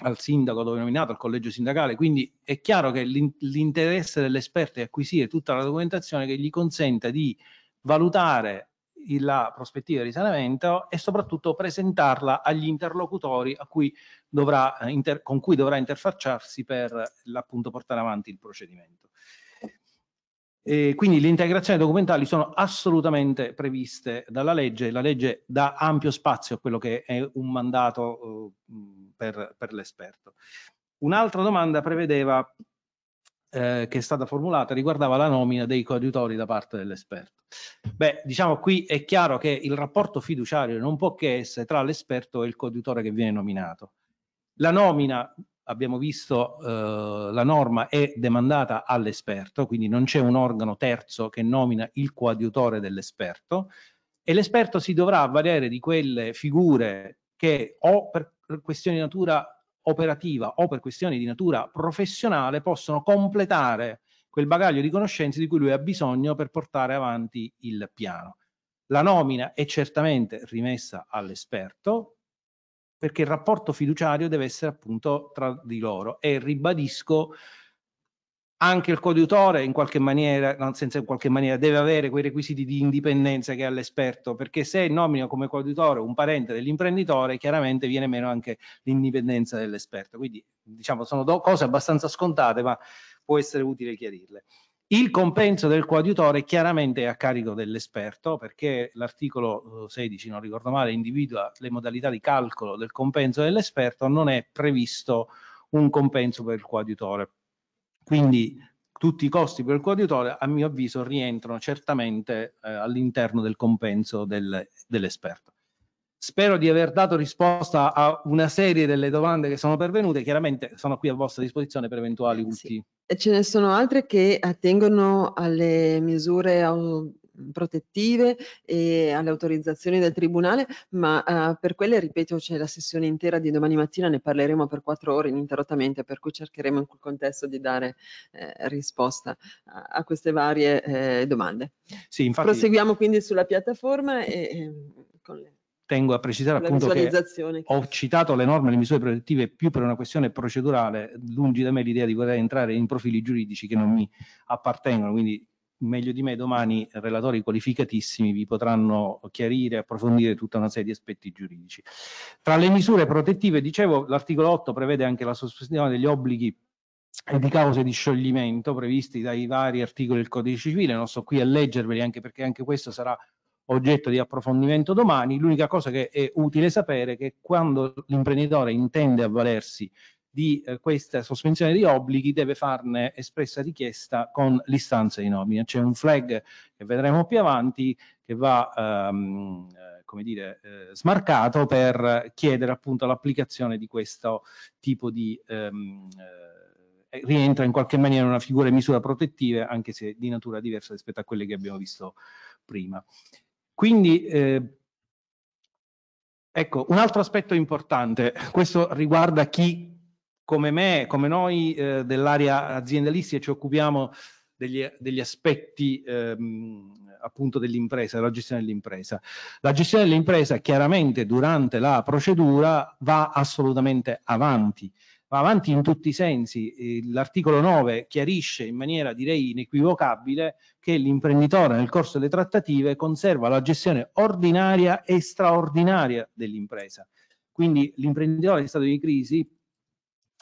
D: al sindaco dove nominato, al collegio sindacale, quindi è chiaro che l'interesse dell'esperto è acquisire tutta la documentazione che gli consenta di valutare la prospettiva di risanamento e soprattutto presentarla agli interlocutori cui dovrà, eh, inter, con cui dovrà interfacciarsi per eh, appunto portare avanti il procedimento. E quindi le integrazioni documentali sono assolutamente previste dalla legge, la legge dà ampio spazio a quello che è un mandato eh, per, per l'esperto. Un'altra domanda prevedeva eh, che è stata formulata riguardava la nomina dei coadiutori da parte dell'esperto. Beh, diciamo qui è chiaro che il rapporto fiduciario non può che essere tra l'esperto e il coadiutore che viene nominato. La nomina, abbiamo visto, eh, la norma è demandata all'esperto, quindi non c'è un organo terzo che nomina il coadiutore dell'esperto e l'esperto si dovrà avvalere di quelle figure che o per questioni di natura operativa o per questioni di natura professionale possono completare quel bagaglio di conoscenze di cui lui ha bisogno per portare avanti il piano. La nomina è certamente rimessa all'esperto perché il rapporto fiduciario deve essere appunto tra di loro e ribadisco anche il coadiutore in qualche maniera, no, senza in qualche maniera, deve avere quei requisiti di indipendenza che ha l'esperto, perché se nomina come coadiutore un parente dell'imprenditore, chiaramente viene meno anche l'indipendenza dell'esperto. Quindi diciamo sono cose abbastanza scontate, ma può essere utile chiarirle. Il compenso del coadiutore chiaramente è a carico dell'esperto perché l'articolo 16, eh, non ricordo male, individua le modalità di calcolo del compenso dell'esperto, non è previsto un compenso per il coadiutore quindi tutti i costi per il coadiutore, a mio avviso, rientrano certamente eh, all'interno del compenso del, dell'esperto. Spero di aver dato risposta a una serie delle domande che sono pervenute, chiaramente sono qui a vostra disposizione per eventuali ultimi.
B: Sì. Ce ne sono altre che attengono alle misure protettive e alle autorizzazioni del Tribunale, ma eh, per quelle, ripeto, c'è la sessione intera di domani mattina, ne parleremo per quattro ore ininterrottamente, per cui cercheremo in quel contesto di dare eh, risposta a, a, queste varie eh, domande. Sì, infatti... Proseguiamo quindi sulla piattaforma e, e ehm,
D: con le tengo a precisare appunto che ho citato le norme e le misure protettive più per una questione procedurale, lungi da me l'idea di poter entrare in profili giuridici che non mi appartengono, quindi meglio di me domani relatori qualificatissimi vi potranno chiarire e approfondire tutta una serie di aspetti giuridici. Tra le misure protettive, dicevo, l'articolo 8 prevede anche la sospensione degli obblighi e di cause di scioglimento previsti dai vari articoli del codice civile, non sto qui a leggerveli anche perché anche questo sarà oggetto di approfondimento domani, l'unica cosa che è utile sapere è che quando l'imprenditore intende avvalersi di eh, questa sospensione di obblighi deve farne espressa richiesta con l'istanza di nomina. C'è un flag che vedremo più avanti che va ehm, eh, come dire, eh, smarcato per chiedere appunto l'applicazione di questo tipo di ehm, eh, rientra in qualche maniera una figura di misura protettiva anche se di natura diversa rispetto a quelle che abbiamo visto prima. Quindi eh, ecco un altro aspetto importante, questo riguarda chi come me, come noi eh, dell'area aziendalistica ci occupiamo degli, degli aspetti ehm, appunto dell'impresa, della gestione dell'impresa. La gestione dell'impresa chiaramente durante la procedura va assolutamente avanti, va avanti in tutti i sensi. L'articolo 9 chiarisce in maniera direi inequivocabile che l'imprenditore nel corso delle trattative conserva la gestione ordinaria e straordinaria dell'impresa. Quindi l'imprenditore in stato di crisi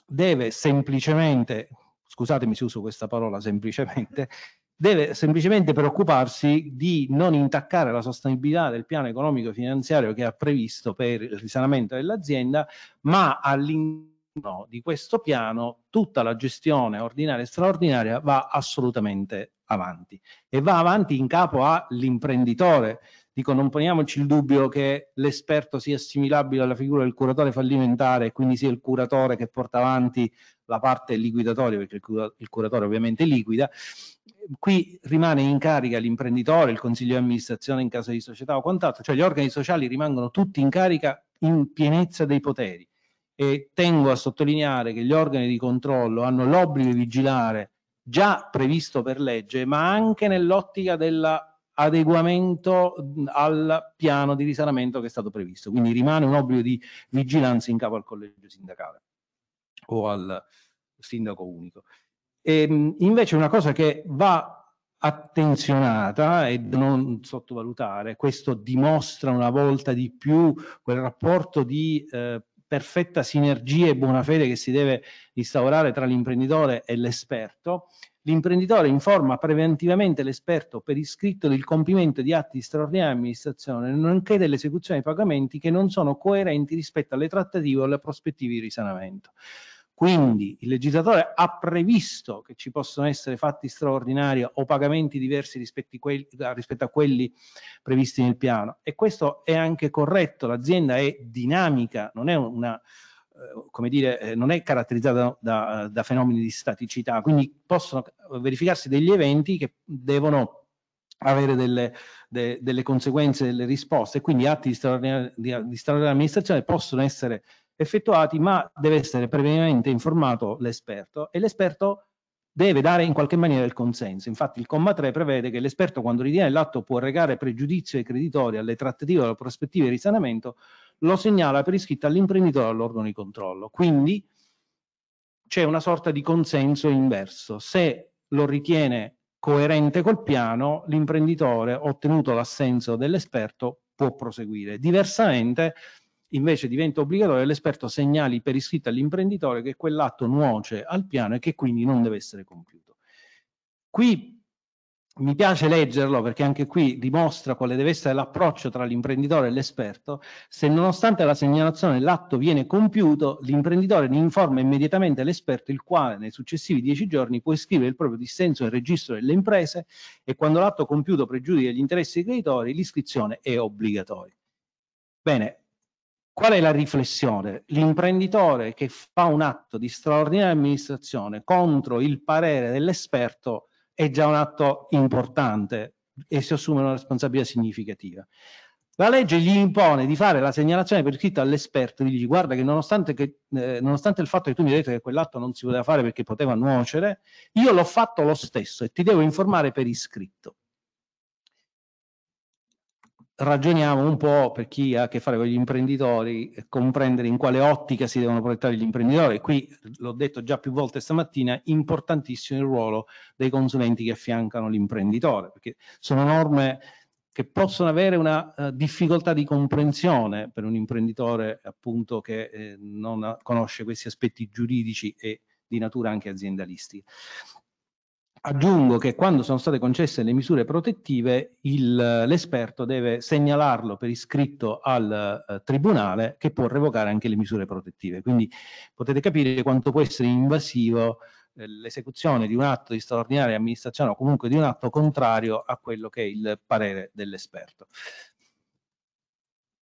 D: deve semplicemente, scusatemi se uso questa parola semplicemente, deve semplicemente preoccuparsi di non intaccare la sostenibilità del piano economico e finanziario che ha previsto per il risanamento dell'azienda, ma all'interno di questo piano tutta la gestione ordinaria e straordinaria va assolutamente avanti e va avanti in capo all'imprenditore dico non poniamoci il dubbio che l'esperto sia assimilabile alla figura del curatore fallimentare e quindi sia il curatore che porta avanti la parte liquidatoria perché il curatore ovviamente liquida qui rimane in carica l'imprenditore, il consiglio di amministrazione in caso di società o quant'altro, cioè gli organi sociali rimangono tutti in carica in pienezza dei poteri e tengo a sottolineare che gli organi di controllo hanno l'obbligo di vigilare già previsto per legge ma anche nell'ottica della adeguamento al piano di risanamento che è stato previsto. Quindi rimane un obbligo di vigilanza in capo al collegio sindacale o al sindaco unico. E, ehm, invece una cosa che va attenzionata e non sottovalutare, questo dimostra una volta di più quel rapporto di eh, perfetta sinergia e buona fede che si deve instaurare tra l'imprenditore e l'esperto, L'imprenditore informa preventivamente l'esperto per iscritto del compimento di atti di straordinaria amministrazione, nonché dell'esecuzione di pagamenti che non sono coerenti rispetto alle trattative o alle prospettive di risanamento. Quindi il legislatore ha previsto che ci possono essere fatti straordinari o pagamenti diversi rispetto a quelli previsti nel piano e questo è anche corretto, l'azienda è dinamica, non è una eh, come dire, eh, non è caratterizzata da, da, fenomeni di staticità, quindi possono eh, verificarsi degli eventi che devono avere delle, de, delle conseguenze, delle risposte, quindi atti di straordinaria, di, di straordinaria amministrazione possono essere effettuati, ma deve essere previamente informato l'esperto e l'esperto deve dare in qualche maniera il consenso. Infatti il comma 3 prevede che l'esperto quando ritiene l'atto può regare pregiudizio ai creditori, alle trattative o alle prospettive di risanamento, lo segnala per iscritto all'imprenditore o all'organo di controllo. Quindi c'è una sorta di consenso inverso. Se lo ritiene coerente col piano, l'imprenditore, ottenuto l'assenso dell'esperto, può proseguire. Diversamente, invece diventa obbligatorio, l'esperto segnali per iscritto all'imprenditore che quell'atto nuoce al piano e che quindi non deve essere compiuto. Qui mi piace leggerlo perché anche qui dimostra quale deve essere l'approccio tra l'imprenditore e l'esperto, se nonostante la segnalazione l'atto viene compiuto, l'imprenditore ne informa immediatamente l'esperto, il quale nei successivi dieci giorni può iscrivere il proprio dissenso nel registro delle imprese e quando l'atto compiuto pregiudica gli interessi dei creditori, l'iscrizione è obbligatoria. Bene, Qual è la riflessione? L'imprenditore che fa un atto di straordinaria amministrazione contro il parere dell'esperto è già un atto importante e si assume una responsabilità significativa. La legge gli impone di fare la segnalazione per scritto all'esperto e dirgli guarda che nonostante, che, eh, nonostante il fatto che tu mi hai detto che quell'atto non si poteva fare perché poteva nuocere, io l'ho fatto lo stesso e ti devo informare per iscritto ragioniamo un po' per chi ha a che fare con gli imprenditori, comprendere in quale ottica si devono proiettare gli imprenditori. Qui l'ho detto già più volte stamattina, importantissimo il ruolo dei consulenti che affiancano l'imprenditore, perché sono norme che possono avere una uh, difficoltà di comprensione per un imprenditore appunto che eh, non conosce questi aspetti giuridici e di natura anche aziendalistica. Aggiungo che quando sono state concesse le misure protettive, l'esperto deve segnalarlo per iscritto al eh, tribunale che può revocare anche le misure protettive. Quindi potete capire quanto può essere invasivo eh, l'esecuzione di un atto di straordinaria amministrazione o comunque di un atto contrario a quello che è il parere dell'esperto.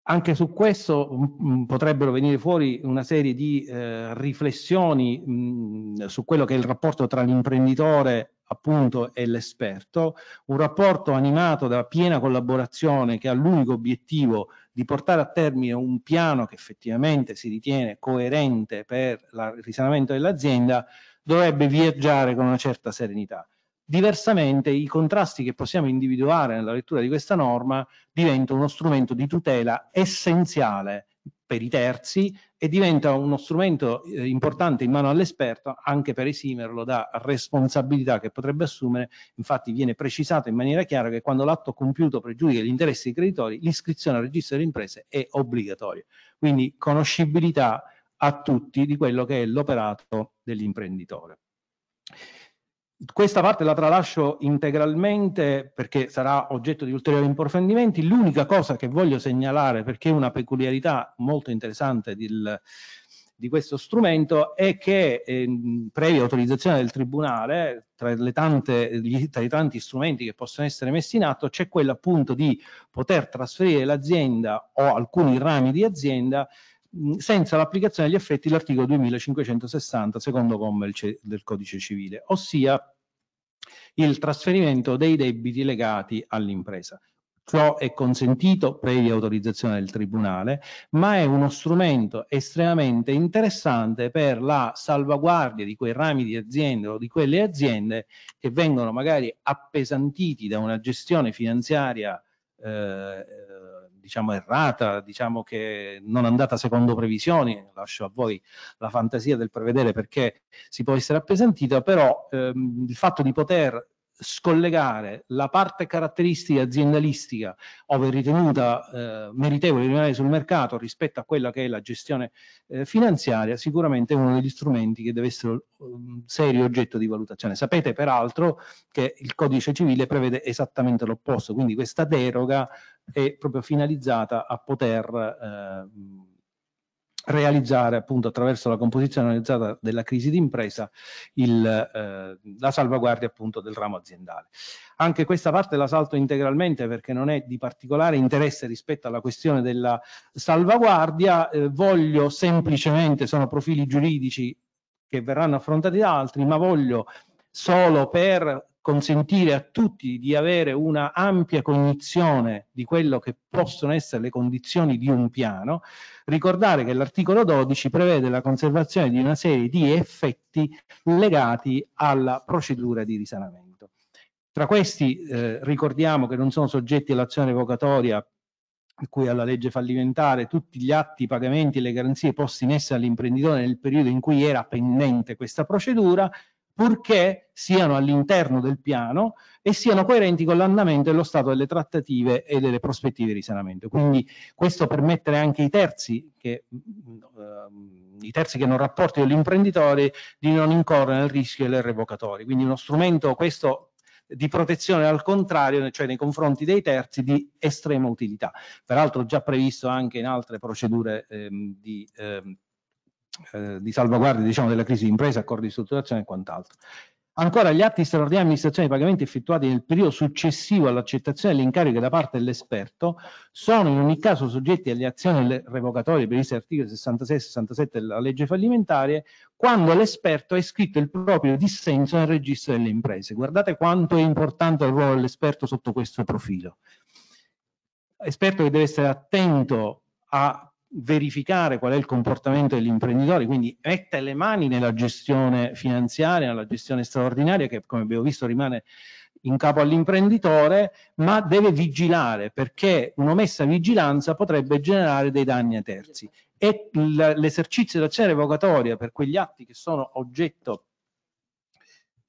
D: Anche su questo mh, mm, mm, potrebbero venire fuori una serie di eh, riflessioni mh, mm, su quello che è il rapporto tra l'imprenditore appunto è l'esperto, un rapporto animato da piena collaborazione che ha l'unico obiettivo di portare a termine un piano che effettivamente si ritiene coerente per il risanamento dell'azienda, dovrebbe viaggiare con una certa serenità. Diversamente i contrasti che possiamo individuare nella lettura di questa norma diventano uno strumento di tutela essenziale per i terzi e diventa uno strumento eh, importante in mano all'esperto anche per esimerlo da responsabilità che potrebbe assumere. Infatti viene precisato in maniera chiara che quando l'atto compiuto pregiudica gli interessi dei creditori, l'iscrizione al registro delle imprese è obbligatoria. Quindi conoscibilità a tutti di quello che è l'operato dell'imprenditore. Questa parte la tralascio integralmente perché sarà oggetto di ulteriori approfondimenti. L'unica cosa che voglio segnalare, perché è una peculiarità molto interessante del, di questo strumento è che eh, previa autorizzazione del Tribunale, tra, tante, gli, tra, i tanti strumenti che possono essere messi in atto, c'è quello appunto di poter trasferire l'azienda o alcuni rami di azienda senza l'applicazione degli effetti dell'articolo 2560 secondo comma del codice civile, ossia il trasferimento dei debiti legati all'impresa. Ciò è consentito previa autorizzazione del Tribunale, ma è uno strumento estremamente interessante per la salvaguardia di quei rami di aziende o di quelle aziende che vengono magari appesantiti da una gestione finanziaria eh, diciamo errata, diciamo che non andata secondo previsioni, lascio a voi la fantasia del prevedere perché si può essere appesantita, però ehm, il fatto di poter scollegare la parte caratteristica aziendalistica, ove ritenuta eh, meritevole di rimanere sul mercato, rispetto a quella che è la gestione eh, finanziaria, sicuramente è uno degli strumenti che deve essere un mm, serio oggetto di valutazione. Sapete peraltro che il codice civile prevede esattamente l'opposto, quindi questa deroga è proprio finalizzata a poter... Eh, realizzare appunto attraverso la composizione analizzata della crisi d'impresa eh, la salvaguardia appunto del ramo aziendale. Anche questa parte la salto integralmente perché non è di particolare interesse rispetto alla questione della salvaguardia, eh, voglio semplicemente, sono profili giuridici che verranno affrontati da altri, ma voglio solo per consentire a tutti di avere una ampia cognizione di quello che possono essere le condizioni di un piano, ricordare che l'articolo 12 prevede la conservazione di una serie di effetti legati alla procedura di risanamento. Tra questi eh, ricordiamo che non sono soggetti all'azione revocatoria per cui alla legge fallimentare tutti gli atti, i pagamenti e le garanzie posti in essere all'imprenditore nel periodo in cui era pendente questa procedura, purché siano all'interno del piano e siano coerenti con l'andamento e lo stato delle trattative e delle prospettive di risanamento. Quindi questo permettere anche ai terzi che, uh, i terzi che non rapportino gli imprenditori di non incorrere nel rischio delle revocatorie. Quindi uno strumento questo di protezione al contrario, cioè nei confronti dei terzi, di estrema utilità. Peraltro già previsto anche in altre procedure ehm, di ehm, eh, di salvaguardia diciamo, della crisi di impresa, accordi di strutturazione e quant'altro. Ancora, gli atti straordinari di amministrazione dei pagamenti effettuati nel periodo successivo all'accettazione dell'incarico da parte dell'esperto sono in ogni caso soggetti alle azioni revocatorie previste dall'articolo 66 e 67 della legge fallimentare quando l'esperto ha iscritto il proprio dissenso nel registro delle imprese. Guardate quanto è importante il ruolo dell'esperto sotto questo profilo. Esperto che deve essere attento a verificare qual è il comportamento dell'imprenditore, quindi mette le mani nella gestione finanziaria, nella gestione straordinaria che come abbiamo visto rimane in capo all'imprenditore, ma deve vigilare perché un'omessa vigilanza potrebbe generare dei danni a terzi e l'esercizio d'azione revocatoria per quegli atti che sono oggetto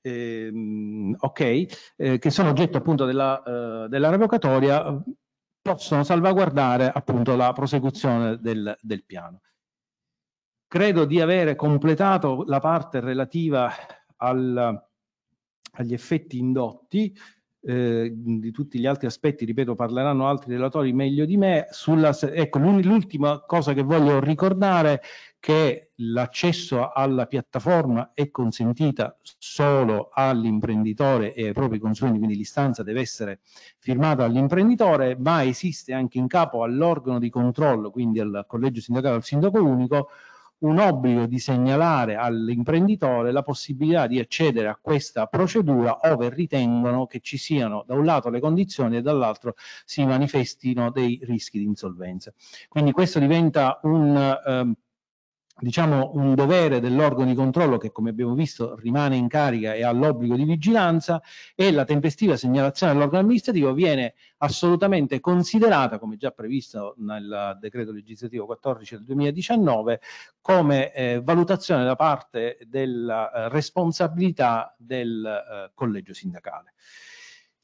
D: ehm, ok, eh, che sono oggetto appunto della, eh, della revocatoria possono salvaguardare appunto la prosecuzione del, del piano. Credo di avere completato la parte relativa al, agli effetti indotti, eh, di tutti gli altri aspetti, ripeto, parleranno altri relatori meglio di me. Sulla, ecco, l'ultima cosa che voglio ricordare che l'accesso alla piattaforma è consentita solo all'imprenditore e ai propri consulenti, quindi l'istanza deve essere firmata all'imprenditore, ma esiste anche in capo all'organo di controllo, quindi al collegio sindacale, al sindaco unico, un obbligo di segnalare all'imprenditore la possibilità di accedere a questa procedura ove ritengono che ci siano da un lato le condizioni e dall'altro si manifestino dei rischi di insolvenza. Quindi questo diventa un... Ehm, diciamo, un dovere dell'organo di controllo che come abbiamo visto rimane in carica e ha l'obbligo di vigilanza e la tempestiva segnalazione all'organo amministrativo viene assolutamente considerata, come già previsto nel decreto legislativo 14 del 2019, come eh, valutazione da parte della eh, responsabilità del eh, collegio sindacale.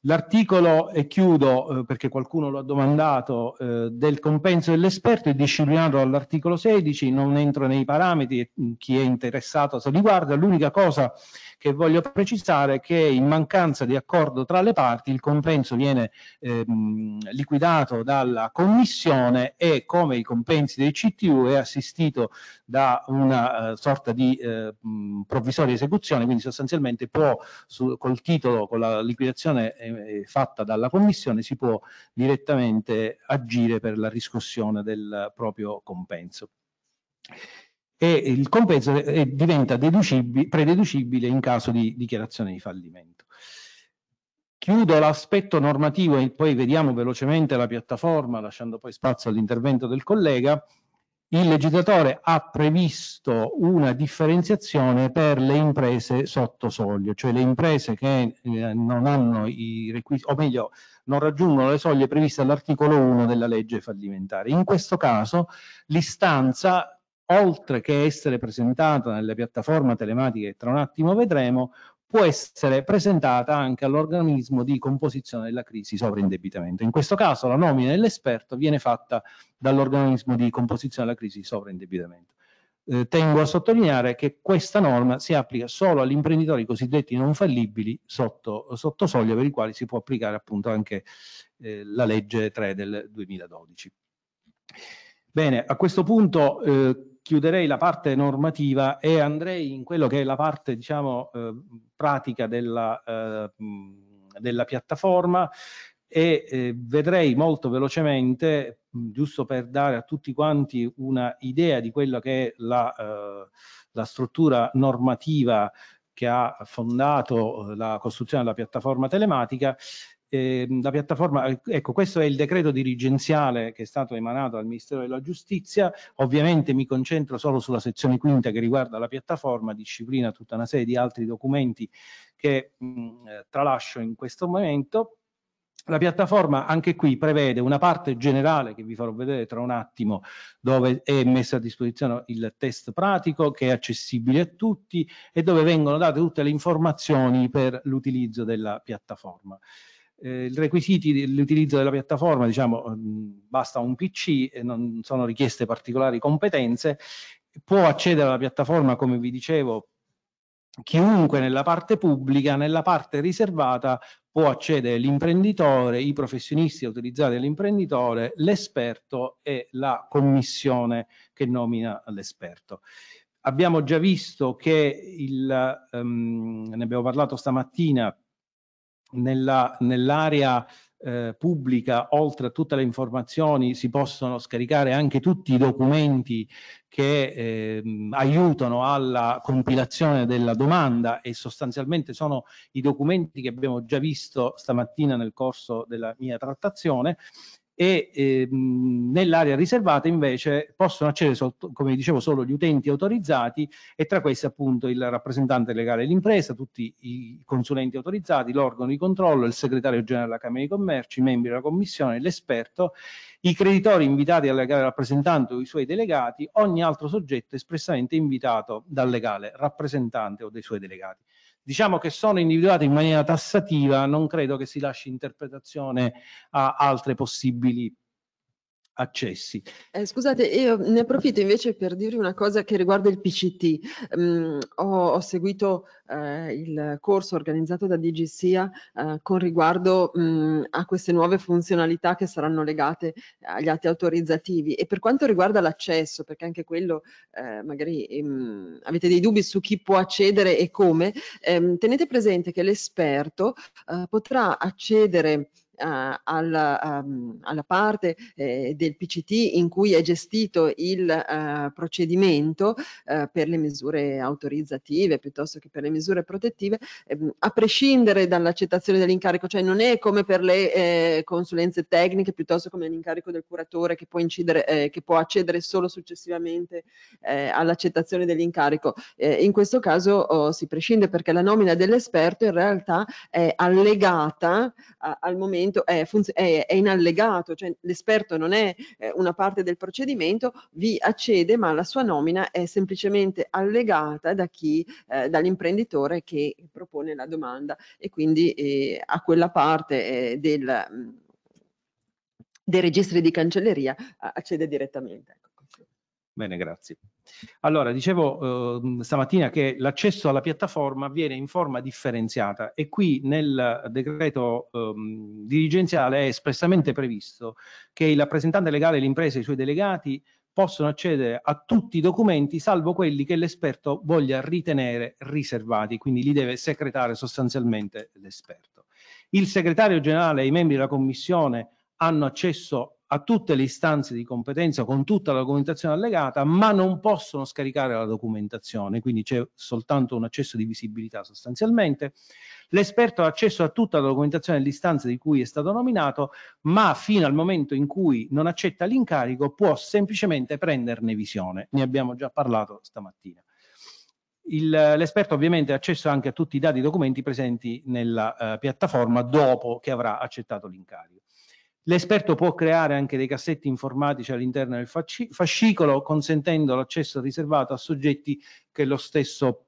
D: L'articolo, e chiudo eh, perché qualcuno lo ha domandato, eh, del compenso dell'esperto è disciplinato dall'articolo 16, non entro nei parametri, chi è interessato se li guarda, l'unica cosa che voglio precisare che in mancanza di accordo tra le parti il compenso viene ehm, liquidato dalla commissione e come i compensi dei CTU è assistito da una uh, sorta di eh, provvisoria esecuzione, quindi sostanzialmente può su, col titolo, con la liquidazione eh, eh, fatta dalla commissione si può direttamente agire per la riscossione del proprio compenso e il compenso è, eh, eh, diventa prededucibile in caso di dichiarazione di fallimento. Chiudo l'aspetto normativo e poi vediamo velocemente la piattaforma, lasciando poi spazio all'intervento del collega. Il legislatore ha previsto una differenziazione per le imprese sotto soglio, cioè le imprese che eh, non hanno i requisiti, o meglio, non raggiungono le soglie previste all'articolo 1 della legge fallimentare. In questo caso l'istanza oltre che essere presentata nelle piattaforme telematiche che tra un attimo vedremo, può essere presentata anche all'organismo di composizione della crisi sovraindebitamento. In questo caso la nomina dell'esperto viene fatta dall'organismo di composizione della crisi sovraindebitamento. Eh, tengo a sottolineare che questa norma si applica solo agli imprenditori cosiddetti non fallibili sotto, sotto soglia per i quali si può applicare appunto anche eh, la legge 3 del 2012. Bene, a questo punto eh, chiuderei la parte normativa e andrei in quello che è la parte diciamo, eh, pratica della, eh, della piattaforma e eh, vedrei molto velocemente, giusto per dare a tutti quanti una idea di quello che è la, eh, la struttura normativa che ha fondato eh, la costruzione della piattaforma telematica, eh, la piattaforma, ecco questo è il decreto dirigenziale che è stato emanato dal Ministero della Giustizia, ovviamente mi concentro solo sulla sezione quinta che riguarda la piattaforma, disciplina tutta una serie di altri documenti che mh, eh, tralascio in questo momento. La piattaforma anche qui prevede una parte generale che vi farò vedere tra un attimo dove è messo a disposizione il test pratico che è accessibile a tutti e dove vengono date tutte le informazioni per l'utilizzo della piattaforma. Eh, I requisiti dell'utilizzo della piattaforma, diciamo, mm, basta un PC e non sono richieste particolari competenze. Può accedere alla piattaforma, come vi dicevo, chiunque nella parte pubblica, nella parte riservata può accedere l'imprenditore, i professionisti autorizzati dall'imprenditore, l'esperto e la commissione che nomina l'esperto. Abbiamo già visto che il, um, ne abbiamo parlato stamattina, nell'area nell eh, pubblica, oltre a tutte le informazioni, si possono scaricare anche tutti i documenti che eh, aiutano alla compilazione della domanda e sostanzialmente sono i documenti che abbiamo già visto stamattina nel corso della mia trattazione e eh, nell'area riservata invece possono accedere, sotto, come dicevo, solo gli utenti autorizzati e tra questi appunto il rappresentante legale dell'impresa, tutti i consulenti autorizzati, l'organo di controllo, il segretario generale della Camera di Commercio, i membri della Commissione, l'esperto, i creditori invitati dal legale rappresentante o i suoi delegati, ogni altro soggetto espressamente invitato dal legale rappresentante o dai suoi delegati diciamo che sono individuate in maniera tassativa, non credo che si lasci interpretazione a altre possibili accessi.
B: Eh, scusate, io ne approfitto invece per dirvi una cosa che riguarda il PCT. Mm, ho, ho, seguito eh, il corso organizzato da DGSIA eh, con riguardo mm, a queste nuove funzionalità che saranno legate agli atti autorizzativi e per quanto riguarda l'accesso, perché anche quello eh, magari ehm, avete dei dubbi su chi può accedere e come, ehm, tenete presente che l'esperto eh, potrà accedere eh, alla, um, ehm, alla, parte eh, del PCT in cui è gestito il eh, procedimento per le misure autorizzative piuttosto che per le misure protettive, ehm, a prescindere dall'accettazione dell'incarico, cioè non è come per le consulenze tecniche piuttosto come l'incarico del curatore che può, incidere, che può accedere solo successivamente all'accettazione dell'incarico. in questo caso oh, si prescinde perché la nomina dell'esperto in realtà è allegata a, al momento procedimento è, funz- è, è in allegato, cioè l'esperto non è eh, una parte del procedimento, vi accede ma la sua nomina è semplicemente allegata da chi, eh, dall'imprenditore che propone la domanda e quindi eh, a quella parte eh, del, mm, dei registri di cancelleria accede direttamente. Ecco.
D: Bene, grazie. Allora, dicevo eh, stamattina che l'accesso alla piattaforma avviene in forma differenziata e qui nel decreto eh, dirigenziale è espressamente previsto che il rappresentante legale dell'impresa e i suoi delegati possono accedere a tutti i documenti salvo quelli che l'esperto voglia ritenere riservati, quindi li deve secretare sostanzialmente l'esperto. Il segretario generale e i membri della commissione hanno accesso a tutte le istanze di competenza con tutta la documentazione allegata, ma non possono scaricare la documentazione, quindi c'è soltanto un accesso di visibilità sostanzialmente. L'esperto ha accesso a tutta la documentazione dell'istanza di cui è stato nominato, ma fino al momento in cui non accetta l'incarico può semplicemente prenderne visione. Ne abbiamo già parlato stamattina. L'esperto ovviamente ha accesso anche a tutti i dati e documenti presenti nella eh, piattaforma dopo che avrà accettato l'incarico. L'esperto può creare anche dei cassetti informatici all'interno del fascicolo, consentendo l'accesso riservato a soggetti che lo stesso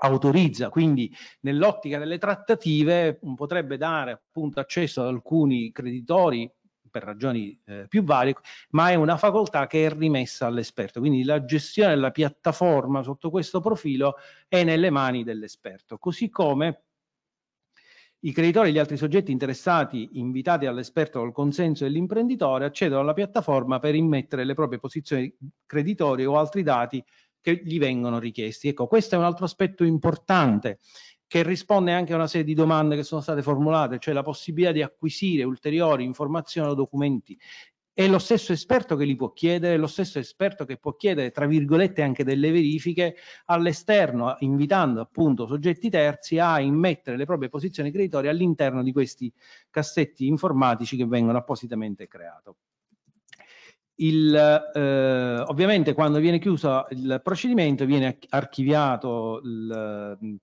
D: autorizza. Quindi nell'ottica delle trattative potrebbe dare appunto accesso ad alcuni creditori per ragioni eh, più varie, ma è una facoltà che è rimessa all'esperto. Quindi la gestione della piattaforma sotto questo profilo è nelle mani dell'esperto, così come i creditori e gli altri soggetti interessati, invitati dall'esperto col consenso dell'imprenditore, accedono alla piattaforma per immettere le proprie posizioni creditorie o altri dati che gli vengono richiesti. Ecco, questo è un altro aspetto importante che risponde anche a una serie di domande che sono state formulate, cioè la possibilità di acquisire ulteriori informazioni o documenti è lo stesso esperto che li può chiedere, lo stesso esperto che può chiedere, tra virgolette, anche delle verifiche all'esterno, invitando appunto soggetti terzi a immettere le proprie posizioni creditorie all'interno di questi cassetti informatici che vengono appositamente creati. Il, eh, ovviamente quando viene chiuso il procedimento viene archiviato il,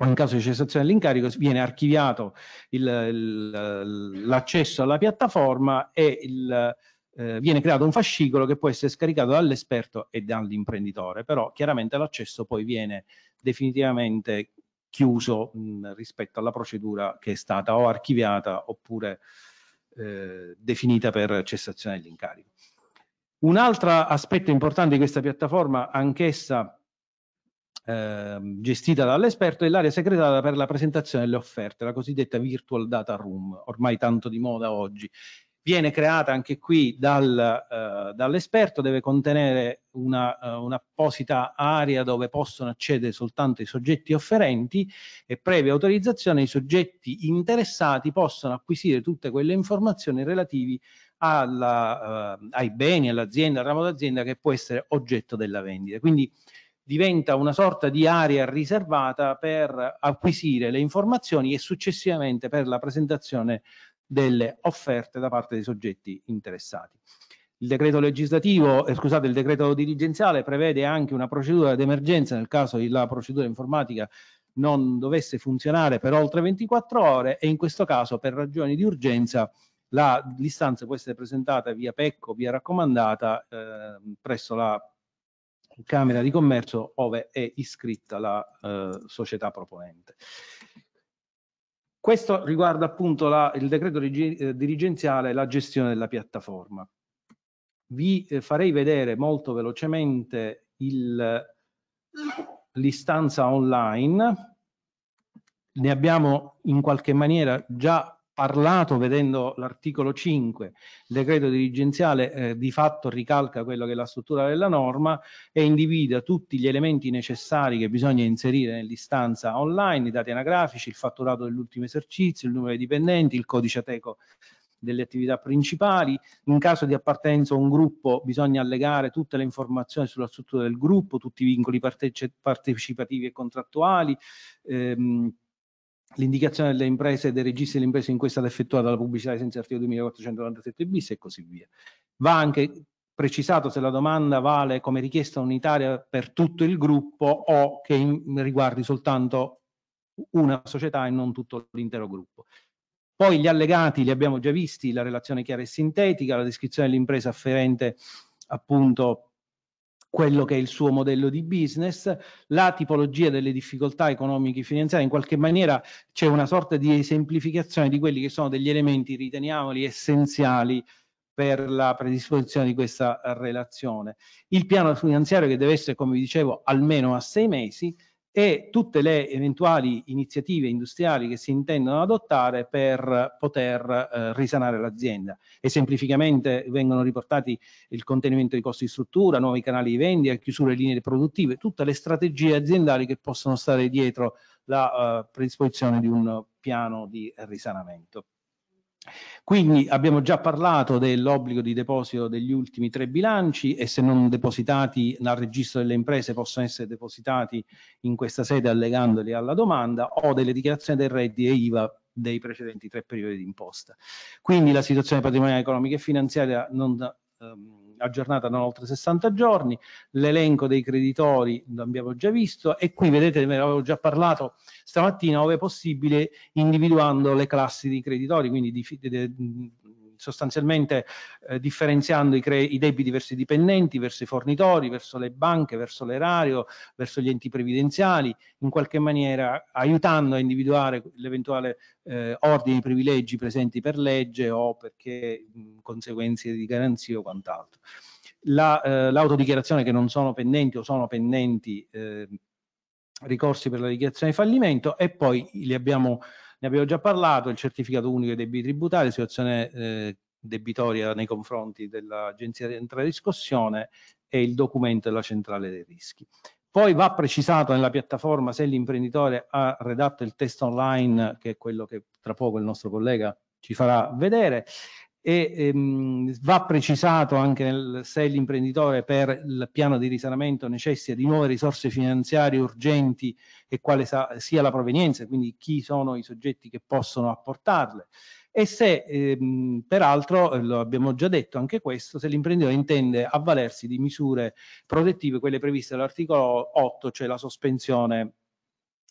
D: o in caso di cessazione dell'incarico viene archiviato l'accesso alla piattaforma e il, eh, viene creato un fascicolo che può essere scaricato dall'esperto e dall'imprenditore, però chiaramente l'accesso poi viene definitivamente chiuso mh, mm, rispetto alla procedura che è stata o archiviata oppure eh, definita per cessazione dell'incarico. Un altro aspetto importante di questa piattaforma, anch'essa Ehm, gestita dall'esperto, e l'area segretata per la presentazione delle offerte, la cosiddetta virtual data room, ormai tanto di moda oggi. Viene creata anche qui dal, eh, dall'esperto, deve contenere eh, un'apposita uh, un area dove possono accedere soltanto i soggetti offerenti e previa autorizzazione i soggetti interessati possono acquisire tutte quelle informazioni relative alla, uh, ai beni, all'azienda, al ramo d'azienda che può essere oggetto della vendita. Quindi diventa una sorta di area riservata per acquisire le informazioni e successivamente per la presentazione delle offerte da parte dei soggetti interessati. Il decreto legislativo, eh, scusate, il decreto dirigenziale prevede anche una procedura d'emergenza nel caso la procedura informatica non dovesse funzionare per oltre 24 ore e in questo caso per ragioni di urgenza l'istanza può essere presentata via PEC o via raccomandata eh, presso la Camera di Commercio ove è iscritta la eh, società proponente. Questo riguarda appunto la, il decreto eh, dirigenziale e la gestione della piattaforma. Vi eh, farei vedere molto velocemente l'istanza online. Ne abbiamo in qualche maniera già parlato vedendo l'articolo 5, il decreto dirigenziale eh, di fatto ricalca quello che è la struttura della norma e individua tutti gli elementi necessari che bisogna inserire nell'istanza online, i dati anagrafici, il fatturato dell'ultimo esercizio, il numero di dipendenti, il codice teco delle attività principali. In caso di appartenenza a un gruppo bisogna allegare tutte le informazioni sulla struttura del gruppo, tutti i vincoli partecipativi e contrattuali, ehm, l'indicazione delle imprese e dei registri delle imprese in cui è stata effettuata la pubblicità senza articolo 2497 bis e così via. Va anche precisato se la domanda vale come richiesta unitaria per tutto il gruppo o che in, riguardi soltanto una società e non tutto l'intero gruppo. Poi gli allegati li abbiamo già visti, la relazione chiara e sintetica, la descrizione dell'impresa afferente appunto quello che è il suo modello di business, la tipologia delle difficoltà economiche e finanziarie, in qualche maniera c'è una sorta di esemplificazione di quelli che sono degli elementi, riteniamoli, essenziali per la predisposizione di questa relazione. Il piano finanziario che deve essere, come vi dicevo, almeno a sei mesi, e tutte le eventuali iniziative industriali che si intendono adottare per poter eh, risanare l'azienda. Esemplificamente vengono riportati il contenimento dei costi di struttura, nuovi canali di vendita, chiusure di linee produttive, tutte le strategie aziendali che possono stare dietro la eh, predisposizione di un piano di risanamento. Quindi abbiamo già parlato dell'obbligo di deposito degli ultimi tre bilanci e se non depositati dal registro delle imprese possono essere depositati in questa sede allegandoli alla domanda o delle dichiarazioni del reddito e IVA dei precedenti tre periodi di imposta. Quindi la situazione patrimoniale economica e finanziaria non, ehm, aggiornata da oltre 60 giorni, l'elenco dei creditori l'abbiamo già visto e qui vedete, ve ne avevo già parlato stamattina, ove possibile individuando le classi di creditori, quindi di, di, di, sostanzialmente eh, differenziando i, i, debiti verso i dipendenti, verso i fornitori, verso le banche, verso l'erario, verso gli enti previdenziali, in qualche maniera aiutando a individuare l'eventuale eh, ordine di privilegi presenti per legge o perché mh, conseguenze di garanzia o quant'altro. L'autodichiarazione La, eh, che non sono pendenti o sono pendenti ehm, ricorsi per la dichiarazione di fallimento e poi li abbiamo ne abbiamo già parlato, il certificato unico dei debiti tributari, situazione eh, debitoria nei confronti dell'agenzia di entrata e riscossione e il documento della centrale dei rischi. Poi va precisato nella piattaforma se l'imprenditore ha redatto il testo online, che è quello che tra poco il nostro collega ci farà vedere, e ehm, va precisato anche nel, se l'imprenditore per il piano di risanamento necessita di nuove risorse finanziarie urgenti e quale sa, sia la provenienza, quindi chi sono i soggetti che possono apportarle. E se, ehm, peraltro, lo abbiamo già detto anche questo, se l'imprenditore intende avvalersi di misure protettive, quelle previste dall'articolo 8, cioè la sospensione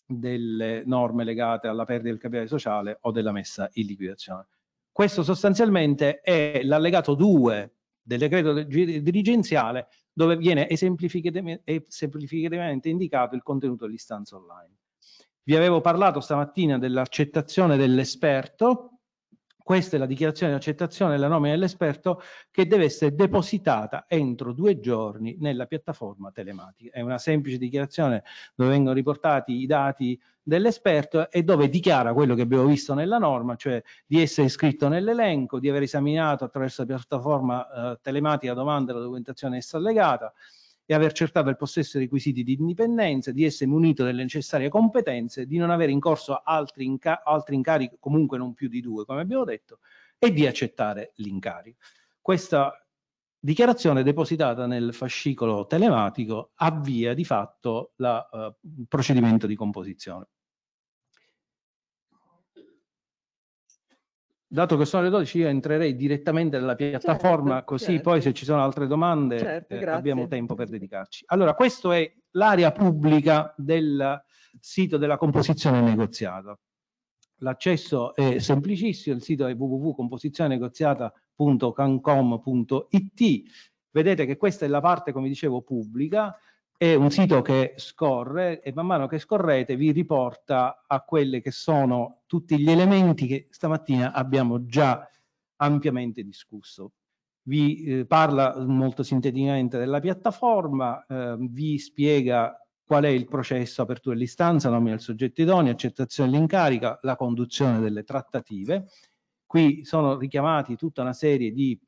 D: delle norme legate alla perdita del capitale sociale o della messa in liquidazione. Questo sostanzialmente è l'allegato 2 del decreto dirigenziale dove viene semplificatamente indicato il contenuto dell'istanza online. Vi avevo parlato stamattina dell'accettazione dell'esperto, questa è la dichiarazione di accettazione della nomina dell'esperto che deve essere depositata entro due giorni nella piattaforma telematica. È una semplice dichiarazione dove vengono riportati i dati dell'esperto e dove dichiara quello che abbiamo visto nella norma, cioè di essere iscritto nell'elenco, di aver esaminato attraverso la piattaforma eh, telematica domande la documentazione essa allegata e aver accertato il possesso dei requisiti di indipendenza, di essere munito delle necessarie competenze, di non avere in corso altri, inca altri incarichi, comunque non più di due, come abbiamo detto, e di accettare l'incarico. Questa dichiarazione depositata nel fascicolo telematico avvia di fatto il uh, eh, procedimento di composizione. Dato che sono le 12 io entrerei direttamente nella certo, piattaforma certo, così certo. poi se ci sono altre domande certo, eh, abbiamo tempo per dedicarci. Allora questa è l'area pubblica del sito della composizione negoziata. L'accesso è semplicissimo, il sito è www.composizionenegoziata.com www.cancom.it. Vedete che questa è la parte, come dicevo, pubblica, è un sito che scorre e man mano che scorrete vi riporta a quelli che sono tutti gli elementi che stamattina abbiamo già ampiamente discusso. Vi eh, parla molto sinteticamente della piattaforma, eh, vi spiega qual è il processo apertura dell'istanza, nomina del soggetto idoneo, accettazione dell'incarica, la conduzione delle trattative Qui sono richiamati tutta una serie di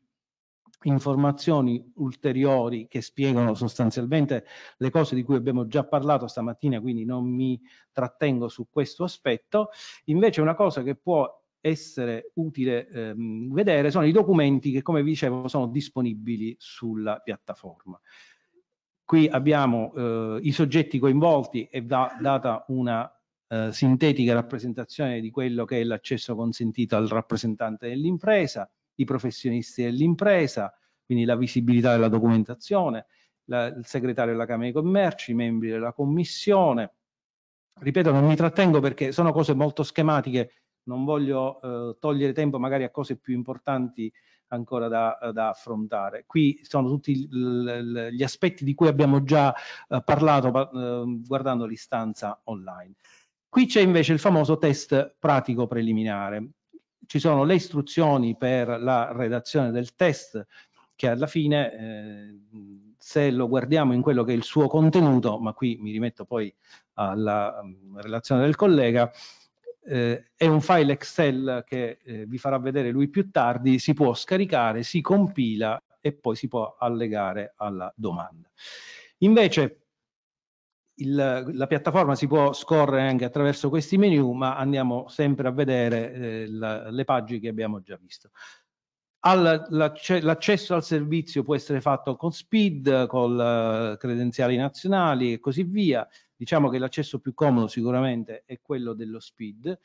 D: informazioni ulteriori che spiegano sostanzialmente le cose di cui abbiamo già parlato stamattina, quindi non mi trattengo su questo aspetto. Invece una cosa che può essere utile ehm, vedere sono i documenti che, come vi dicevo, sono disponibili sulla piattaforma. Qui abbiamo eh, i soggetti coinvolti e va data una eh, sintetica rappresentazione di quello che è l'accesso consentito al rappresentante dell'impresa, i professionisti dell'impresa, quindi la visibilità della documentazione, la, il segretario della Camera dei Commerci, i membri della Commissione. Ripeto, non mi trattengo perché sono cose molto schematiche, non voglio eh, togliere tempo magari a cose più importanti ancora da, da, affrontare. Qui sono tutti gli aspetti di cui abbiamo già eh, parlato pa eh, guardando l'istanza online. Qui c'è invece il famoso test pratico preliminare. Ci sono le istruzioni per la redazione del test che alla fine, eh, se lo guardiamo in quello che è il suo contenuto, ma qui mi rimetto poi alla mm, relazione del collega, eh, è un file Excel che eh, vi farà vedere lui più tardi, si può scaricare, si compila e poi si può allegare alla domanda. Invece il, la piattaforma si può scorrere anche attraverso questi menu, ma andiamo sempre a vedere eh, la, le pagine che abbiamo già visto. L'accesso al servizio può essere fatto con SPID, con eh, credenziali nazionali e così via. Diciamo che l'accesso più comodo sicuramente è quello dello SPID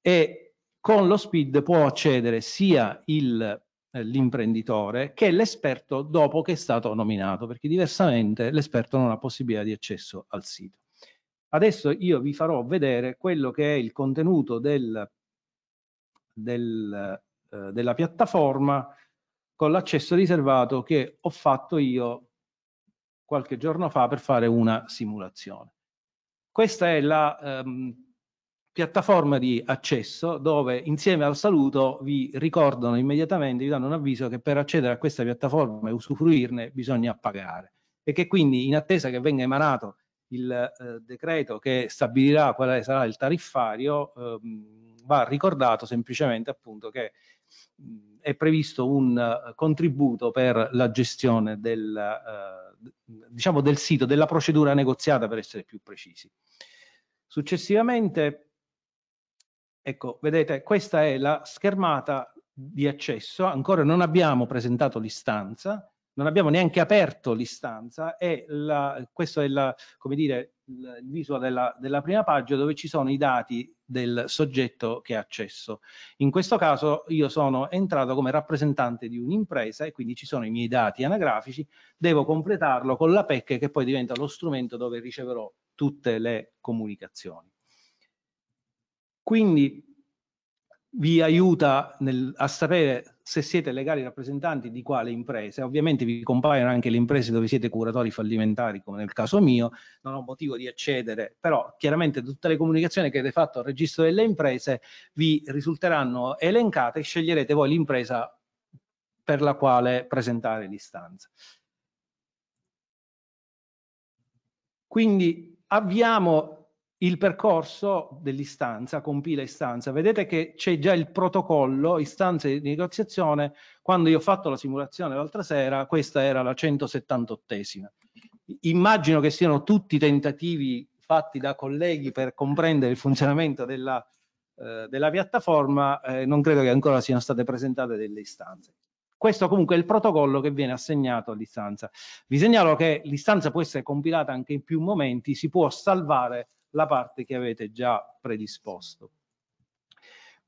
D: e con lo SPID può accedere sia il eh, l'imprenditore che l'esperto dopo che è stato nominato, perché diversamente l'esperto non ha possibilità di accesso al sito. Adesso io vi farò vedere quello che è il contenuto del, del, eh, della piattaforma con l'accesso riservato che ho fatto io qualche giorno fa per fare una simulazione. Questa è la ehm, piattaforma di accesso dove insieme al saluto vi ricordano immediatamente, vi danno un avviso che per accedere a questa piattaforma e usufruirne bisogna pagare e che quindi in attesa che venga emanato il eh, decreto che stabilirà quale sarà il tariffario eh, va ricordato semplicemente appunto che mh, è previsto un uh, contributo per la gestione del, uh, diciamo del sito, della procedura negoziata per essere più precisi. Successivamente Ecco, vedete, questa è la schermata di accesso, ancora non abbiamo presentato l'istanza, non abbiamo neanche aperto l'istanza e la, questo è la, dire, il viso della, della, prima pagina dove ci sono i dati del soggetto che ha accesso. In questo caso io sono entrato come rappresentante di un'impresa e quindi ci sono i miei dati anagrafici, devo completarlo con la PEC che poi diventa lo strumento dove riceverò tutte le comunicazioni. Quindi vi aiuta nel, a sapere se siete legali rappresentanti di quale impresa. Ovviamente vi compaiono anche le imprese dove siete curatori fallimentari, come nel caso mio, non ho motivo di accedere, però chiaramente tutte le comunicazioni che avete fatto al registro delle imprese vi risulteranno elencate e sceglierete voi l'impresa per la quale presentare l'istanza. Quindi abbiamo il percorso dell'istanza, compila istanza. Vedete che c'è già il protocollo istanza di negoziazione. Quando io ho fatto la simulazione l'altra sera, questa era la 178esima. Immagino che siano tutti tentativi fatti da colleghi per comprendere il funzionamento della, eh, della piattaforma, eh, non credo che ancora siano state presentate delle istanze. Questo comunque è il protocollo che viene assegnato all'istanza. Vi segnalo che l'istanza può essere compilata anche in più momenti, si può salvare la parte che avete già predisposto.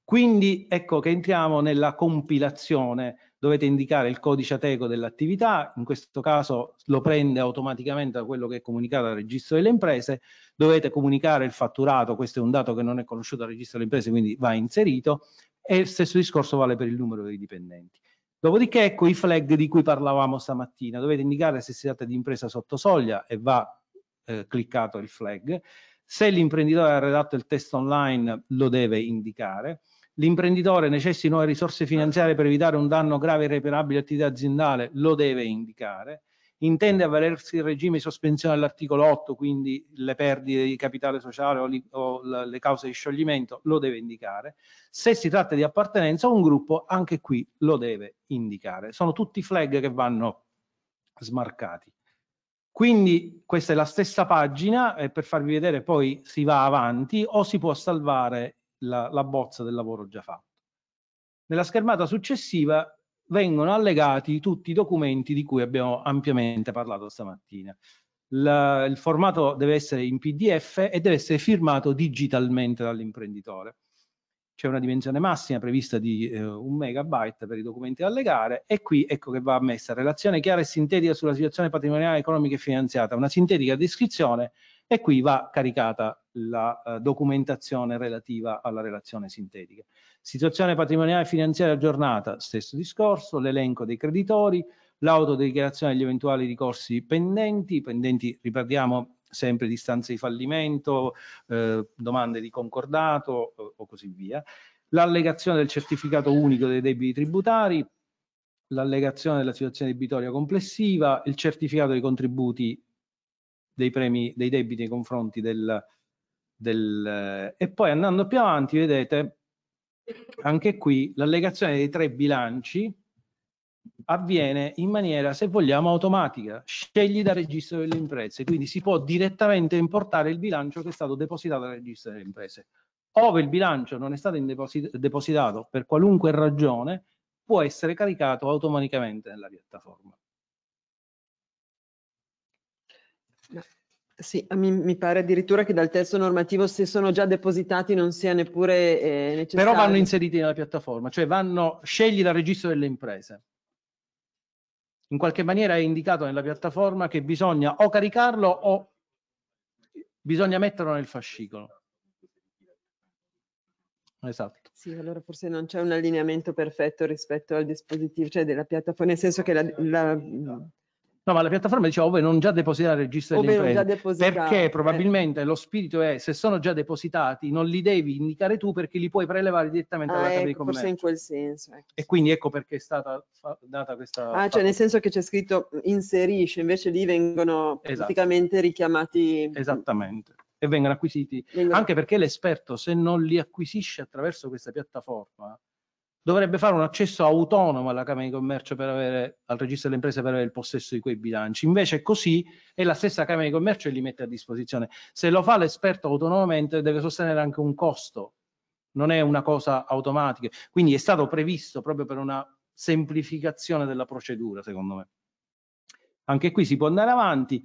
D: Quindi ecco che entriamo nella compilazione, dovete indicare il codice ateco dell'attività, in questo caso lo prende automaticamente da quello che è comunicato al registro delle imprese, dovete comunicare il fatturato, questo è un dato che non è conosciuto al registro delle imprese quindi va inserito e il stesso discorso vale per il numero dei dipendenti. Dopodiché ecco i flag di cui parlavamo stamattina, dovete indicare se si tratta di impresa sotto soglia e va eh, cliccato il flag, se l'imprenditore ha redatto il test online lo deve indicare, l'imprenditore necessita di nuove risorse finanziarie per evitare un danno grave e irreparabile all'attività aziendale lo deve indicare, intende avvalersi il regime di sospensione all'articolo 8, quindi le perdite di capitale sociale o, li, o le cause di scioglimento, lo deve indicare. Se si tratta di appartenenza a un gruppo, anche qui lo deve indicare. Sono tutti flag che vanno smarcati. Quindi questa è la stessa pagina e per farvi vedere poi si va avanti o si può salvare la, la bozza del lavoro già fatto. Nella schermata successiva vengono allegati tutti i documenti di cui abbiamo ampiamente parlato stamattina. La, il formato deve essere in PDF e deve essere firmato digitalmente dall'imprenditore. C'è una dimensione massima prevista di eh, un megabyte per i documenti da allegare e qui ecco che va messa relazione chiara e sintetica sulla situazione patrimoniale, economica e finanziata, una sintetica descrizione e qui va caricata la eh, documentazione relativa alla relazione sintetica. Situazione patrimoniale e finanziaria aggiornata, stesso discorso, l'elenco dei creditori, l'autodichiarazione degli eventuali ricorsi pendenti, pendenti, ripetiamo, sempre distanze di fallimento, eh, domande di concordato eh, o così via, l'allegazione del certificato unico dei debiti tributari, l'allegazione della situazione debitoria complessiva, il certificato dei contributi dei, premi, dei debiti nei confronti del, del... Eh, e poi andando più avanti vedete anche qui l'allegazione dei tre bilanci avviene in maniera, se vogliamo, automatica. Scegli dal registro delle imprese, quindi si può direttamente importare il bilancio che è stato depositato dal registro delle imprese. Ove il bilancio non è stato depositato per qualunque ragione, può essere caricato automaticamente nella piattaforma.
B: Sì, mi, mi, pare addirittura che dal testo normativo, se sono già depositati, non sia neppure eh, necessario. Però vanno
D: inseriti nella piattaforma, cioè vanno scegli dal registro delle imprese. In qualche maniera è indicato nella piattaforma che bisogna o caricarlo o bisogna metterlo nel fascicolo. Esatto.
B: Sì, allora forse non c'è un allineamento perfetto rispetto al dispositivo, cioè della piattaforma, nel senso che la, la
D: No, ma la piattaforma diceva ovvero oh, non già depositare il registro delle imprese. Perché eh. probabilmente eh. lo spirito è se sono già depositati non li devi indicare tu perché li puoi prelevare direttamente ah, dalla ecco, Camera di Commercio. Forse in quel
B: senso. Ecco.
D: E quindi ecco perché è stata data questa... Ah, cioè nel
B: senso che c'è scritto inserisce, invece lì vengono esatto. praticamente richiamati... Esattamente.
D: E vengono acquisiti. Vengono... Anche perché l'esperto se non li acquisisce attraverso questa piattaforma dovrebbe fare un accesso autonomo alla Camera di Commercio per avere, al registro delle imprese per avere il possesso di quei bilanci. Invece è così è la stessa Camera di Commercio che li mette a disposizione. Se lo fa l'esperto autonomamente deve sostenere anche un costo, non è una cosa automatica. Quindi è stato previsto proprio per una semplificazione della procedura, secondo me. Anche qui si può andare avanti.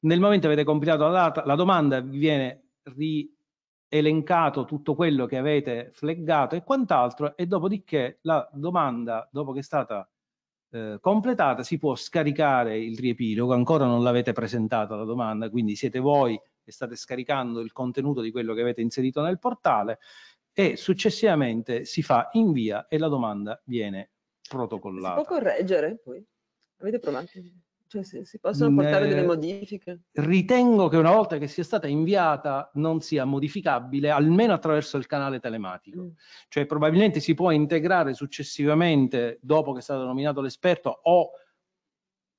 D: Nel momento avete compilato la, data, la domanda vi viene ri, elencato tutto quello che avete flaggato e quant'altro e dopodiché la domanda, dopo che è stata eh, completata, si può scaricare il riepilogo, ancora non l'avete presentata la domanda, quindi siete voi che state scaricando il contenuto di quello che avete inserito nel portale e successivamente si fa invia e la domanda viene protocollata. Si
B: può correggere poi? Avete provato? Cioè, si, si possono mm, portare delle eh, modifiche?
D: Ritengo che una volta che sia stata inviata non sia modificabile, almeno attraverso il canale telematico. Mm. Cioè probabilmente si può integrare successivamente, dopo che è stato nominato l'esperto, o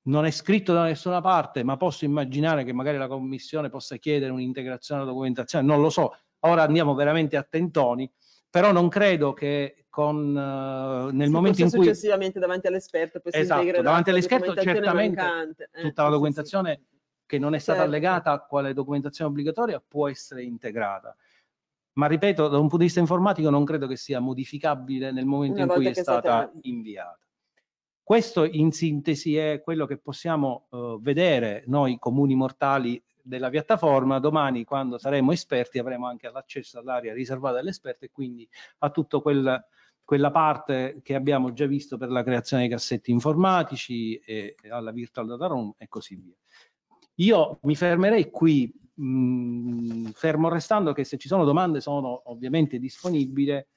D: non è scritto da nessuna parte, ma posso immaginare che magari la commissione possa chiedere un'integrazione alla documentazione, non lo so. Ora andiamo veramente attentoni, però non credo che con, uh, nel si momento in cui...
B: successivamente davanti all'esperto poi esatto, si davanti all'esperto certamente mancante. Eh,
D: tutta la documentazione sì, sì. che non è stata certo. legata a quale documentazione obbligatoria può essere integrata. Ma ripeto, da un punto di vista informatico non credo che sia modificabile nel momento Una in cui è stata, stata inviata. Questo in sintesi è quello che possiamo uh, vedere noi comuni mortali della piattaforma, domani quando saremo esperti avremo anche l'accesso all'area riservata all'esperto e quindi a tutto quel quella parte che abbiamo già visto per la creazione dei cassetti informatici e, alla virtual data room e così via. Io mi fermerei qui, mh, mm, fermo restando che se ci sono domande sono ovviamente disponibile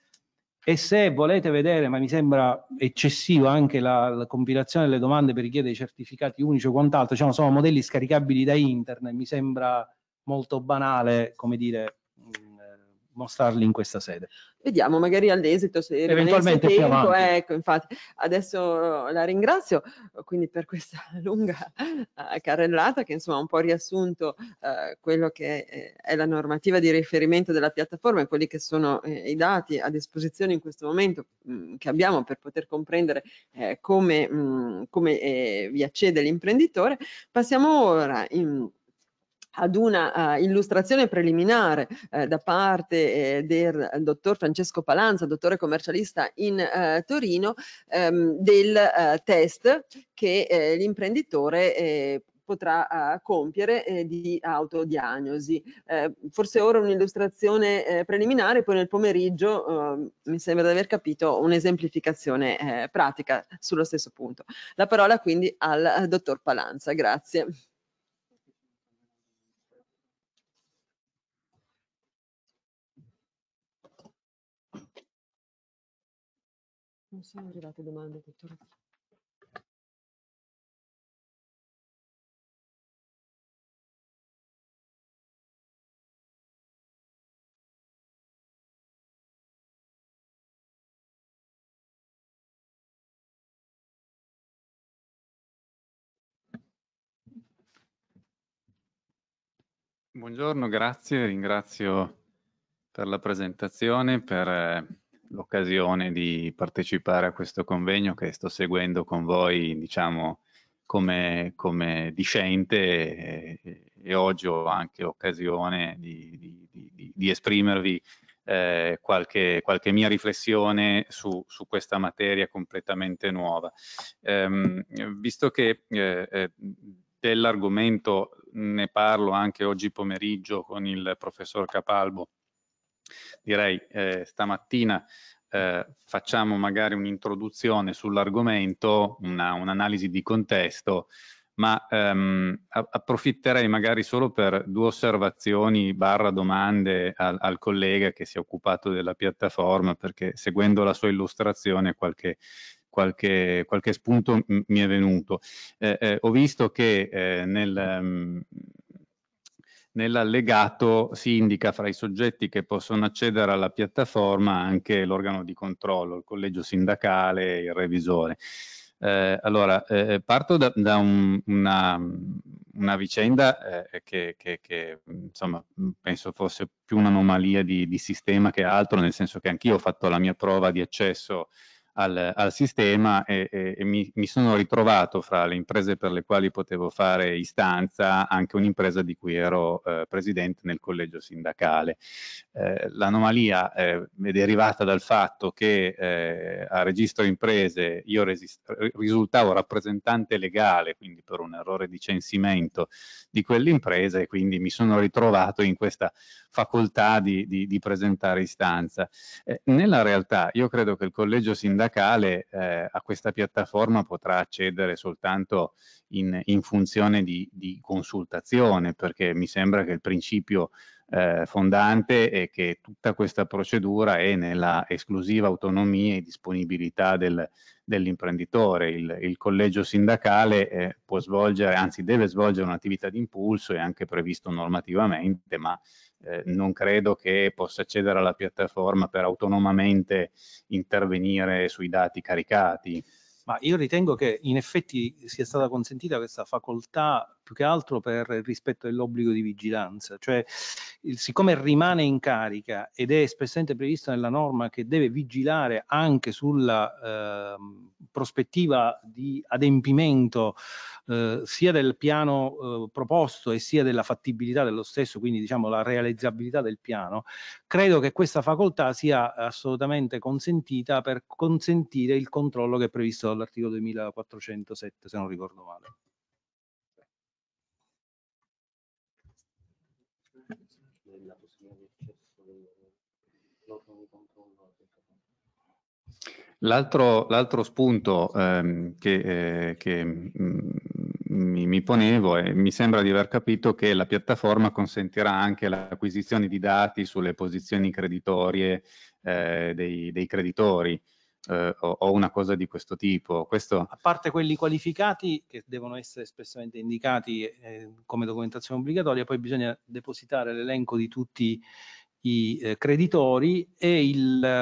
D: e se volete vedere, ma mi sembra eccessivo anche la, la compilazione delle domande per richiedere i certificati unici o quant'altro, diciamo, sono modelli scaricabili da internet, mi sembra molto banale, come dire, mh, mm, eh, mostrarli in questa sede
B: vediamo magari all'esito se eventualmente tempo, ecco infatti adesso eh, la ringrazio quindi per questa (laughs) lunga uh, carrellata che insomma ha un po' riassunto uh, quello che è, è la normativa di riferimento della piattaforma e quelli che sono eh, i dati a disposizione in questo momento mh, mm, che abbiamo per poter comprendere eh, come, mh, mm, come eh, vi accede l'imprenditore passiamo ora in ad una uh, illustrazione preliminare uh, da parte uh, del dottor Francesco Palanza, dottore commercialista in Torino, um, del test che l'imprenditore potrà uh, compiere eh, di autodiagnosi. Eh, forse ora un'illustrazione eh, preliminare, poi nel pomeriggio ehm, mi sembra di aver capito un'esemplificazione pratica sullo stesso punto. La parola quindi al dottor Palanza, grazie. Non sono arrivate domande, dottoressa.
E: Buongiorno, grazie, ringrazio per la presentazione, per eh, l'occasione di partecipare a questo convegno che sto seguendo con voi, diciamo, come, come discente e, e, oggi ho anche occasione di, di, di, di, esprimervi eh, qualche, qualche, mia riflessione su, su, questa materia completamente nuova. Ehm, visto che eh, eh dell'argomento ne parlo anche oggi pomeriggio con il professor Capalbo, Direi eh, stamattina eh, facciamo magari un'introduzione sull'argomento, un'analisi di contesto, ma ehm, approfitterei magari solo per due osservazioni barra domande al, al, collega che si è occupato della piattaforma perché seguendo la sua illustrazione qualche, qualche, qualche spunto mi è venuto. Eh, eh, ho visto che eh, nel, ehm, Nell'allegato si indica fra i soggetti che possono accedere alla piattaforma anche l'organo di controllo, il collegio sindacale, il revisore. Eh, allora, eh, parto da, da un, una, una, vicenda eh, eh che, che, che insomma, penso fosse più un'anomalia di, di, sistema che altro, nel senso che anch'io ho fatto la mia prova di accesso al, al sistema e, e, e mi, mi, sono ritrovato fra le imprese per le quali potevo fare istanza anche un'impresa di cui ero eh, presidente nel collegio sindacale. Eh, l'anomalia eh, è derivata dal fatto che eh, a registro imprese io resist- risultavo rappresentante legale, quindi per un errore di censimento di quell'impresa e quindi mi sono ritrovato in questa facoltà di, di, di presentare istanza. Eh, nella realtà io credo che il collegio sindacale sindacale eh, a questa piattaforma potrà accedere soltanto in, in funzione di, di, consultazione, perché mi sembra che il principio eh, fondante è che tutta questa procedura è nella esclusiva autonomia e disponibilità del, dell'imprenditore. Il, il, collegio sindacale eh, può svolgere, anzi deve svolgere un'attività di impulso, è anche previsto normativamente, ma eh, non credo che possa accedere alla piattaforma per autonomamente intervenire sui dati caricati. Ma io ritengo che in effetti
D: sia stata consentita questa facoltà più che altro per il rispetto dell'obbligo di vigilanza, cioè il, siccome rimane in carica ed è espressamente previsto nella norma che deve vigilare anche sulla eh, prospettiva di adempimento eh, sia del piano eh, proposto e sia della fattibilità dello stesso, quindi diciamo la realizzabilità del piano, credo che questa facoltà sia assolutamente consentita per consentire il controllo che è previsto dall'articolo 2407, se non ricordo male.
E: L'altro, l'altro spunto ehm, che, eh, che mh, mm, mm, mi, mi, ponevo e mi sembra di aver capito che la piattaforma consentirà anche l'acquisizione di dati sulle posizioni creditorie eh, dei, dei, creditori eh, o, o, una cosa di questo tipo. Questo... A
D: parte quelli qualificati che devono essere espressamente indicati eh, come documentazione obbligatoria, poi bisogna depositare l'elenco di tutti i eh, creditori e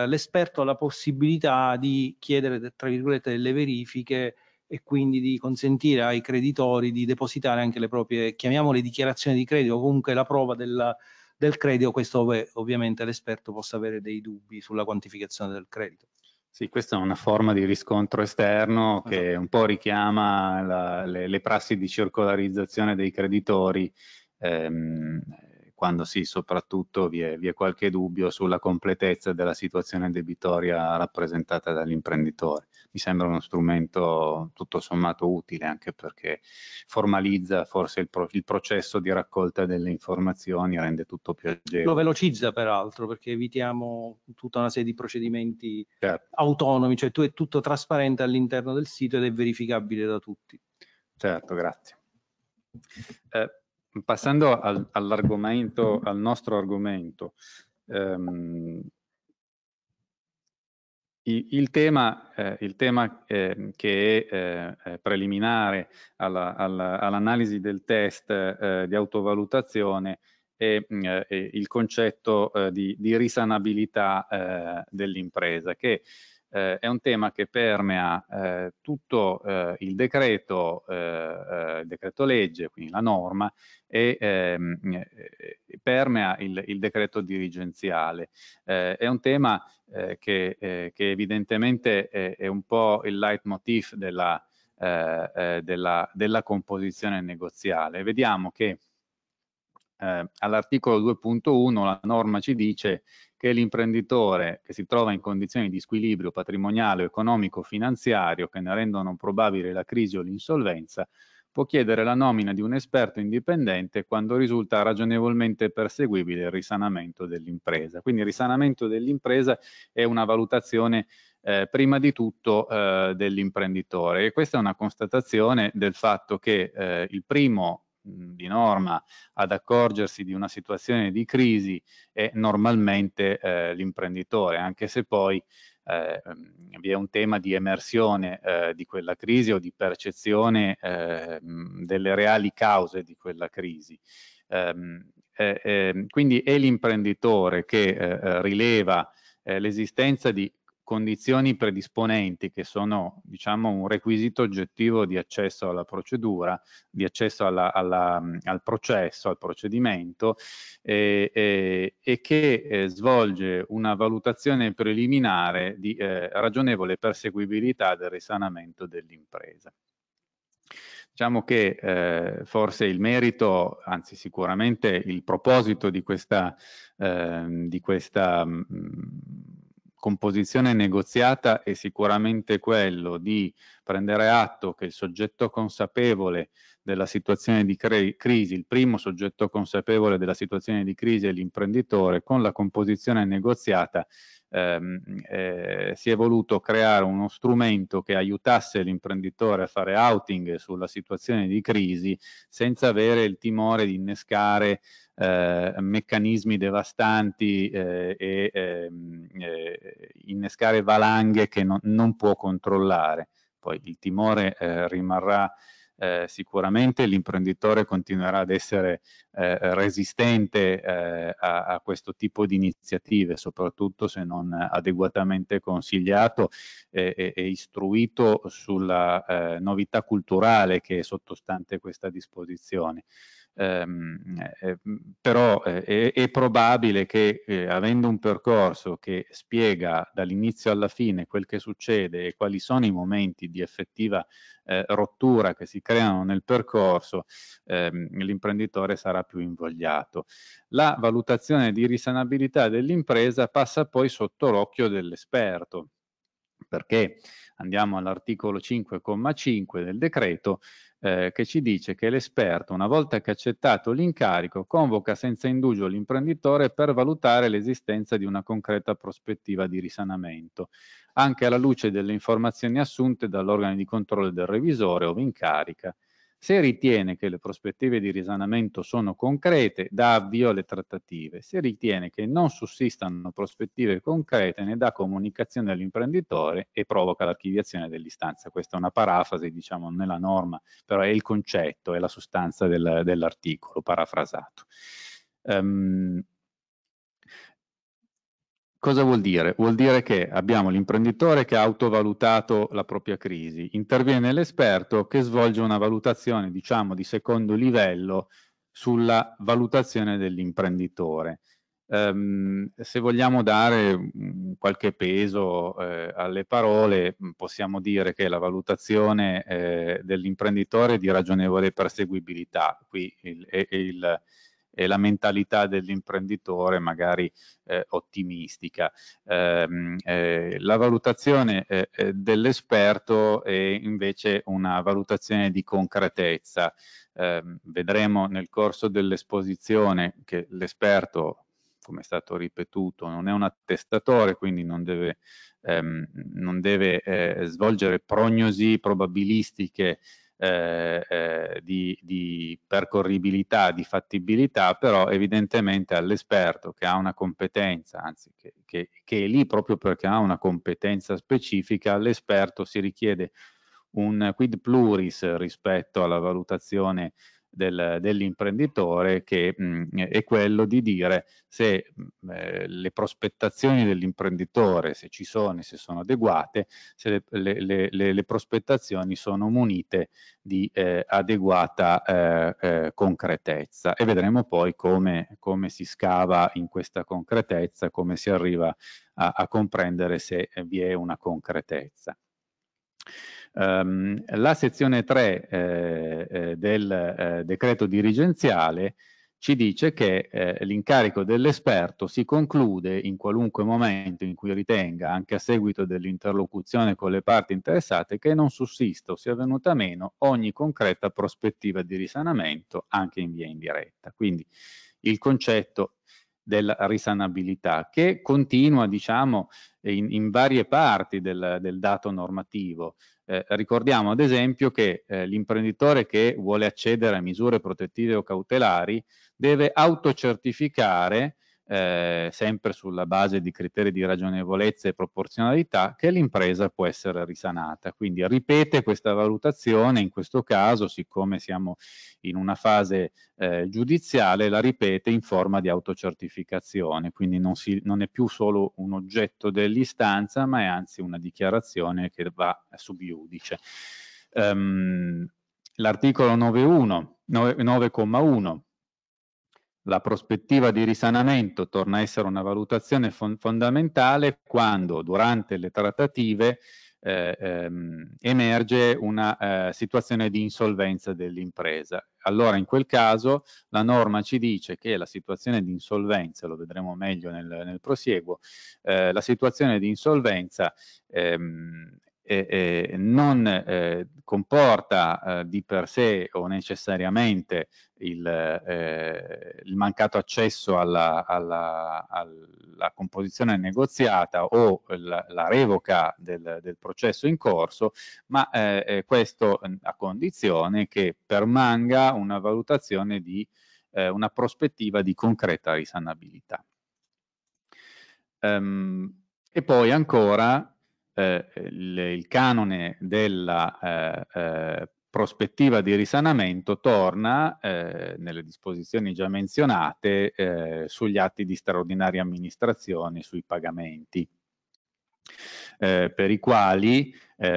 D: l'esperto ha la possibilità di chiedere tra virgolette delle verifiche e quindi di consentire ai creditori di depositare anche le proprie, chiamiamole dichiarazioni di credito, o comunque la prova della, del credito, questo ov ovviamente l'esperto possa avere dei dubbi sulla quantificazione del credito.
E: Sì, questa è una forma di riscontro esterno che esatto. un po' richiama la, le, le, prassi di circolarizzazione dei creditori ehm, quando sì, soprattutto vi è, vi è qualche dubbio sulla completezza della situazione debitoria rappresentata dall'imprenditore. Mi sembra uno strumento tutto sommato utile anche perché formalizza forse il, pro, il processo di raccolta delle informazioni, rende tutto più agevole. Lo
D: velocizza peraltro perché evitiamo tutta una serie di procedimenti certo. autonomi, cioè tu è tutto trasparente all'interno del sito ed è verificabile da tutti.
E: Certo, grazie. Eh, passando al, all'argomento, al nostro argomento, ehm, il, tema, eh, il tema eh, che è eh, preliminare all'analisi alla, all del test eh, di autovalutazione è, mm, è il concetto eh, di, di, risanabilità eh, dell'impresa, che eh, è un tema che permea eh, tutto eh, il decreto, il eh, eh, decreto legge, quindi la norma, e ehm, eh, permea il, il, decreto dirigenziale. è un tema che, che, evidentemente è, è, un po' il leitmotiv della, della, della composizione negoziale. Vediamo che all'articolo 2.1 la norma ci dice che l'imprenditore che si trova in condizioni di squilibrio patrimoniale o economico-finanziario che ne rendono probabile la crisi o l'insolvenza può chiedere la nomina di un esperto indipendente quando risulta ragionevolmente perseguibile il risanamento dell'impresa. Quindi il risanamento dell'impresa è una valutazione eh, prima di tutto eh, dell'imprenditore e questa è una constatazione del fatto che eh, il primo di norma ad accorgersi di una situazione di crisi è normalmente eh, l'imprenditore, anche se poi eh, vi è un tema di emersione eh, di quella crisi o di percezione eh, delle reali cause di quella crisi. Ehm, eh, ehm, quindi è l'imprenditore che eh, rileva l'esistenza di condizioni predisponenti che sono diciamo, un requisito oggettivo di accesso alla procedura, di accesso alla, alla, mm, al processo, al procedimento eh, eh, e che eh, svolge una valutazione preliminare di eh, ragionevole perseguibilità del risanamento dell'impresa. Diciamo che eh, forse il merito, anzi sicuramente il proposito di questa, eh, di questa mh, mm, composizione negoziata è sicuramente quello di prendere atto che il soggetto consapevole della situazione di crisi, il primo soggetto consapevole della situazione di crisi è l'imprenditore, con la composizione negoziata Ehm, eh, si è voluto creare uno strumento che aiutasse l'imprenditore a fare outing sulla situazione di crisi senza avere il timore di innescare eh, meccanismi devastanti eh, e ehm, eh, innescare valanghe che non, non può controllare. Poi il timore eh, rimarrà eh, sicuramente l'imprenditore continuerà ad essere eh, resistente eh, a, a, questo tipo di iniziative, soprattutto se non adeguatamente consigliato e, istruito sulla eh, novità culturale che è sottostante questa disposizione. Ehm, eh, eh, però eh, è, è, probabile che avendo un percorso che spiega dall'inizio alla fine quel che succede e quali sono i momenti di effettiva rottura che si creano nel percorso, ehm, l'imprenditore sarà più invogliato. La valutazione di risanabilità dell'impresa passa poi sotto l'occhio dell'esperto perché andiamo all'articolo 5,5 del decreto, eh, che ci dice che l'esperto, una volta che accettato l'incarico, convoca senza indugio l'imprenditore per valutare l'esistenza di una concreta prospettiva di risanamento, anche alla luce delle informazioni assunte dall'organo di controllo del revisore o in carica se ritiene che le prospettive di risanamento sono concrete, dà avvio alle trattative. Se ritiene che non sussistano prospettive concrete, ne dà comunicazione all'imprenditore e provoca l'archiviazione dell'istanza. Questa è una parafrasi, diciamo, nella norma, però è il concetto, è la sostanza del, dell'articolo parafrasato. Um, Cosa vuol dire? Vuol dire che abbiamo l'imprenditore che ha autovalutato la propria crisi, interviene l'esperto che svolge una valutazione, diciamo, di secondo livello sulla valutazione dell'imprenditore. Um, se vogliamo dare mm, qualche peso eh, alle parole, mm, possiamo dire che la valutazione eh, dell'imprenditore è di ragionevole perseguibilità. Qui il, il, il e la mentalità dell'imprenditore magari eh, ottimistica. Eh, eh, la valutazione eh, eh, dell'esperto è invece una valutazione di concretezza. Ehm, vedremo nel corso dell'esposizione che l'esperto come è stato ripetuto, non è un attestatore, quindi non deve, ehm, non deve eh, svolgere prognosi probabilistiche eh, eh, di, di, percorribilità, di fattibilità, però evidentemente all'esperto che ha una competenza, anzi che, che, che, è lì proprio perché ha una competenza specifica, all'esperto si richiede un quid pluris rispetto alla valutazione del, dell'imprenditore che mh, mm, è quello di dire se mh, mm, eh, le prospettazioni dell'imprenditore, se ci sono, e se sono adeguate, se le, le, le, le prospettazioni sono munite di eh, adeguata eh, eh, concretezza e vedremo poi come, come, si scava in questa concretezza, come si arriva a, a comprendere se vi è una concretezza. Um, la sezione 3 eh, eh, del eh, decreto dirigenziale ci dice che eh, l'incarico dell'esperto si conclude in qualunque momento in cui ritenga, anche a seguito dell'interlocuzione con le parti interessate, che non sussista o sia venuta meno ogni concreta prospettiva di risanamento anche in via indiretta. Quindi il concetto della risanabilità, che continua diciamo, in, in varie parti del, del dato normativo. Eh, ricordiamo ad esempio che eh, l'imprenditore che vuole accedere a misure protettive o cautelari deve autocertificare eh, sempre sulla base di criteri di ragionevolezza e proporzionalità, che l'impresa può essere risanata. Quindi ripete questa valutazione, in questo caso, siccome siamo in una fase eh, giudiziale, la ripete in forma di autocertificazione, quindi non, si, non è più solo un oggetto dell'istanza, ma è anzi una dichiarazione che va sub iudice. Um, L'articolo 9.1, 9,1 la prospettiva di risanamento torna a essere una valutazione fon fondamentale quando durante le trattative eh, ehm, emerge una eh, situazione di insolvenza dell'impresa. Allora in quel caso la norma ci dice che la situazione di insolvenza, lo vedremo meglio nel, nel prosieguo, eh, la situazione di insolvenza ehm, eh, non eh, comporta eh, di per sé o necessariamente il, eh, il mancato accesso alla, alla, alla, composizione negoziata o la, la revoca del, del, processo in corso, ma eh, eh, questo mm, a condizione che permanga una valutazione di eh, una prospettiva di concreta risanabilità. Um, e poi ancora eh, il, il, canone della eh, eh prospettiva di risanamento torna eh, nelle disposizioni già menzionate eh, sugli atti di straordinaria amministrazione, sui pagamenti. per i quali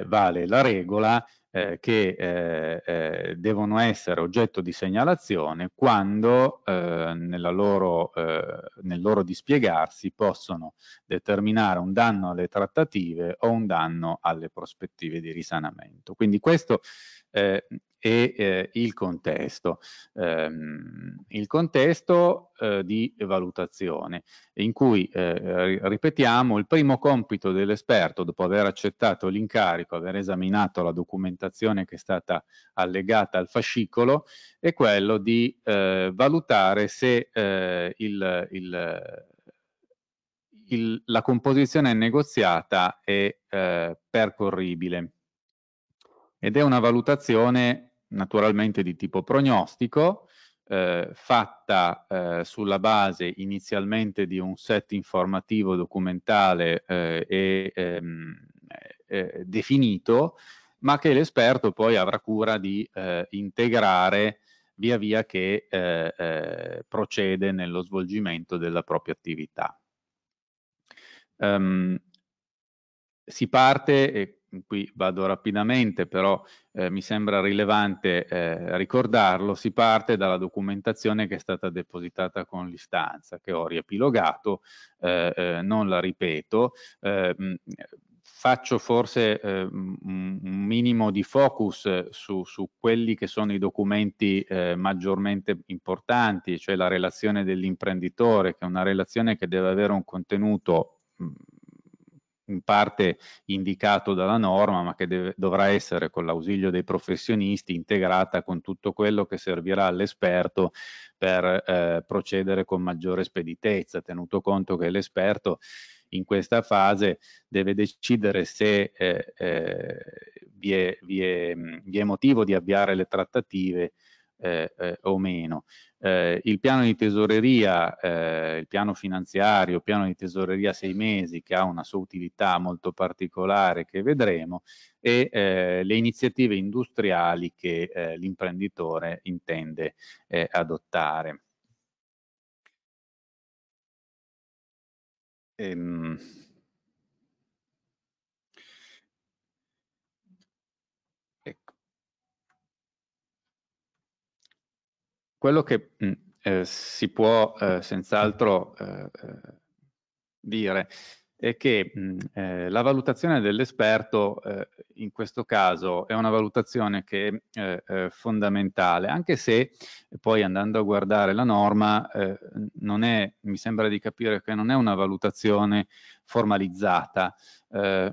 E: vale la regola eh, che eh, eh, devono essere oggetto di segnalazione quando eh, loro, eh, nel loro dispiegarsi possono determinare un danno alle trattative o un danno alle prospettive di risanamento. Quindi questo eh, e eh, il contesto, ehm, il contesto eh, di valutazione in cui, eh, ripetiamo, il primo compito dell'esperto dopo aver accettato l'incarico, aver esaminato la documentazione che è stata allegata al fascicolo, è quello di eh, valutare se eh, il, il, il, la composizione negoziata è eh, percorribile ed è una valutazione naturalmente di tipo prognostico, eh, fatta eh, sulla base inizialmente di un set informativo documentale eh, e ehm, eh, definito, ma che l'esperto poi avrà cura di eh, integrare via via che eh, procede nello svolgimento della propria attività. Um, si parte, e qui vado rapidamente, però eh, mi sembra rilevante eh, ricordarlo, si parte dalla documentazione che è stata depositata con l'istanza, che ho riepilogato, eh, eh non la ripeto, eh, faccio forse eh, un minimo di focus su, su, quelli che sono i documenti maggiormente importanti, cioè la relazione dell'imprenditore, che è una relazione che deve avere un contenuto in parte indicato dalla norma, ma che deve, dovrà essere con l'ausilio dei professionisti integrata con tutto quello che servirà all'esperto per eh, procedere con maggiore speditezza, tenuto conto che l'esperto in questa fase deve decidere se eh, eh, vi, è, vi, è, vi, è, motivo di avviare le trattative eh, eh, o meno. Eh, il piano di tesoreria, eh, il piano finanziario, piano di tesoreria sei mesi che ha una sua utilità molto particolare che vedremo e eh, le iniziative industriali che eh, l'imprenditore intende adottare. Ehm, Quello che mh, eh, si può eh, senz'altro eh, eh dire è che mh, eh, la valutazione dell'esperto eh, in questo caso è una valutazione che è fondamentale, anche se poi andando a guardare la norma non è, mi sembra di capire che non è una valutazione formalizzata,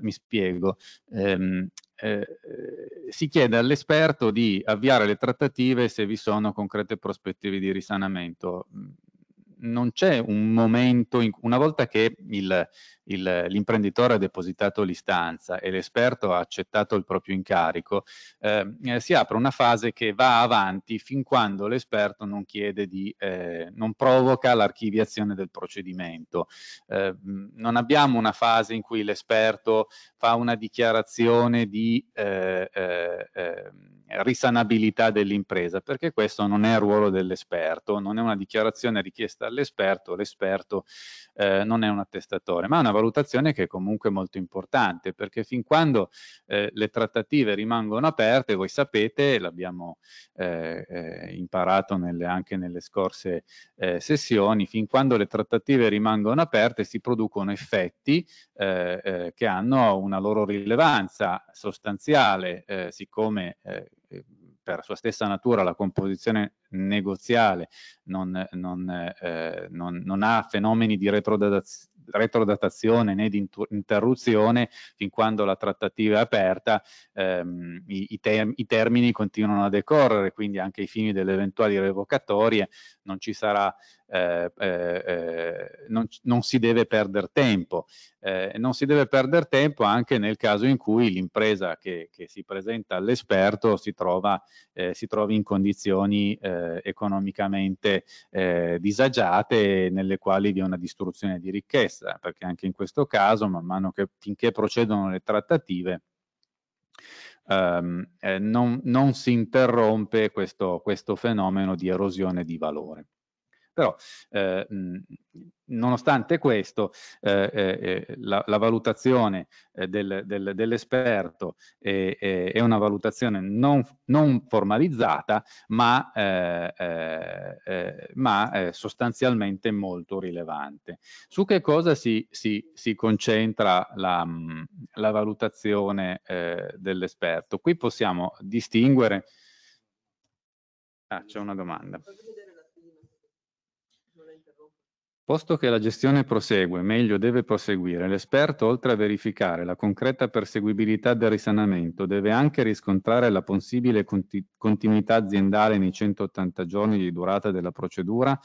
E: mi spiego. Ehm, eh, eh, si chiede all'esperto di avviare le trattative se vi sono concrete prospettive di risanamento non c'è un momento, in, una volta che l'imprenditore ha depositato l'istanza e l'esperto ha accettato il proprio incarico, eh, eh si apre una fase che va avanti fin quando l'esperto non, eh, non provoca l'archiviazione del procedimento. Eh, non abbiamo una fase in cui l'esperto fa una dichiarazione di eh, eh, risanabilità dell'impresa, perché questo non è il ruolo dell'esperto, non è una dichiarazione richiesta testa all'esperto, l'esperto eh, non è un attestatore, ma è una valutazione che è comunque molto importante, perché fin quando eh, le trattative rimangono aperte, voi sapete, l'abbiamo eh, eh, imparato nelle, anche nelle scorse eh, sessioni, fin quando le trattative rimangono aperte si producono effetti eh, che hanno una loro rilevanza sostanziale, siccome per sua stessa natura la composizione negoziale non, non, eh, non, non ha fenomeni di retrodatazione retrodatazione né di interruzione fin quando la trattativa è aperta ehm, i, i, i, termini continuano a decorrere quindi anche i fini delle eventuali revocatorie non ci sarà, eh, eh, eh non, non, si deve perdere tempo. Eh, non si deve perdere tempo anche nel caso in cui l'impresa che, che, si presenta all'esperto si, eh, si, trovi in condizioni eh, economicamente disagiate nelle quali vi è una distruzione di ricchezza, perché anche in questo caso, man mano che finché procedono le trattative, ehm, eh, non, non, si interrompe questo, questo fenomeno di erosione di valore. Però, eh, mh, nonostante questo, eh, eh, eh la, la, valutazione eh, del, del, dell'esperto è, è, è, una valutazione non, non formalizzata, ma, ma sostanzialmente molto rilevante. Su che cosa si, si, si concentra la, la valutazione dell'esperto? Qui possiamo distinguere Ah, c'è una domanda. Posto che la gestione prosegue, meglio deve proseguire, l'esperto, oltre a verificare la concreta perseguibilità del risanamento, deve anche riscontrare la possibile conti continuità aziendale nei 180 giorni di durata della procedura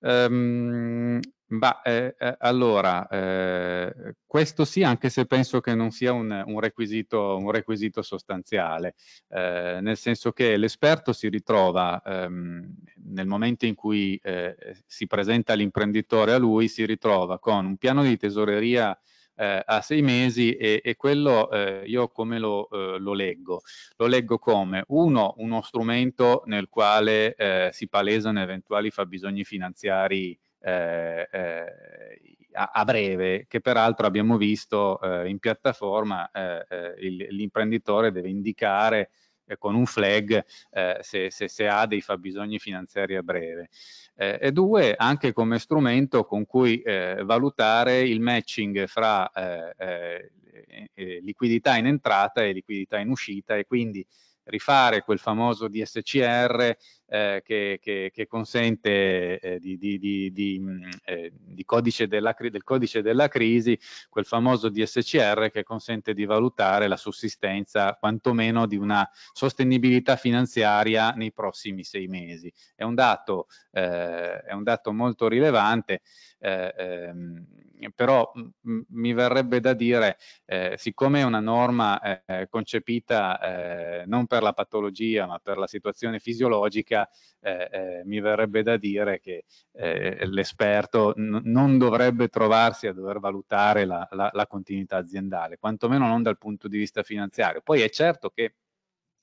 E: ehm, Bah, eh, eh, allora, eh, questo sì, anche se penso che non sia un, un, requisito, un requisito, sostanziale, eh, nel senso che l'esperto si ritrova ehm, nel momento in cui eh, si presenta l'imprenditore a lui, si ritrova con un piano di tesoreria a sei mesi e, e quello io come lo, lo, leggo? Lo leggo come uno, uno strumento nel quale si palesano eventuali fabbisogni finanziari eh, eh, a, a, breve, che peraltro abbiamo visto eh, in piattaforma eh, l'imprenditore deve indicare con un flag eh, se, se, se, ha dei fabbisogni finanziari a breve. Eh, e due, anche come strumento con cui eh, valutare il matching fra liquidità in entrata e liquidità in uscita e quindi rifare quel famoso DSCR eh, che, che, che, consente eh, di, di, di, di mm, eh, codice della, del codice della crisi, quel famoso DSCR che consente di valutare la sussistenza quantomeno di una sostenibilità finanziaria nei prossimi sei mesi. È un dato, eh, è un dato molto rilevante, eh, ehm, però mm, mm, mi verrebbe da dire, eh, siccome è una norma concepita non per la patologia ma per la situazione fisiologica, pratica eh, eh, mi verrebbe da dire che eh, l'esperto non dovrebbe trovarsi a dover valutare la, la, la continuità aziendale, quantomeno non dal punto di vista finanziario. Poi è certo che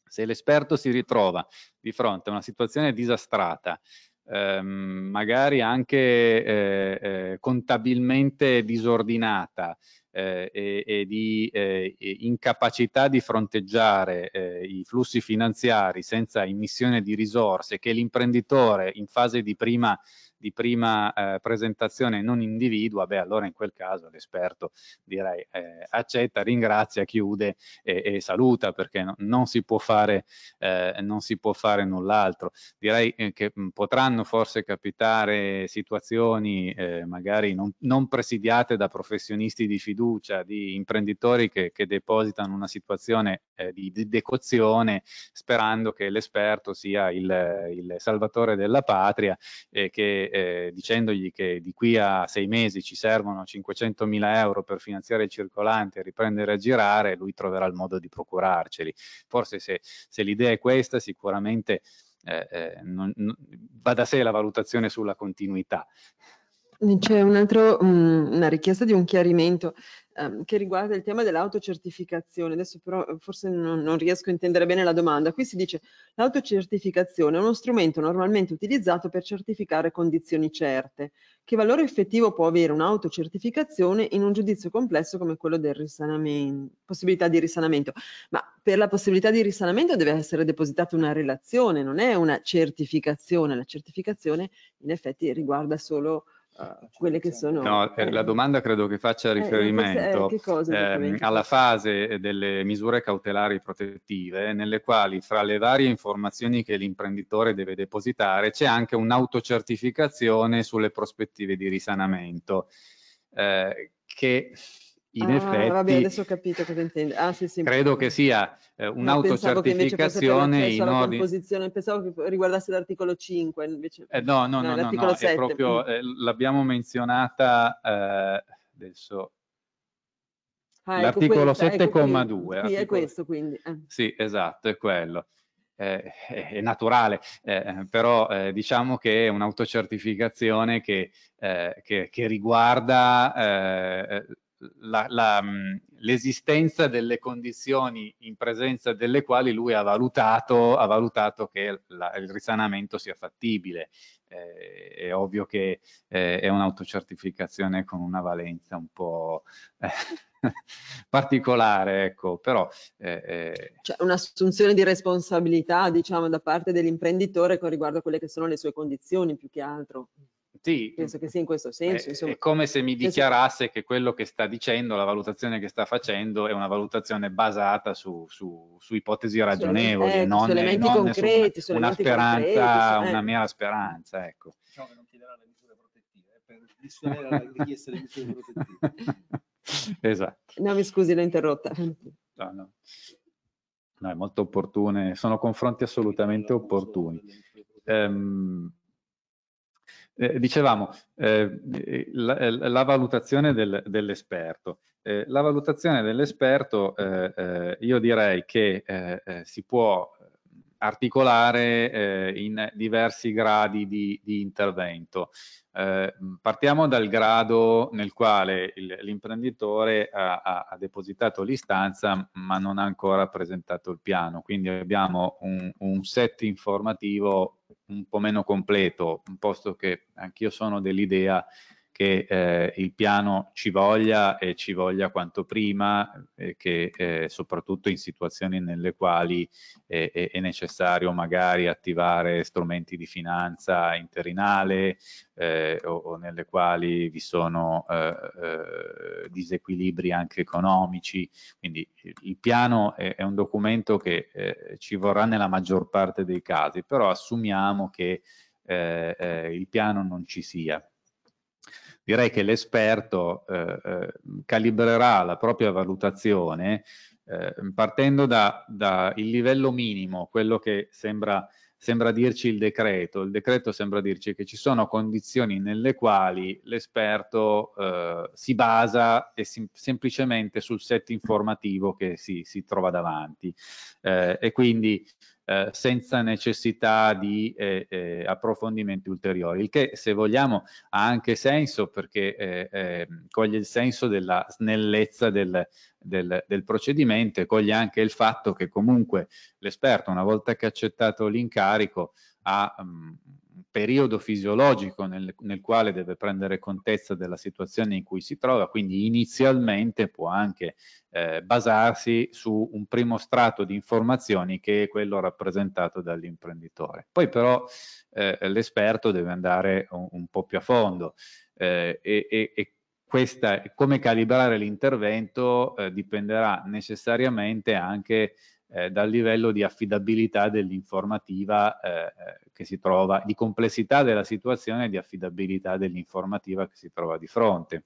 E: se l'esperto si ritrova di fronte a una situazione disastrata, ehm, magari anche eh, eh, contabilmente disordinata, eh, e, e, di eh, incapacità di fronteggiare eh, i flussi finanziari senza immissione di risorse che l'imprenditore in fase di prima di prima eh, presentazione non individua, beh allora in quel caso l'esperto direi eh, accetta, ringrazia, chiude e, e saluta perché no, non, si può fare, eh, non si può fare null'altro. Direi eh, che mh, potranno forse capitare situazioni eh, magari non, non, presidiate da professionisti di fiducia, di imprenditori che, che depositano una situazione eh, di, di decozione sperando che l'esperto sia il, il salvatore della patria e che eh, dicendogli che di qui a sei mesi ci servono 500.000 euro per finanziare il circolante e riprendere a girare, lui troverà il modo di procurarceli. Forse se, se l'idea è questa, sicuramente eh, eh non, non, va da sé la valutazione sulla continuità.
B: C'è un altro, mm, una richiesta di un chiarimento ehm, che riguarda il tema dell'autocertificazione. Adesso però eh, forse non, non, riesco a intendere bene la domanda. Qui si dice l'autocertificazione è uno strumento normalmente utilizzato per certificare condizioni certe. Che valore effettivo può avere un'autocertificazione in un giudizio complesso come quello del risanamento, possibilità di risanamento? Ma per la possibilità di risanamento deve essere depositata una relazione, non è una certificazione. La certificazione in effetti riguarda solo quelle che sono... No, eh, eh, la
E: domanda credo che faccia eh, riferimento eh, cosa, eh, alla fase delle misure cautelari protettive, nelle quali fra le varie informazioni che l'imprenditore deve depositare c'è anche un'autocertificazione sulle prospettive di risanamento, che
B: in ah, effetti... Vabbè, adesso ho capito cosa intende. Ah, sì, sì. Credo che sia eh, un'autocertificazione in ordine... Pensavo che riguardasse l'articolo 5, invece... Eh, no, no, no, no, no, no è proprio... Mm. Eh,
E: l'abbiamo menzionata eh, adesso...
B: Ah, ecco l'articolo ecco 7,2. Ecco sì, è questo quindi. Eh.
E: Sì, esatto, è quello. Eh, è naturale, eh, però eh, diciamo che è un'autocertificazione che, eh, che, che riguarda Mm, l'esistenza delle condizioni in presenza delle quali lui ha valutato, ha valutato che la, il risanamento sia fattibile. Eh, è ovvio che eh, è un'autocertificazione con una valenza un po' eh, (laughs) particolare, ecco, però... Eh, eh,
B: cioè un'assunzione di responsabilità, diciamo, da parte dell'imprenditore con riguardo a quelle che sono le sue condizioni, più che altro. Sì. Penso che sia in questo senso. È, è
E: come se mi dichiarasse che quello che sta dicendo, la valutazione che sta facendo, è una valutazione basata su, su, su ipotesi ragionevoli, ecco, non, elementi non concreti, su una, una speranza, concreti, una mera speranza. Ecco. Ciò che non chiederà le misure
B: protettive, per dissuadere la richiesta di misure
E: protettive. esatto.
B: No, mi scusi, l'ho interrotta. No, no.
E: no, è molto opportune, sono confronti assolutamente opportuni. Um, eh, dicevamo, eh, la, eh, la, valutazione del, dell'esperto. Eh, la valutazione dell'esperto, eh, eh, io direi che si può articolare in diversi gradi di, di intervento. partiamo dal grado nel quale l'imprenditore ha, ha, ha, depositato l'istanza ma non ha ancora presentato il piano, quindi abbiamo un, un set informativo un po' meno completo, posto che anch'io sono dell'idea che eh, il piano ci voglia e ci voglia quanto prima e eh, che eh, soprattutto in situazioni nelle quali eh, è necessario magari attivare strumenti di finanza interinale eh, o, o, nelle quali vi sono eh, disequilibri anche economici quindi il piano è, è un documento che ci vorrà nella maggior parte dei casi però assumiamo che il piano non ci sia direi che l'esperto eh, eh, calibrerà la propria valutazione eh, partendo dal da livello minimo, quello che sembra, sembra, dirci il decreto. Il decreto sembra dirci che ci sono condizioni nelle quali l'esperto eh, si basa sem semplicemente sul set informativo che si, si trova davanti. Eh, e quindi eh, senza necessità di eh, eh, approfondimenti ulteriori, il che se vogliamo ha anche senso perché eh, ehm, coglie il senso della snellezza del, del, del procedimento e coglie anche il fatto che comunque l'esperto una volta che ha accettato l'incarico ha mh, mm, periodo fisiologico nel, nel, quale deve prendere contezza della situazione in cui si trova, quindi inizialmente può anche eh, basarsi su un primo strato di informazioni che è quello rappresentato dall'imprenditore. Poi però eh, l'esperto deve andare un, un, po' più a fondo eh, e, e questa, come calibrare l'intervento eh, dipenderà necessariamente anche eh, dal livello di affidabilità dell'informativa eh, eh, che si trova, di complessità della situazione e di affidabilità dell'informativa che si trova di fronte.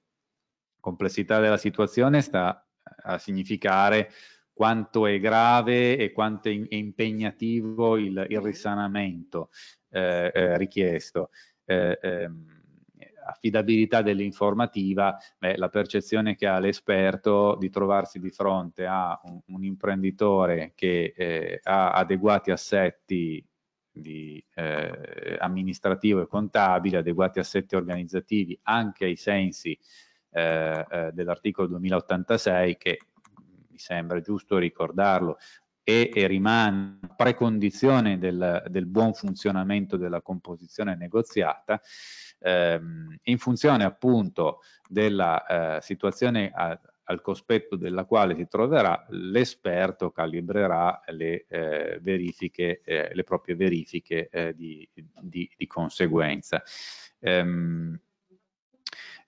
E: Complessità della situazione sta a significare quanto è grave e quanto è impegnativo il, il risanamento eh, eh richiesto. Eh, ehm, affidabilità dell'informativa, beh, la percezione che ha l'esperto di trovarsi di fronte a un, un imprenditore che eh, ha adeguati assetti di, eh, amministrativo e contabile, adeguati assetti organizzativi anche ai sensi eh, eh dell'articolo 2086 che mi sembra giusto ricordarlo e rimane precondizione del, del buon funzionamento della composizione negoziata ehm, in funzione appunto della eh, situazione a, al cospetto della quale si troverà, l'esperto calibrerà le, eh, verifiche, eh, le proprie verifiche eh, di, di, di, conseguenza. Ehm,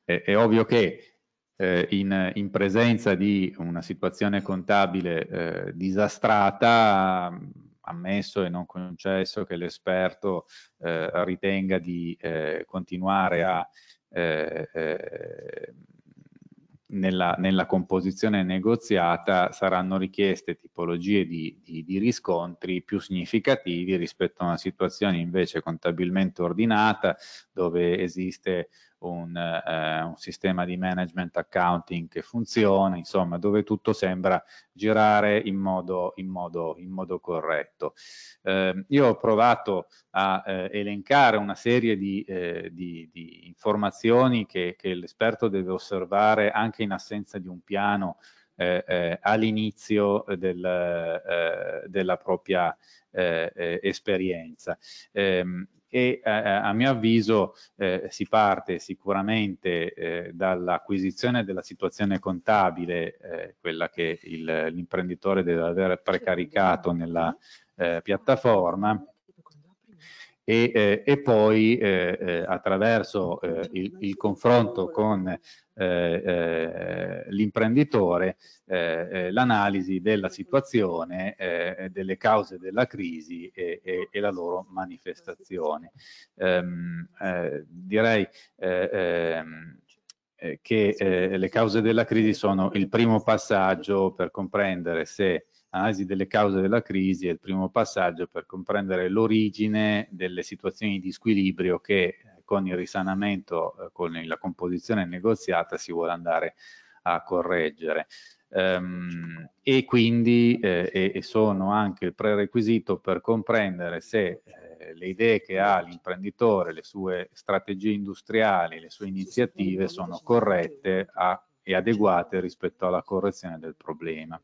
E: è, è, ovvio che eh, in, in, presenza di una situazione contabile eh, disastrata, ammesso e non concesso che l'esperto eh, ritenga di eh, continuare a, eh, eh, nella, nella, composizione negoziata saranno richieste tipologie di, di, di, riscontri più significativi rispetto a una situazione invece contabilmente ordinata dove esiste un, eh, un sistema di management accounting che funziona, insomma dove tutto sembra girare in modo, in modo, in modo corretto. Eh, io ho provato a eh, elencare una serie di, eh, di, di informazioni che, che l'esperto deve osservare anche in assenza di un piano eh, eh, all'inizio del, eh, della propria eh, eh, esperienza. Ehm, e eh, eh, a mio avviso eh, si parte sicuramente eh, dall'acquisizione della situazione contabile, eh, quella che l'imprenditore deve aver precaricato diciamo. nella mm-hmm. eh, piattaforma, e, eh, e poi eh, eh, attraverso eh, il, il, confronto con eh, eh, l'imprenditore l'analisi della situazione, delle cause della crisi e, e, e la loro manifestazione. Ehm, direi ehm, che le cause della crisi sono il primo passaggio per comprendere se analisi delle cause della crisi è il primo passaggio per comprendere l'origine delle situazioni di squilibrio che eh, con il risanamento, eh, con la composizione negoziata si vuole andare a correggere. Um, e quindi eh, e sono anche il prerequisito per comprendere se eh, le idee che ha l'imprenditore, le sue strategie industriali, le sue iniziative sono corrette a, e adeguate rispetto alla correzione del problema.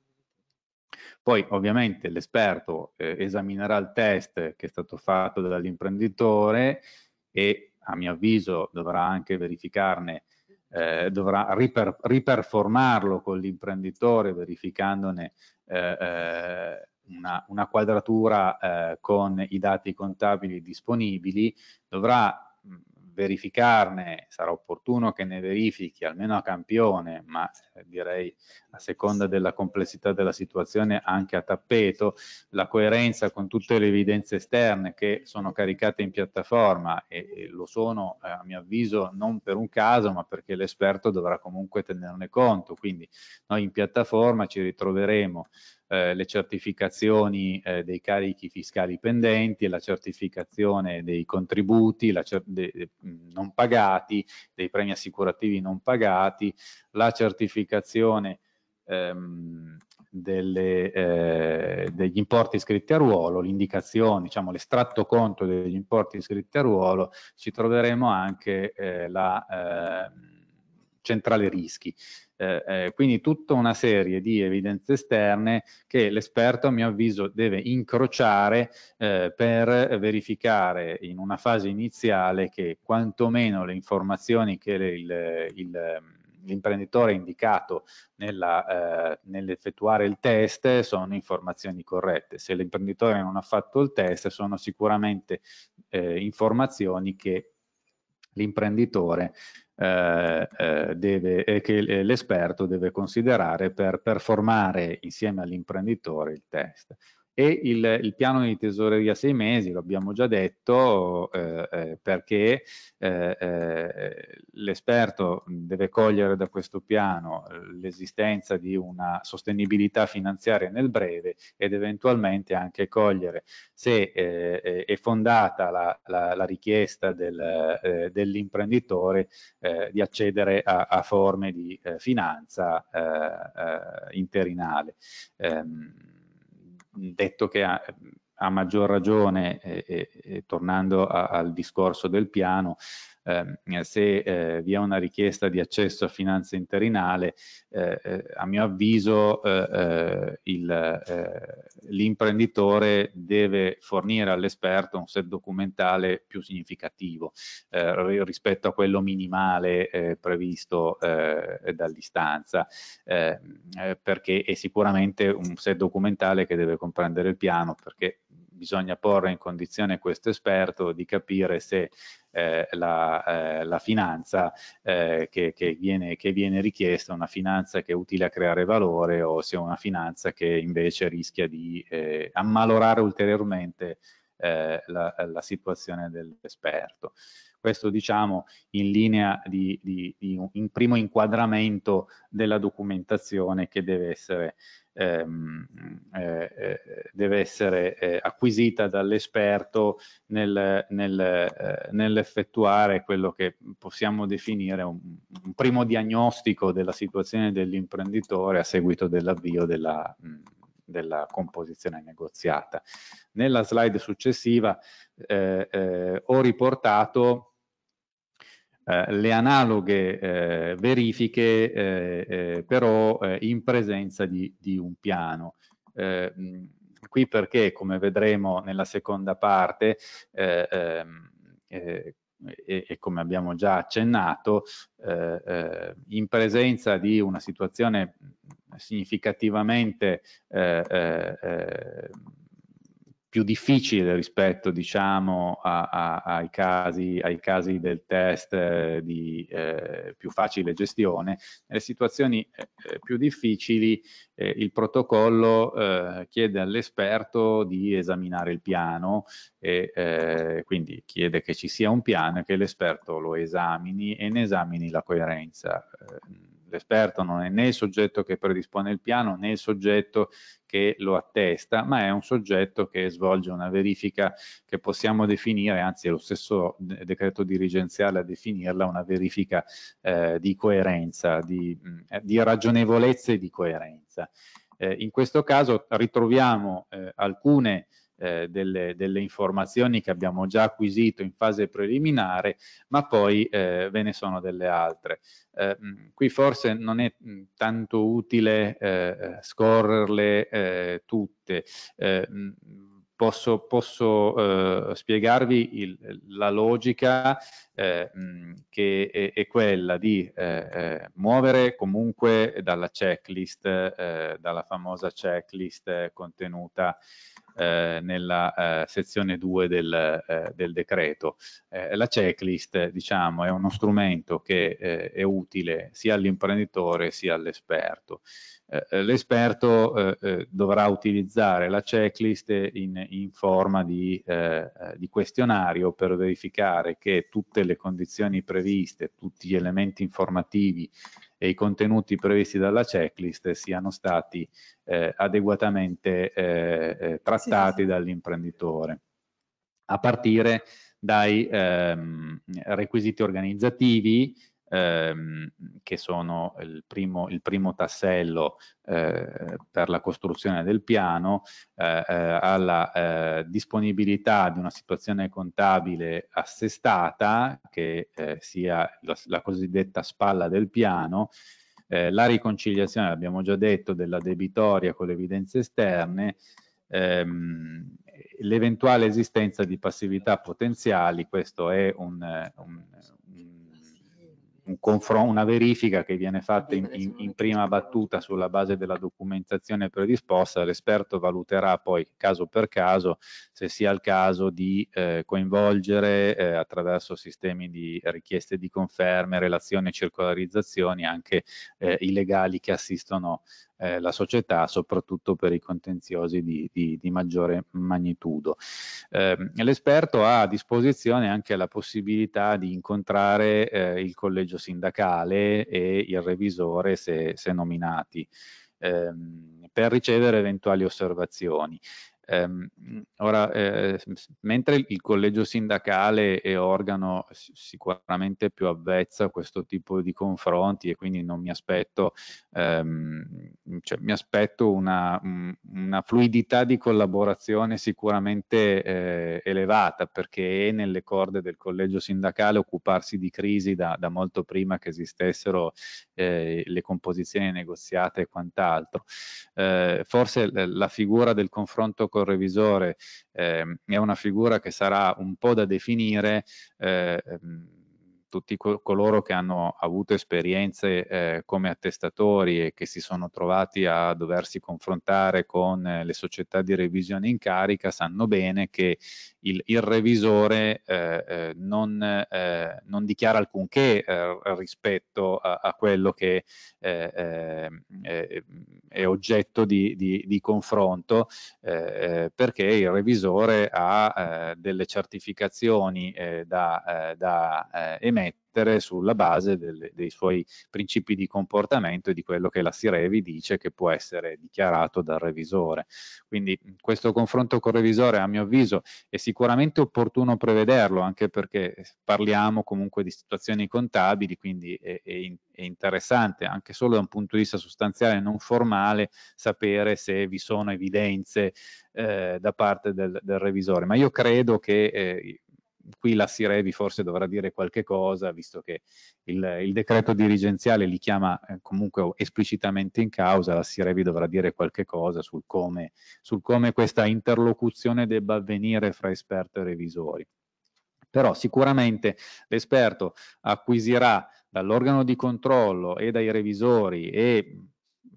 E: Poi ovviamente l'esperto eh, esaminerà il test che è stato fatto dall'imprenditore e a mio avviso dovrà anche verificarne, eh, dovrà riper riperformarlo con l'imprenditore verificandone eh, eh una, una, quadratura eh, con i dati contabili disponibili, dovrà verificarne, sarà opportuno che ne verifichi almeno a campione, ma eh, direi a seconda della complessità della situazione anche a tappeto, la coerenza con tutte le evidenze esterne che sono caricate in piattaforma e, e lo sono eh, a mio avviso non per un caso, ma perché l'esperto dovrà comunque tenerne conto, quindi noi in piattaforma ci ritroveremo eh, le certificazioni eh, dei carichi fiscali pendenti, la certificazione dei contributi cer de non pagati, dei premi assicurativi non pagati, la certificazione ehm, delle, eh, degli importi iscritti a ruolo, l'indicazione, diciamo l'estratto conto degli importi iscritti a ruolo, ci troveremo anche eh, la ehm, centrale rischi. Eh, eh, quindi tutta una serie di evidenze esterne che l'esperto a mio avviso deve incrociare eh, per verificare in una fase iniziale che quantomeno le informazioni che le, il, il l'imprenditore indicato nella, eh, nell'effettuare il test sono informazioni corrette. Se l'imprenditore non ha fatto il test sono sicuramente eh, informazioni che l'imprenditore eh, eh, eh che eh, l'esperto deve considerare per performare insieme all'imprenditore il test e il, il, piano di tesoreria sei mesi, lo abbiamo già detto, eh, eh perché eh, eh, l'esperto deve cogliere da questo piano eh, l'esistenza di una sostenibilità finanziaria nel breve ed eventualmente anche cogliere se eh, è fondata la, la, la richiesta del, dell'imprenditore di accedere a, a forme di finanza interinale. Um, detto che a, a maggior ragione, eh, eh, tornando a, al discorso del piano, Ehm, eh, se eh, vi è una richiesta di accesso a finanza interinale, eh, eh a mio avviso eh, l'imprenditore deve fornire all'esperto un set documentale più significativo rispetto a quello minimale previsto dall'istanza, ehm, perché è sicuramente un set documentale che deve comprendere il piano, perché bisogna porre in condizione questo esperto di capire se eh, la, eh, la, finanza eh, che, che, viene, che, viene, richiesta è una finanza che è utile a creare valore o se è una finanza che invece rischia di eh, ammalorare ulteriormente eh, la, la situazione dell'esperto. Questo diciamo in linea di, di, di un, in primo inquadramento della documentazione che deve essere, ehm, eh, eh, deve essere eh, acquisita dall'esperto nel, nel, eh, nell'effettuare quello che possiamo definire un, un primo diagnostico della situazione dell'imprenditore a seguito dell'avvio della, della composizione negoziata. Nella slide successiva eh, eh, ho riportato eh, le analoghe eh, verifiche eh, eh però eh, in presenza di, di un piano. qui perché, come vedremo nella seconda parte, ehm, e, e, come abbiamo già accennato, in presenza di una situazione significativamente più difficile rispetto diciamo, a, a, ai, casi, ai, casi, del test eh, di eh, più facile gestione, nelle situazioni eh, eh più difficili eh, il protocollo eh, chiede all'esperto di esaminare il piano e quindi chiede che ci sia un piano e che l'esperto lo esamini e ne esamini la coerenza l'esperto non è né il soggetto che predispone il piano né il soggetto che lo attesta, ma è un soggetto che svolge una verifica che possiamo definire, anzi è lo stesso decreto dirigenziale a definirla, una verifica eh, di coerenza, di, di ragionevolezza e di coerenza. Eh, in questo caso ritroviamo eh, alcune eh, delle, delle, informazioni che abbiamo già acquisito in fase preliminare, ma poi eh, ve ne sono delle altre. Eh, mm, qui forse non è mm, tanto utile eh, eh, scorrerle eh, tutte. Mm, posso, posso spiegarvi il, la logica che è, è, quella di muovere comunque dalla checklist, dalla famosa checklist contenuta eh, nella eh, sezione 2 del, eh, del decreto. Eh, la checklist diciamo, è uno strumento che eh, è utile sia all'imprenditore sia all'esperto. Eh, eh, l'esperto eh, eh, dovrà utilizzare la checklist in, in forma di, eh, di, questionario per verificare che tutte le condizioni previste, tutti gli elementi informativi e i contenuti previsti dalla checklist siano stati adeguatamente trattati sì, sì. dall'imprenditore, a partire dai ehm, requisiti organizzativi ehm, che sono il primo, il primo tassello eh, per la costruzione del piano, eh, eh alla eh, disponibilità di una situazione contabile assestata, che eh, sia la, la cosiddetta spalla del piano, eh, la riconciliazione, abbiamo già detto, della debitoria con le evidenze esterne, ehm, l'eventuale esistenza di passività potenziali, questo è un, un, un una verifica che viene fatta in, in, in, prima battuta sulla base della documentazione predisposta, l'esperto valuterà poi caso per caso se sia il caso di eh, coinvolgere eh, attraverso sistemi di richieste di conferme, relazioni e circolarizzazioni anche eh, i legali che assistono eh, la società, soprattutto per i contenziosi di, di, di maggiore magnitudo. Eh, l'esperto ha a disposizione anche la possibilità di incontrare eh, il collegio sindacale e il revisore se, se nominati ehm, per ricevere eventuali osservazioni. Ehm, ora, eh, mentre il collegio sindacale è organo sicuramente più avvezza a questo tipo di confronti e quindi non mi aspetto, ehm, cioè, mi aspetto una, una, fluidità di collaborazione sicuramente eh, elevata perché è nelle corde del collegio sindacale occuparsi di crisi da, da molto prima che esistessero eh, le composizioni negoziate e quant'altro. Eh, forse la figura del confronto col revisore eh, è una figura che sarà un po' da definire eh, ehm, tutti coloro che hanno avuto esperienze eh, come attestatori e che si sono trovati a doversi confrontare con eh, le società di revisione in carica sanno bene che il, il revisore eh, eh non, eh, non, dichiara alcunché eh, rispetto a, a, quello che è oggetto di, di, di confronto perché il revisore ha delle certificazioni da, da emettere mettere sulla base delle, dei suoi principi di comportamento e di quello che la Sirevi dice che può essere dichiarato dal revisore. Quindi questo confronto col revisore a mio avviso è sicuramente opportuno prevederlo anche perché eh, parliamo comunque di situazioni contabili quindi è, è, è interessante anche solo da un punto di vista sostanziale non formale sapere se vi sono evidenze eh, da parte del, del, revisore, ma io credo che eh, qui la Sirevi forse dovrà dire qualche cosa, visto che il, il decreto dirigenziale li chiama eh, comunque esplicitamente in causa, la Sirevi dovrà dire qualche cosa sul come, sul come questa interlocuzione debba avvenire fra esperto e revisori. Però sicuramente l'esperto acquisirà dall'organo di controllo e dai revisori e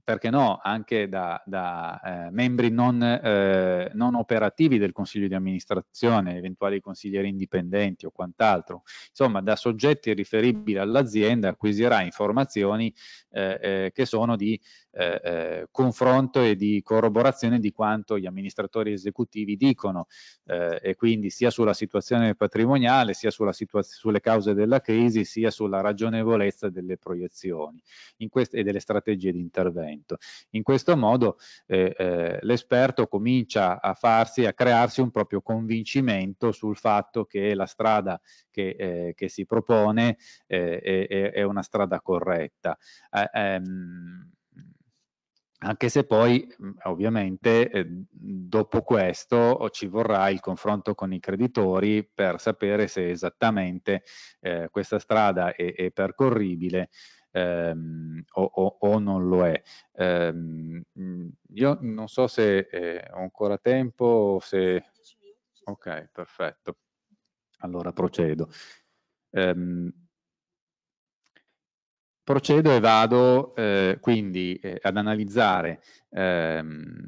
E: perché no, anche da, da eh, membri non, eh, non, operativi del consiglio di amministrazione, eventuali consiglieri indipendenti o quant'altro, insomma da soggetti riferibili all'azienda acquisirà informazioni eh, eh che sono di eh, eh, confronto e di corroborazione di quanto gli amministratori esecutivi dicono eh, e quindi sia sulla situazione patrimoniale, sia situaz sulle cause della crisi, sia sulla ragionevolezza delle proiezioni e delle strategie di intervento. In questo modo eh, l'esperto comincia a farsi, a crearsi un proprio convincimento sul fatto che la strada che, eh, che si propone eh, è, è, una strada corretta. Eh, ehm, anche se poi mm, ovviamente eh, dopo questo oh, ci vorrà il confronto con i creditori per sapere se esattamente eh, questa strada è, è percorribile ehm, o, o, o, non lo è. Ehm, mm, io non so se eh, ho ancora tempo, o se... Ok, perfetto. Allora procedo. Ehm, procedo e vado eh, quindi eh, ad analizzare ehm,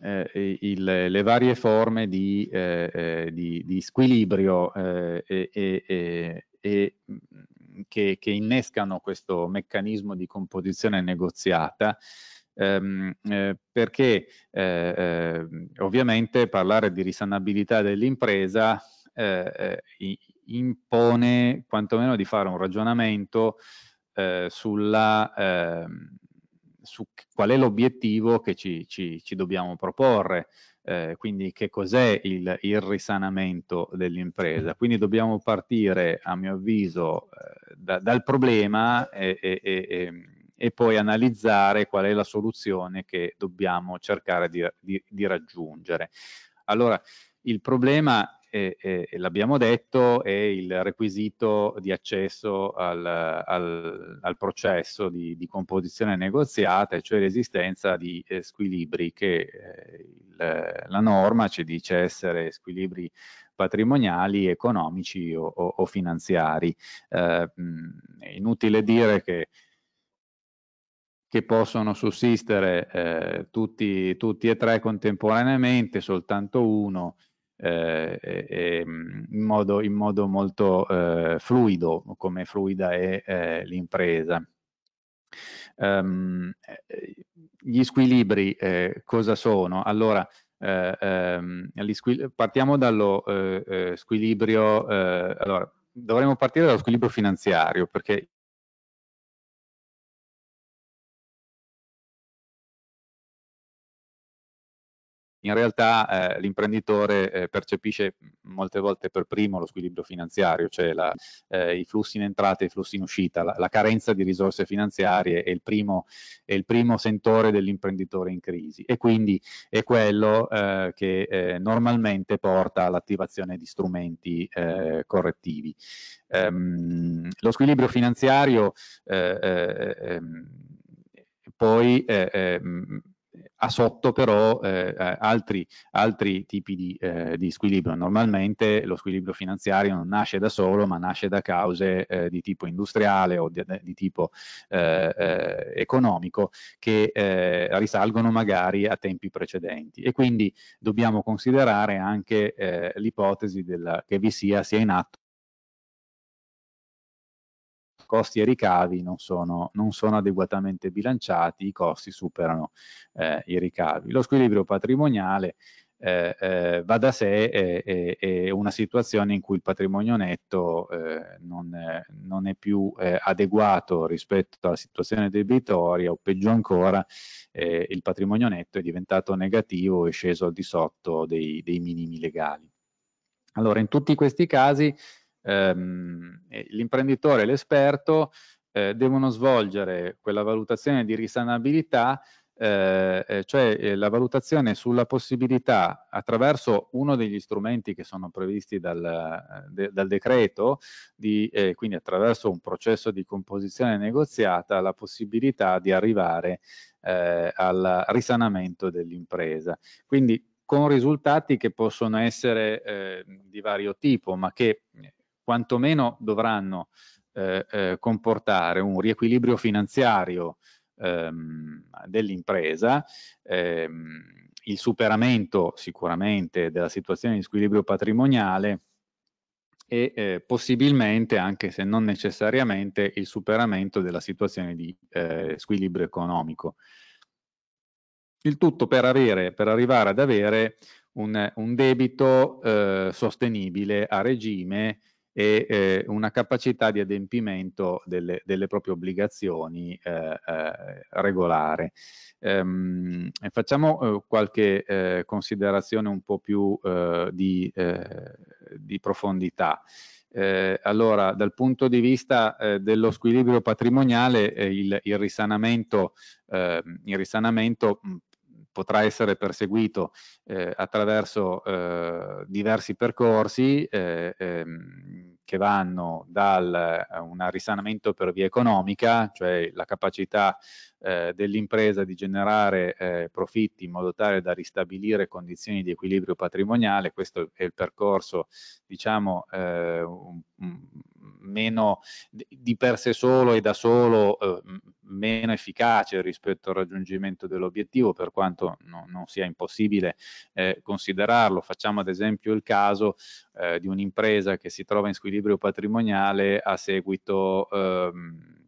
E: eh, il, le varie forme di, eh, eh, di, di squilibrio eh, e, e, e mm, che, che, innescano questo meccanismo di composizione negoziata ehm, perché ovviamente parlare di risanabilità dell'impresa impone quantomeno di fare un ragionamento eh, sulla, eh, su qual è l'obiettivo che ci, ci, ci, dobbiamo proporre, eh, quindi che cos'è il, il, risanamento dell'impresa. Quindi dobbiamo partire, a mio avviso, eh, da, dal problema e, e, e, e, poi analizzare qual è la soluzione che dobbiamo cercare di, di, di raggiungere. Allora, il problema e, e, l'abbiamo detto, è il requisito di accesso al, al, al processo di, di, composizione negoziata, cioè l'esistenza di eh, squilibri che eh, il, la norma ci dice essere squilibri patrimoniali, economici o, o, o finanziari. Eh, è inutile dire che che possono sussistere eh, tutti, tutti, e tre contemporaneamente, soltanto uno eh, eh, in, modo, in, modo, molto eh, fluido, come fluida è eh, l'impresa. Um, gli squilibri eh, cosa sono? Allora, ehm, partiamo dallo squilibrio, allora, dovremmo partire dallo squilibrio finanziario, perché in realtà eh, l'imprenditore eh, percepisce molte volte per primo lo squilibrio finanziario, cioè la, eh, i flussi in entrata e i flussi in uscita, la, la carenza di risorse finanziarie è il primo, è il primo sentore dell'imprenditore in crisi e quindi è quello eh, che eh, normalmente porta all'attivazione di strumenti eh, correttivi. Ehm, lo squilibrio finanziario ehm, poi ehm, ha sotto però eh, eh, altri, altri, tipi di, eh, di, squilibrio. Normalmente lo squilibrio finanziario non nasce da solo, ma nasce da cause eh, di tipo industriale o di, di tipo eh, eh, economico che risalgono magari a tempi precedenti. E quindi dobbiamo considerare anche l'ipotesi che vi sia, sia in atto costi e ricavi non sono, non sono adeguatamente bilanciati, i costi superano eh, i ricavi. Lo squilibrio patrimoniale eh, eh, va da sé è, è, una situazione in cui il patrimonio netto eh, non, non, è più eh, adeguato rispetto alla situazione debitoria o peggio ancora eh, il patrimonio netto è diventato negativo e sceso al di sotto dei, dei minimi legali. Allora in tutti questi casi ehm, l'imprenditore e l'esperto eh, devono svolgere quella valutazione di risanabilità eh, eh, cioè eh, la valutazione sulla possibilità attraverso uno degli strumenti che sono previsti dal, de, dal decreto, di, eh, quindi attraverso un processo di composizione negoziata, la possibilità di arrivare eh, al risanamento dell'impresa. Quindi con risultati che possono essere eh, di vario tipo, ma che quantomeno dovranno eh, eh, comportare un riequilibrio finanziario ehm, dell'impresa, ehm, il superamento sicuramente della situazione di squilibrio patrimoniale e eh, possibilmente, anche se non necessariamente, il superamento della situazione di eh, squilibrio economico. Il tutto per, avere, per arrivare ad avere un, un debito eh, sostenibile a regime e eh, una capacità di adempimento delle, delle proprie obbligazioni eh, eh, regolare. Ehm, facciamo eh, qualche eh, considerazione un po' più eh, di, di, profondità. allora, dal punto di vista dello squilibrio patrimoniale, il, il risanamento, ehm, il risanamento potrà essere perseguito eh, attraverso eh, diversi percorsi eh, ehm, che vanno dal eh, un risanamento per via economica, cioè la capacità eh, dell'impresa di generare eh, profitti in modo tale da ristabilire condizioni di equilibrio patrimoniale, questo è il percorso diciamo un, un meno di per sé solo e da solo eh, meno efficace rispetto al raggiungimento dell'obiettivo, per quanto no, non sia impossibile eh, considerarlo. Facciamo ad esempio il caso eh, di un'impresa che si trova in squilibrio patrimoniale a seguito ehm,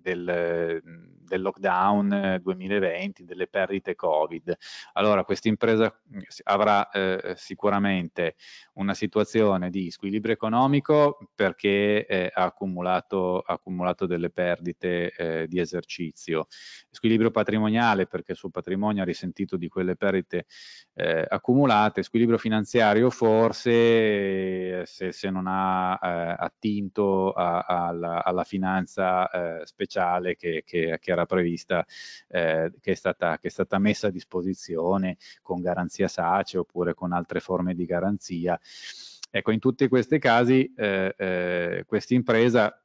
E: del del lockdown 2020, eh, delle perdite Covid. Allora questa impresa mm, avrà eh, sicuramente una situazione di squilibrio economico perché eh, ha, accumulato, ha, accumulato, delle perdite eh, di esercizio, squilibrio patrimoniale perché il suo patrimonio ha risentito di quelle perdite eh, accumulate, squilibrio finanziario forse eh, se, se non ha attinto a, a, alla, alla, finanza speciale che, che, che era era prevista, eh, che, è stata, che, è stata, messa a disposizione con garanzia SACE oppure con altre forme di garanzia. Ecco, in tutti questi casi eh, eh, questa impresa,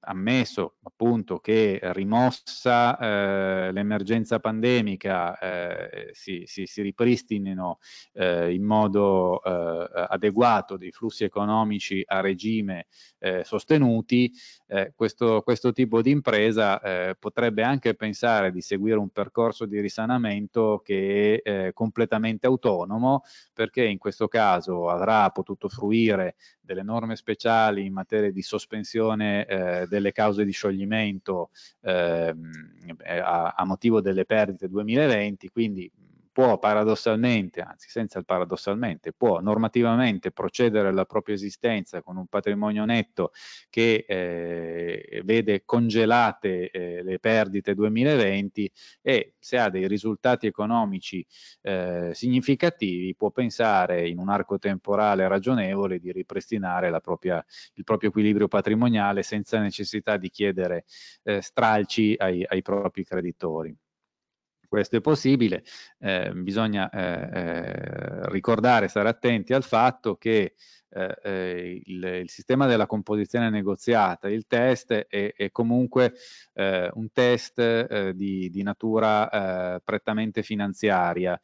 E: ammesso appunto che rimossa eh, l'emergenza pandemica eh, si, si, si, ripristinino eh, in modo eh, adeguato dei flussi economici a regime eh, sostenuti, eh, questo, questo, tipo di impresa potrebbe anche pensare di seguire un percorso di risanamento che è completamente autonomo perché in questo caso avrà potuto fruire delle norme speciali in materia di sospensione delle cause di scioglimento raccoglimento ehm, eh, a, a motivo delle perdite 2020, quindi può paradossalmente, anzi senza il paradossalmente, può normativamente procedere alla propria esistenza con un patrimonio netto che eh, vede congelate eh, le perdite 2020 e se ha dei risultati economici eh, significativi può pensare in un arco temporale ragionevole di ripristinare propria, il proprio equilibrio patrimoniale senza necessità di chiedere eh, stralci ai, ai propri creditori questo è possibile, eh, bisogna eh, eh, ricordare, stare attenti al fatto che eh, eh, il, il, sistema della composizione negoziata, il test, è, è comunque eh, un test di, di, natura prettamente finanziaria,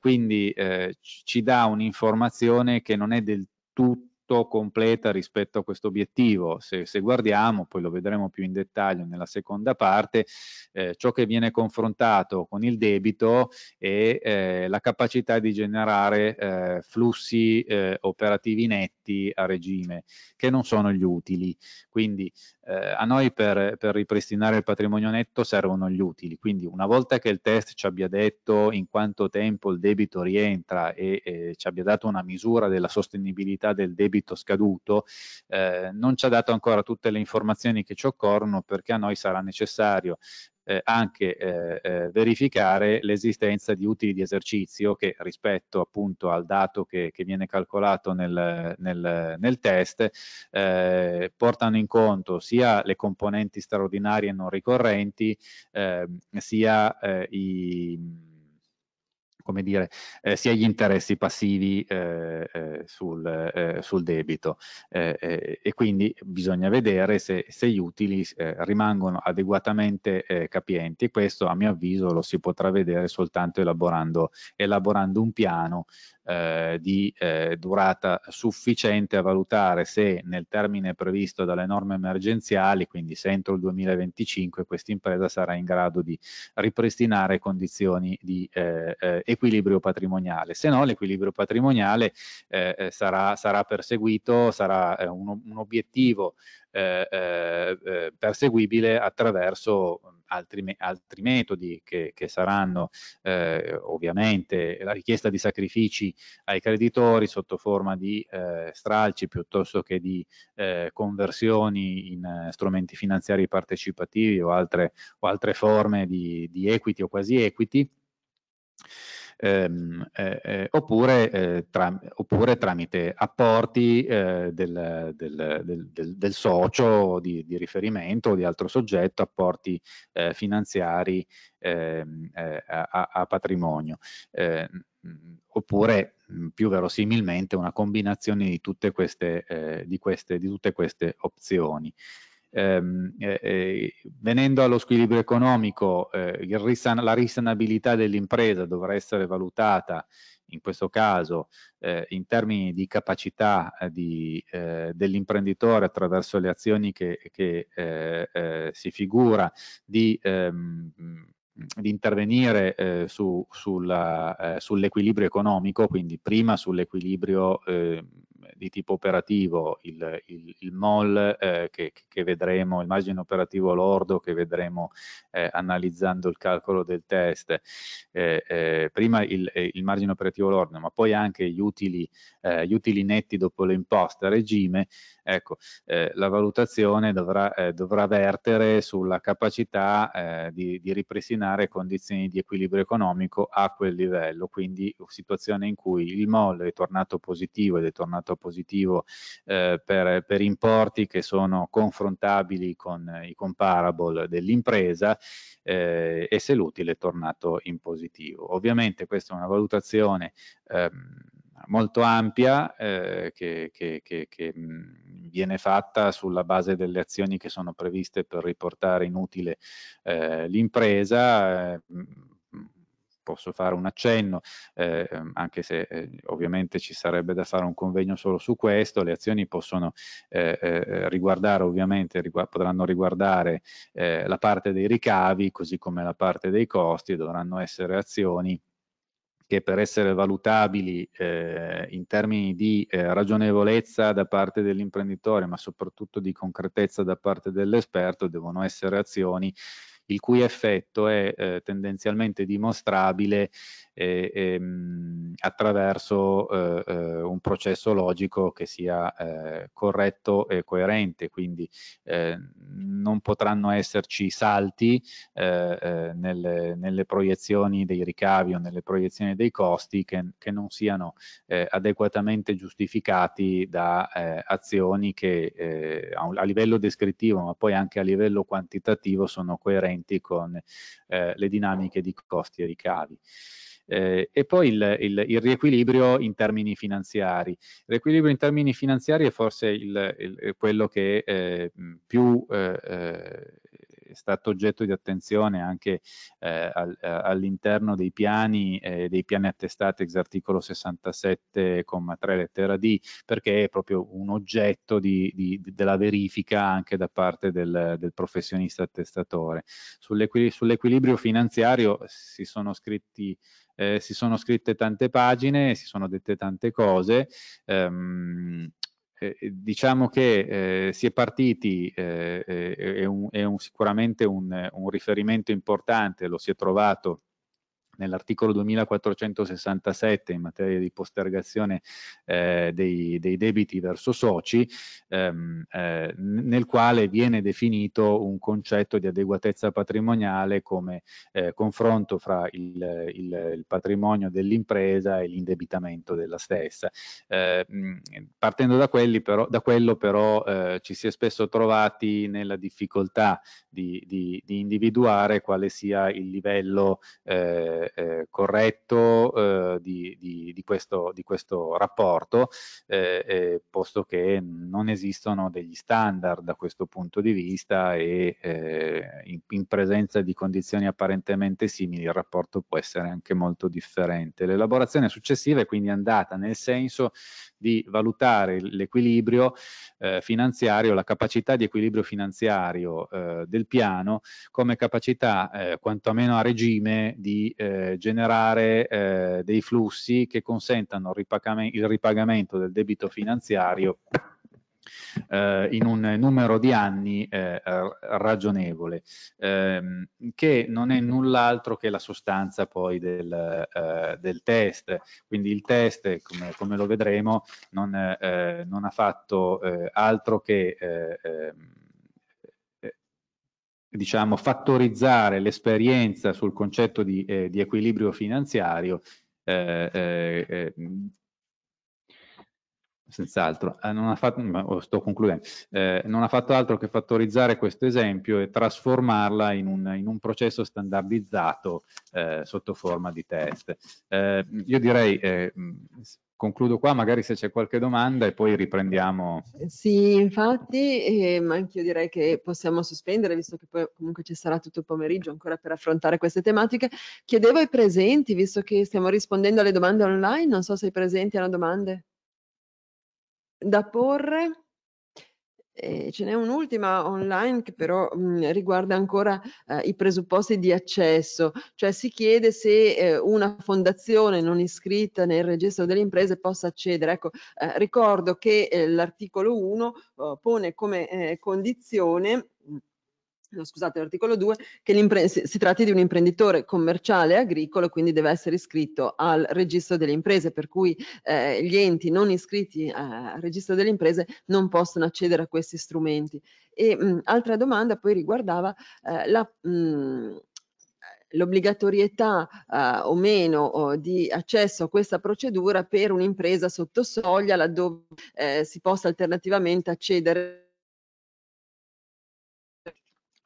E: quindi ci dà un'informazione che non è del tutto molto completa rispetto a questo obiettivo. Se, se, guardiamo, poi lo vedremo più in dettaglio nella seconda parte, eh, ciò che viene confrontato con il debito è eh, la capacità di generare eh, flussi eh, operativi netti a regime, che non sono gli utili. Quindi eh, a noi per, per, ripristinare il patrimonio netto servono gli utili, quindi una volta che il test ci abbia detto in quanto tempo il debito rientra e, e ci abbia dato una misura della sostenibilità del debito scaduto, eh, non ci ha dato ancora tutte le informazioni che ci occorrono perché a noi sarà necessario eh, anche eh, eh, verificare l'esistenza di utili di esercizio che rispetto appunto al dato che, che viene calcolato nel, nel, nel test eh, portano in conto sia le componenti straordinarie non ricorrenti ehm, sia eh, i come dire, eh, sia gli interessi passivi eh, eh, sul, eh, sul, debito eh, eh, e quindi bisogna vedere se, se gli utili rimangono adeguatamente capienti e questo a mio avviso lo si potrà vedere soltanto elaborando, elaborando un piano eh, di eh, durata sufficiente a valutare se nel termine previsto dalle norme emergenziali, quindi se entro il 2025 questa impresa sarà in grado di ripristinare condizioni di eh, eh equilibrio patrimoniale, se no l'equilibrio patrimoniale eh, eh, sarà, sarà, perseguito, sarà un, un obiettivo eh, eh, eh, perseguibile attraverso altri, altri metodi che, che saranno eh, ovviamente la richiesta di sacrifici ai creditori sotto forma di stralci piuttosto che di conversioni in strumenti finanziari partecipativi o altre, o altre forme di, di equity o quasi equity ehm, eh, eh, oppure, eh, tra, oppure, tramite apporti eh, del, del, del, del, socio di, di riferimento o di altro soggetto, apporti eh, finanziari ehm, a, a, patrimonio. oppure mm, più verosimilmente una combinazione di tutte queste, di queste, di tutte queste opzioni ehm, eh, eh, venendo allo squilibrio economico, eh, risan la risanabilità dell'impresa dovrà essere valutata in questo caso eh, in termini di capacità eh, eh dell'imprenditore attraverso le azioni che, che eh, eh si figura di, ehm, di intervenire su, sull'equilibrio economico, quindi prima sull'equilibrio ehm, Ehm, di tipo operativo il, il, il MOL eh, che, che, vedremo, il margine operativo lordo che vedremo eh, analizzando il calcolo del test, eh, eh prima il, eh, il, margine operativo lordo, ma poi anche gli utili, eh, gli utili netti dopo a regime, ecco, la valutazione dovrà, dovrà, vertere sulla capacità di, di ripristinare condizioni di equilibrio economico a quel livello, quindi situazione in cui il MOL è tornato positivo ed è tornato risultato positivo eh, per, per, importi che sono confrontabili con eh, i comparable dell'impresa eh, e se l'utile è tornato in positivo. Ovviamente questa è una valutazione ehm, molto ampia eh, che, che, che, che, mm, viene fatta sulla base delle azioni che sono previste per riportare in utile eh, l'impresa eh, posso fare un accenno, eh, anche se eh, ovviamente ci sarebbe da fare un convegno solo su questo, le azioni possono eh, eh riguardare ovviamente, rigu potranno riguardare eh, la parte dei ricavi così come la parte dei costi, dovranno essere azioni che per essere valutabili eh, in termini di eh, ragionevolezza da parte dell'imprenditore, ma soprattutto di concretezza da parte dell'esperto, devono essere azioni il cui effetto è eh, tendenzialmente dimostrabile e, e, ehm, attraverso eh, eh, un processo logico che sia eh, corretto e coerente, quindi eh, non potranno esserci salti eh, eh, nelle, nelle, proiezioni dei ricavi o nelle proiezioni dei costi che, che non siano adeguatamente giustificati da azioni che a, un, a, livello descrittivo ma poi anche a livello quantitativo sono coerenti con le dinamiche di costi e ricavi. Eh, e poi il, il, il, riequilibrio in termini finanziari. Il riequilibrio in termini finanziari è forse il, quello che eh, più eh, eh è stato oggetto di attenzione anche eh, al, eh, all'interno dei piani, eh, dei piani attestati ex articolo 67,3 lettera D, perché è proprio un oggetto di, di, della verifica anche da parte del, del professionista attestatore. Sull'equil- sull'equilibrio finanziario si sono scritti eh, si sono scritte tante pagine, si sono dette tante cose, ehm, eh, eh, diciamo che eh, si è partiti, eh, eh, è, un, è un, sicuramente un, un riferimento importante, lo si è trovato nell'articolo 2467 in materia di postergazione eh, dei, dei, debiti verso soci, ehm, eh, nel quale viene definito un concetto di adeguatezza patrimoniale come eh, confronto fra il, il, il patrimonio dell'impresa e l'indebitamento della stessa. Eh, mm, partendo da, però, da, quello però eh, ci si è spesso trovati nella difficoltà di, di, di individuare quale sia il livello eh, eh, corretto eh, di, di, di, questo, di, questo, rapporto, eh, eh, posto che non esistono degli standard da questo punto di vista e in, in presenza di condizioni apparentemente simili il rapporto può essere anche molto differente. L'elaborazione successiva è quindi andata nel senso di valutare l'equilibrio eh, finanziario, la capacità di equilibrio finanziario eh, del piano come capacità eh, quantomeno a regime di eh, generare eh, dei flussi che consentano il ripagamento del debito finanziario eh, in un numero di anni eh, ragionevole, ehm, che non è null'altro che la sostanza poi del, eh, del test. Quindi il test, come, come lo vedremo, non, eh, non ha fatto eh, altro che eh, ehm, diciamo, fattorizzare l'esperienza sul concetto di, di equilibrio finanziario eh, eh, senz'altro, eh, oh, sto concludendo, eh, non ha fatto altro che fattorizzare questo esempio e trasformarla in un, in un processo standardizzato eh, sotto forma di test. Eh, io direi, eh, mm, concludo qua, magari se c'è qualche domanda e poi riprendiamo.
B: Sì, infatti, ehm, anche io direi che possiamo sospendere, visto che poi comunque ci sarà tutto il pomeriggio ancora per affrontare queste tematiche. Chiedevo ai presenti, visto che stiamo rispondendo alle domande online, non so se i presenti hanno domande da porre. E eh, ce n'è un'ultima online che però mh, mm, riguarda ancora eh, i presupposti di accesso, cioè si chiede se eh, una fondazione non iscritta nel registro delle imprese possa accedere. Ecco, eh, ricordo che eh, l'articolo 1 pone come eh, condizione scusate, l'articolo 2, che si tratti di un imprenditore commerciale agricolo, quindi deve essere iscritto al registro delle imprese, per cui eh, gli enti non iscritti eh, al registro delle imprese non possono accedere a questi strumenti. E mh, mm, altra domanda poi riguardava eh, la... Mh, mm, l'obbligatorietà eh, o meno o di accesso a questa procedura per un'impresa sotto soglia laddove eh, si possa alternativamente accedere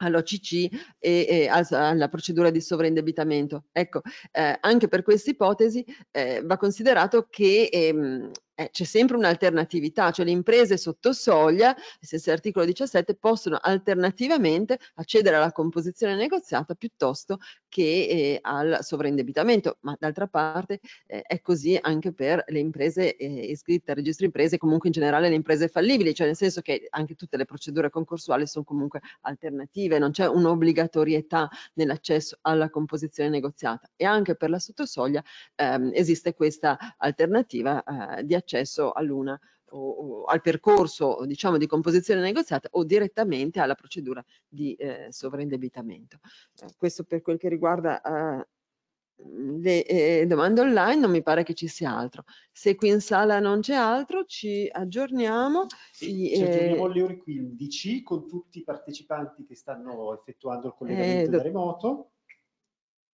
B: all'OCC e, e, alla procedura di sovraindebitamento. Ecco, eh, anche per questa ipotesi eh, va considerato che ehm, eh, c'è sempre un'alternatività, cioè le imprese sotto soglia, senza articolo 17, possono alternativamente accedere alla composizione negoziata piuttosto che eh, al sovraindebitamento, ma d'altra parte eh, è così anche per le imprese eh, iscritte al registro imprese, comunque in generale le imprese fallibili, cioè nel senso che anche tutte le procedure concorsuali sono comunque alternative, non c'è un'obbligatorietà nell'accesso alla composizione negoziata e anche per la sottosoglia ehm, esiste questa alternativa eh, di accesso accesso a Luna o, o, al percorso diciamo, di composizione negoziata o direttamente alla procedura di eh, sovraindebitamento. Eh, questo per quel che riguarda eh, le eh, domande online non mi pare che ci sia altro. Se qui in sala non c'è altro ci aggiorniamo. Sì, ci aggiorniamo eh, alle
A: ore 15 con tutti i partecipanti che stanno effettuando il collegamento eh, da remoto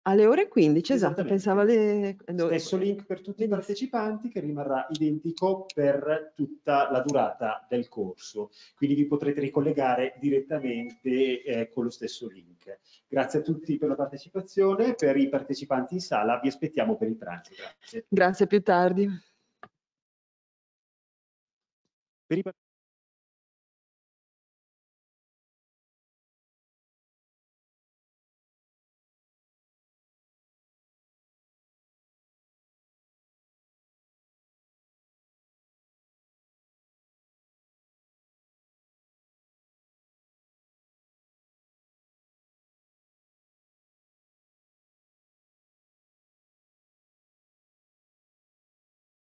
B: alle ore 15, esatto,
A: pensavo alle... Ecco, stesso link per tutti i partecipanti che rimarrà identico per tutta la durata del corso, quindi vi potrete ricollegare direttamente eh, con lo stesso link. Grazie a tutti per la partecipazione, per i partecipanti in sala vi aspettiamo per il pranzo.
B: Grazie. Grazie, più tardi.